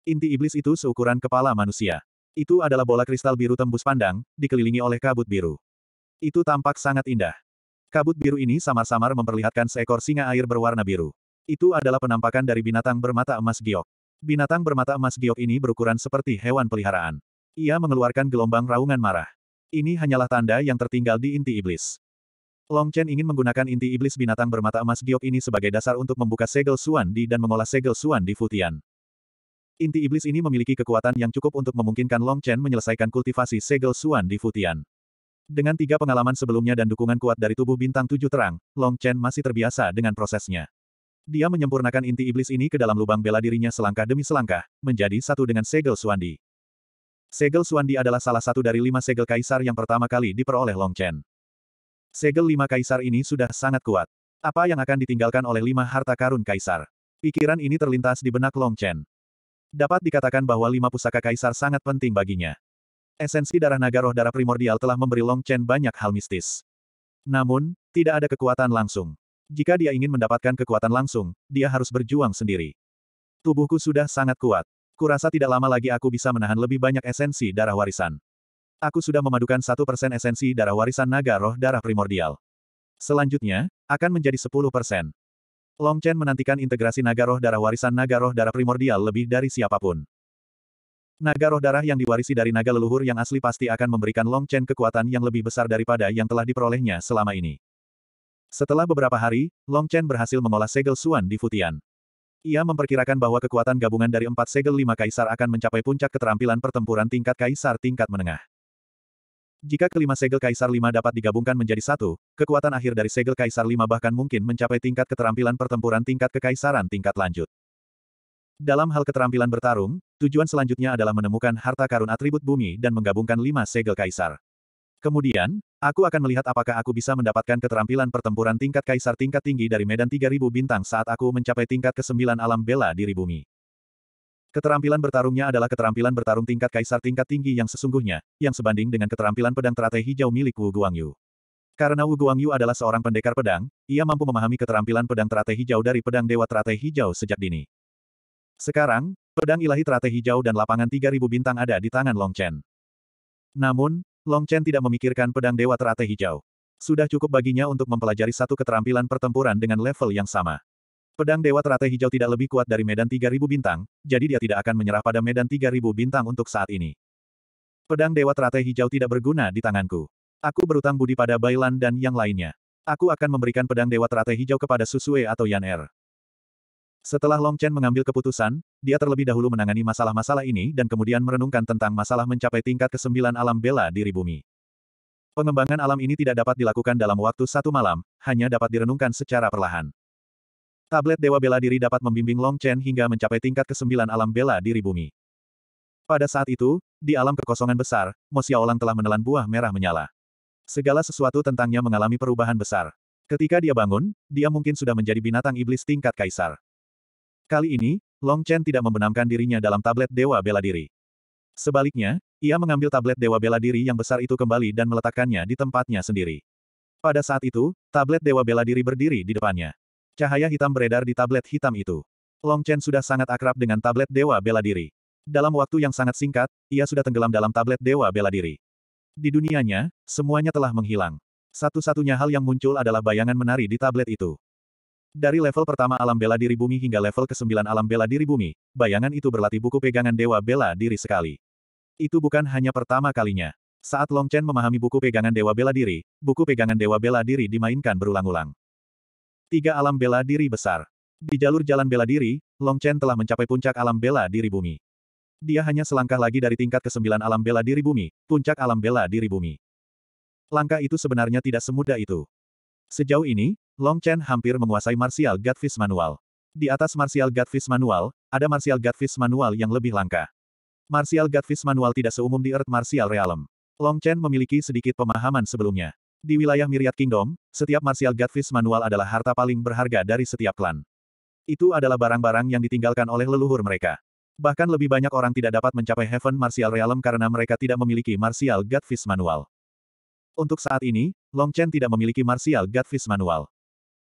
Inti iblis itu seukuran kepala manusia. Itu adalah bola kristal biru tembus pandang, dikelilingi oleh kabut biru. Itu tampak sangat indah. Kabut biru ini samar-samar memperlihatkan seekor singa air berwarna biru. Itu adalah penampakan dari binatang bermata emas giok. Binatang bermata emas giok ini berukuran seperti hewan peliharaan. Ia mengeluarkan gelombang raungan marah. Ini hanyalah tanda yang tertinggal di inti iblis. Long Chen ingin menggunakan inti iblis binatang bermata emas giok ini sebagai dasar untuk membuka segel Suan Di dan mengolah segel Suan Di Futian. Inti iblis ini memiliki kekuatan yang cukup untuk memungkinkan Long Chen menyelesaikan kultivasi segel Suan Di Futian. Dengan tiga pengalaman sebelumnya dan dukungan kuat dari tubuh bintang tujuh terang, Long Chen masih terbiasa dengan prosesnya. Dia menyempurnakan inti iblis ini ke dalam lubang bela dirinya selangkah demi selangkah, menjadi satu dengan segel Suandi. Segel Suandi adalah salah satu dari lima segel kaisar yang pertama kali diperoleh Long Chen. Segel lima kaisar ini sudah sangat kuat. Apa yang akan ditinggalkan oleh lima harta karun kaisar? Pikiran ini terlintas di benak Long Chen. Dapat dikatakan bahwa lima pusaka kaisar sangat penting baginya. Esensi darah naga roh darah primordial telah memberi Long Chen banyak hal mistis. Namun, tidak ada kekuatan langsung. Jika dia ingin mendapatkan kekuatan langsung, dia harus berjuang sendiri. Tubuhku sudah sangat kuat. Kurasa tidak lama lagi aku bisa menahan lebih banyak esensi darah warisan. Aku sudah memadukan satu persen esensi darah warisan naga roh darah primordial. Selanjutnya, akan menjadi sepuluh persen. Long Chen menantikan integrasi naga roh darah warisan naga roh darah primordial lebih dari siapapun. Naga roh darah yang diwarisi dari naga leluhur yang asli pasti akan memberikan Long Chen kekuatan yang lebih besar daripada yang telah diperolehnya selama ini. Setelah beberapa hari, Long Chen berhasil mengolah segel Suan di Futian. Ia memperkirakan bahwa kekuatan gabungan dari empat segel lima kaisar akan mencapai puncak keterampilan pertempuran tingkat kaisar tingkat menengah. Jika kelima segel Kaisar lima dapat digabungkan menjadi satu, kekuatan akhir dari segel Kaisar lima bahkan mungkin mencapai tingkat keterampilan pertempuran tingkat kekaisaran tingkat lanjut. Dalam hal keterampilan bertarung, tujuan selanjutnya adalah menemukan harta karun atribut bumi dan menggabungkan lima segel Kaisar. Kemudian, aku akan melihat apakah aku bisa mendapatkan keterampilan pertempuran tingkat Kaisar tingkat tinggi dari medan 3000 bintang saat aku mencapai tingkat ke-9 alam bela diri bumi. Keterampilan bertarungnya adalah keterampilan bertarung tingkat kaisar tingkat tinggi yang sesungguhnya, yang sebanding dengan keterampilan pedang teratai hijau milik Wu Guangyu. Karena Wu Guangyu adalah seorang pendekar pedang, ia mampu memahami keterampilan pedang teratai hijau dari pedang dewa teratai hijau sejak dini. Sekarang, pedang ilahi teratai hijau dan lapangan 3000 bintang ada di tangan Long Chen. Namun, Long Chen tidak memikirkan pedang dewa teratai hijau. Sudah cukup baginya untuk mempelajari satu keterampilan pertempuran dengan level yang sama. Pedang Dewa Teratai Hijau tidak lebih kuat dari medan 3000 bintang, jadi dia tidak akan menyerah pada medan 3000 bintang untuk saat ini. Pedang Dewa Teratai Hijau tidak berguna di tanganku. Aku berutang budi pada Bailan dan yang lainnya. Aku akan memberikan pedang Dewa Teratai Hijau kepada Susue atau Yan Er. Setelah Long Chen mengambil keputusan, dia terlebih dahulu menangani masalah-masalah ini dan kemudian merenungkan tentang masalah mencapai tingkat kesembilan alam bela diri bumi. Pengembangan alam ini tidak dapat dilakukan dalam waktu satu malam, hanya dapat direnungkan secara perlahan. Tablet Dewa Bela Diri dapat membimbing Long Chen hingga mencapai tingkat ke-9 alam bela diri bumi. Pada saat itu, di alam kekosongan besar, Mo Xiaolang telah menelan buah merah menyala. Segala sesuatu tentangnya mengalami perubahan besar. Ketika dia bangun, dia mungkin sudah menjadi binatang iblis tingkat kaisar. Kali ini, Long Chen tidak membenamkan dirinya dalam tablet Dewa Bela Diri. Sebaliknya, ia mengambil tablet Dewa Bela Diri yang besar itu kembali dan meletakkannya di tempatnya sendiri. Pada saat itu, tablet Dewa Bela Diri berdiri di depannya. Cahaya hitam beredar di tablet hitam itu. Long Chen sudah sangat akrab dengan tablet Dewa Bela Diri. Dalam waktu yang sangat singkat, ia sudah tenggelam dalam tablet Dewa Bela Diri. Di dunianya, semuanya telah menghilang. Satu-satunya hal yang muncul adalah bayangan menari di tablet itu. Dari level pertama alam bela diri bumi hingga level ke-9 alam bela diri bumi, bayangan itu berlatih buku pegangan Dewa Bela Diri sekali. Itu bukan hanya pertama kalinya. Saat Long Chen memahami buku pegangan Dewa Bela Diri, buku pegangan Dewa Bela Diri dimainkan berulang-ulang. Tiga alam bela diri besar. Di jalur jalan bela diri, Long Chen telah mencapai puncak alam bela diri bumi. Dia hanya selangkah lagi dari tingkat ke kesembilan alam bela diri bumi, puncak alam bela diri bumi. Langkah itu sebenarnya tidak semudah itu. Sejauh ini, Long Chen hampir menguasai martial Godfish manual. Di atas martial Godfish manual, ada martial Godfish manual yang lebih langka. Martial Godfish manual tidak seumum di Earth Martial Realm. Long Chen memiliki sedikit pemahaman sebelumnya. Di wilayah Myriad Kingdom, setiap Martial Godfish manual adalah harta paling berharga dari setiap klan. Itu adalah barang-barang yang ditinggalkan oleh leluhur mereka. Bahkan lebih banyak orang tidak dapat mencapai Heaven Martial Realm karena mereka tidak memiliki Martial Godfish manual. Untuk saat ini, Long Chen tidak memiliki Martial Godfish manual.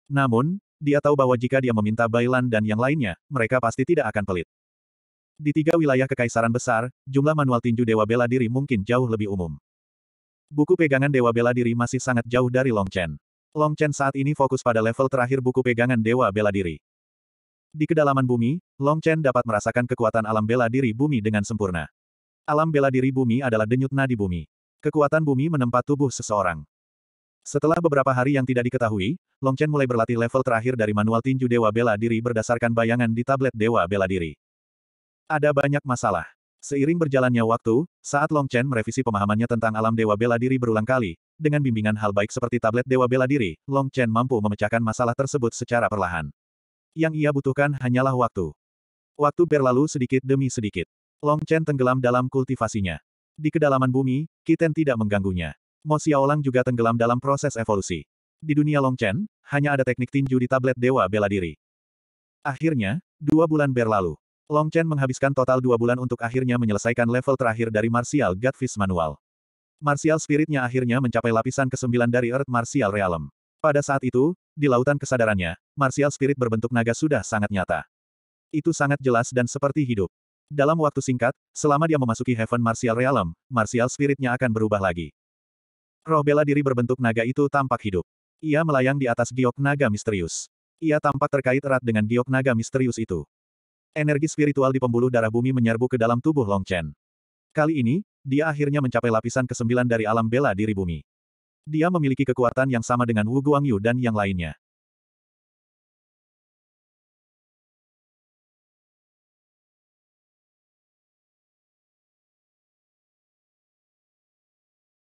Namun, dia tahu bahwa jika dia meminta Bailan dan yang lainnya, mereka pasti tidak akan pelit. Di tiga wilayah kekaisaran besar, jumlah manual tinju Dewa Bela Diri mungkin jauh lebih umum. Buku pegangan Dewa Bela Diri masih sangat jauh dari Long Chen. Long Chen saat ini fokus pada level terakhir buku pegangan Dewa Bela Diri. Di kedalaman bumi, Long Chen dapat merasakan kekuatan alam bela diri bumi dengan sempurna. Alam bela diri bumi adalah denyut nadi bumi. Kekuatan bumi menempat tubuh seseorang. Setelah beberapa hari yang tidak diketahui, Long Chen mulai berlatih level terakhir dari manual tinju Dewa Bela Diri berdasarkan bayangan di tablet Dewa Bela Diri. Ada banyak masalah. Seiring berjalannya waktu, saat Long Chen merevisi pemahamannya tentang alam dewa bela diri berulang kali, dengan bimbingan hal baik seperti tablet dewa bela diri, Long Chen mampu memecahkan masalah tersebut secara perlahan. Yang ia butuhkan hanyalah waktu. Waktu berlalu sedikit demi sedikit. Long Chen tenggelam dalam kultivasinya. Di kedalaman bumi, Kiten tidak mengganggunya. Mo Xiaolang juga tenggelam dalam proses evolusi. Di dunia Long Chen, hanya ada teknik tinju di tablet Dewa Bela Diri. Akhirnya, dua bulan berlalu. Long Chen menghabiskan total dua bulan untuk akhirnya menyelesaikan level terakhir dari Martial Godfish Manual. Martial Spiritnya akhirnya mencapai lapisan ke-9 dari Earth Martial Realm. Pada saat itu, di lautan kesadarannya, Martial Spirit berbentuk naga sudah sangat nyata. Itu sangat jelas dan seperti hidup. Dalam waktu singkat, selama dia memasuki Heaven Martial Realm, Martial Spiritnya akan berubah lagi. Roh bela diri berbentuk naga itu tampak hidup. Ia melayang di atas giok naga misterius. Ia tampak terkait erat dengan giok naga misterius itu. Energi spiritual di pembuluh darah bumi menyerbu ke dalam tubuh Long Chen. Kali ini, dia akhirnya mencapai lapisan kesembilan dari alam bela diri bumi. Dia memiliki kekuatan yang sama dengan Wu Guangyu dan yang lainnya.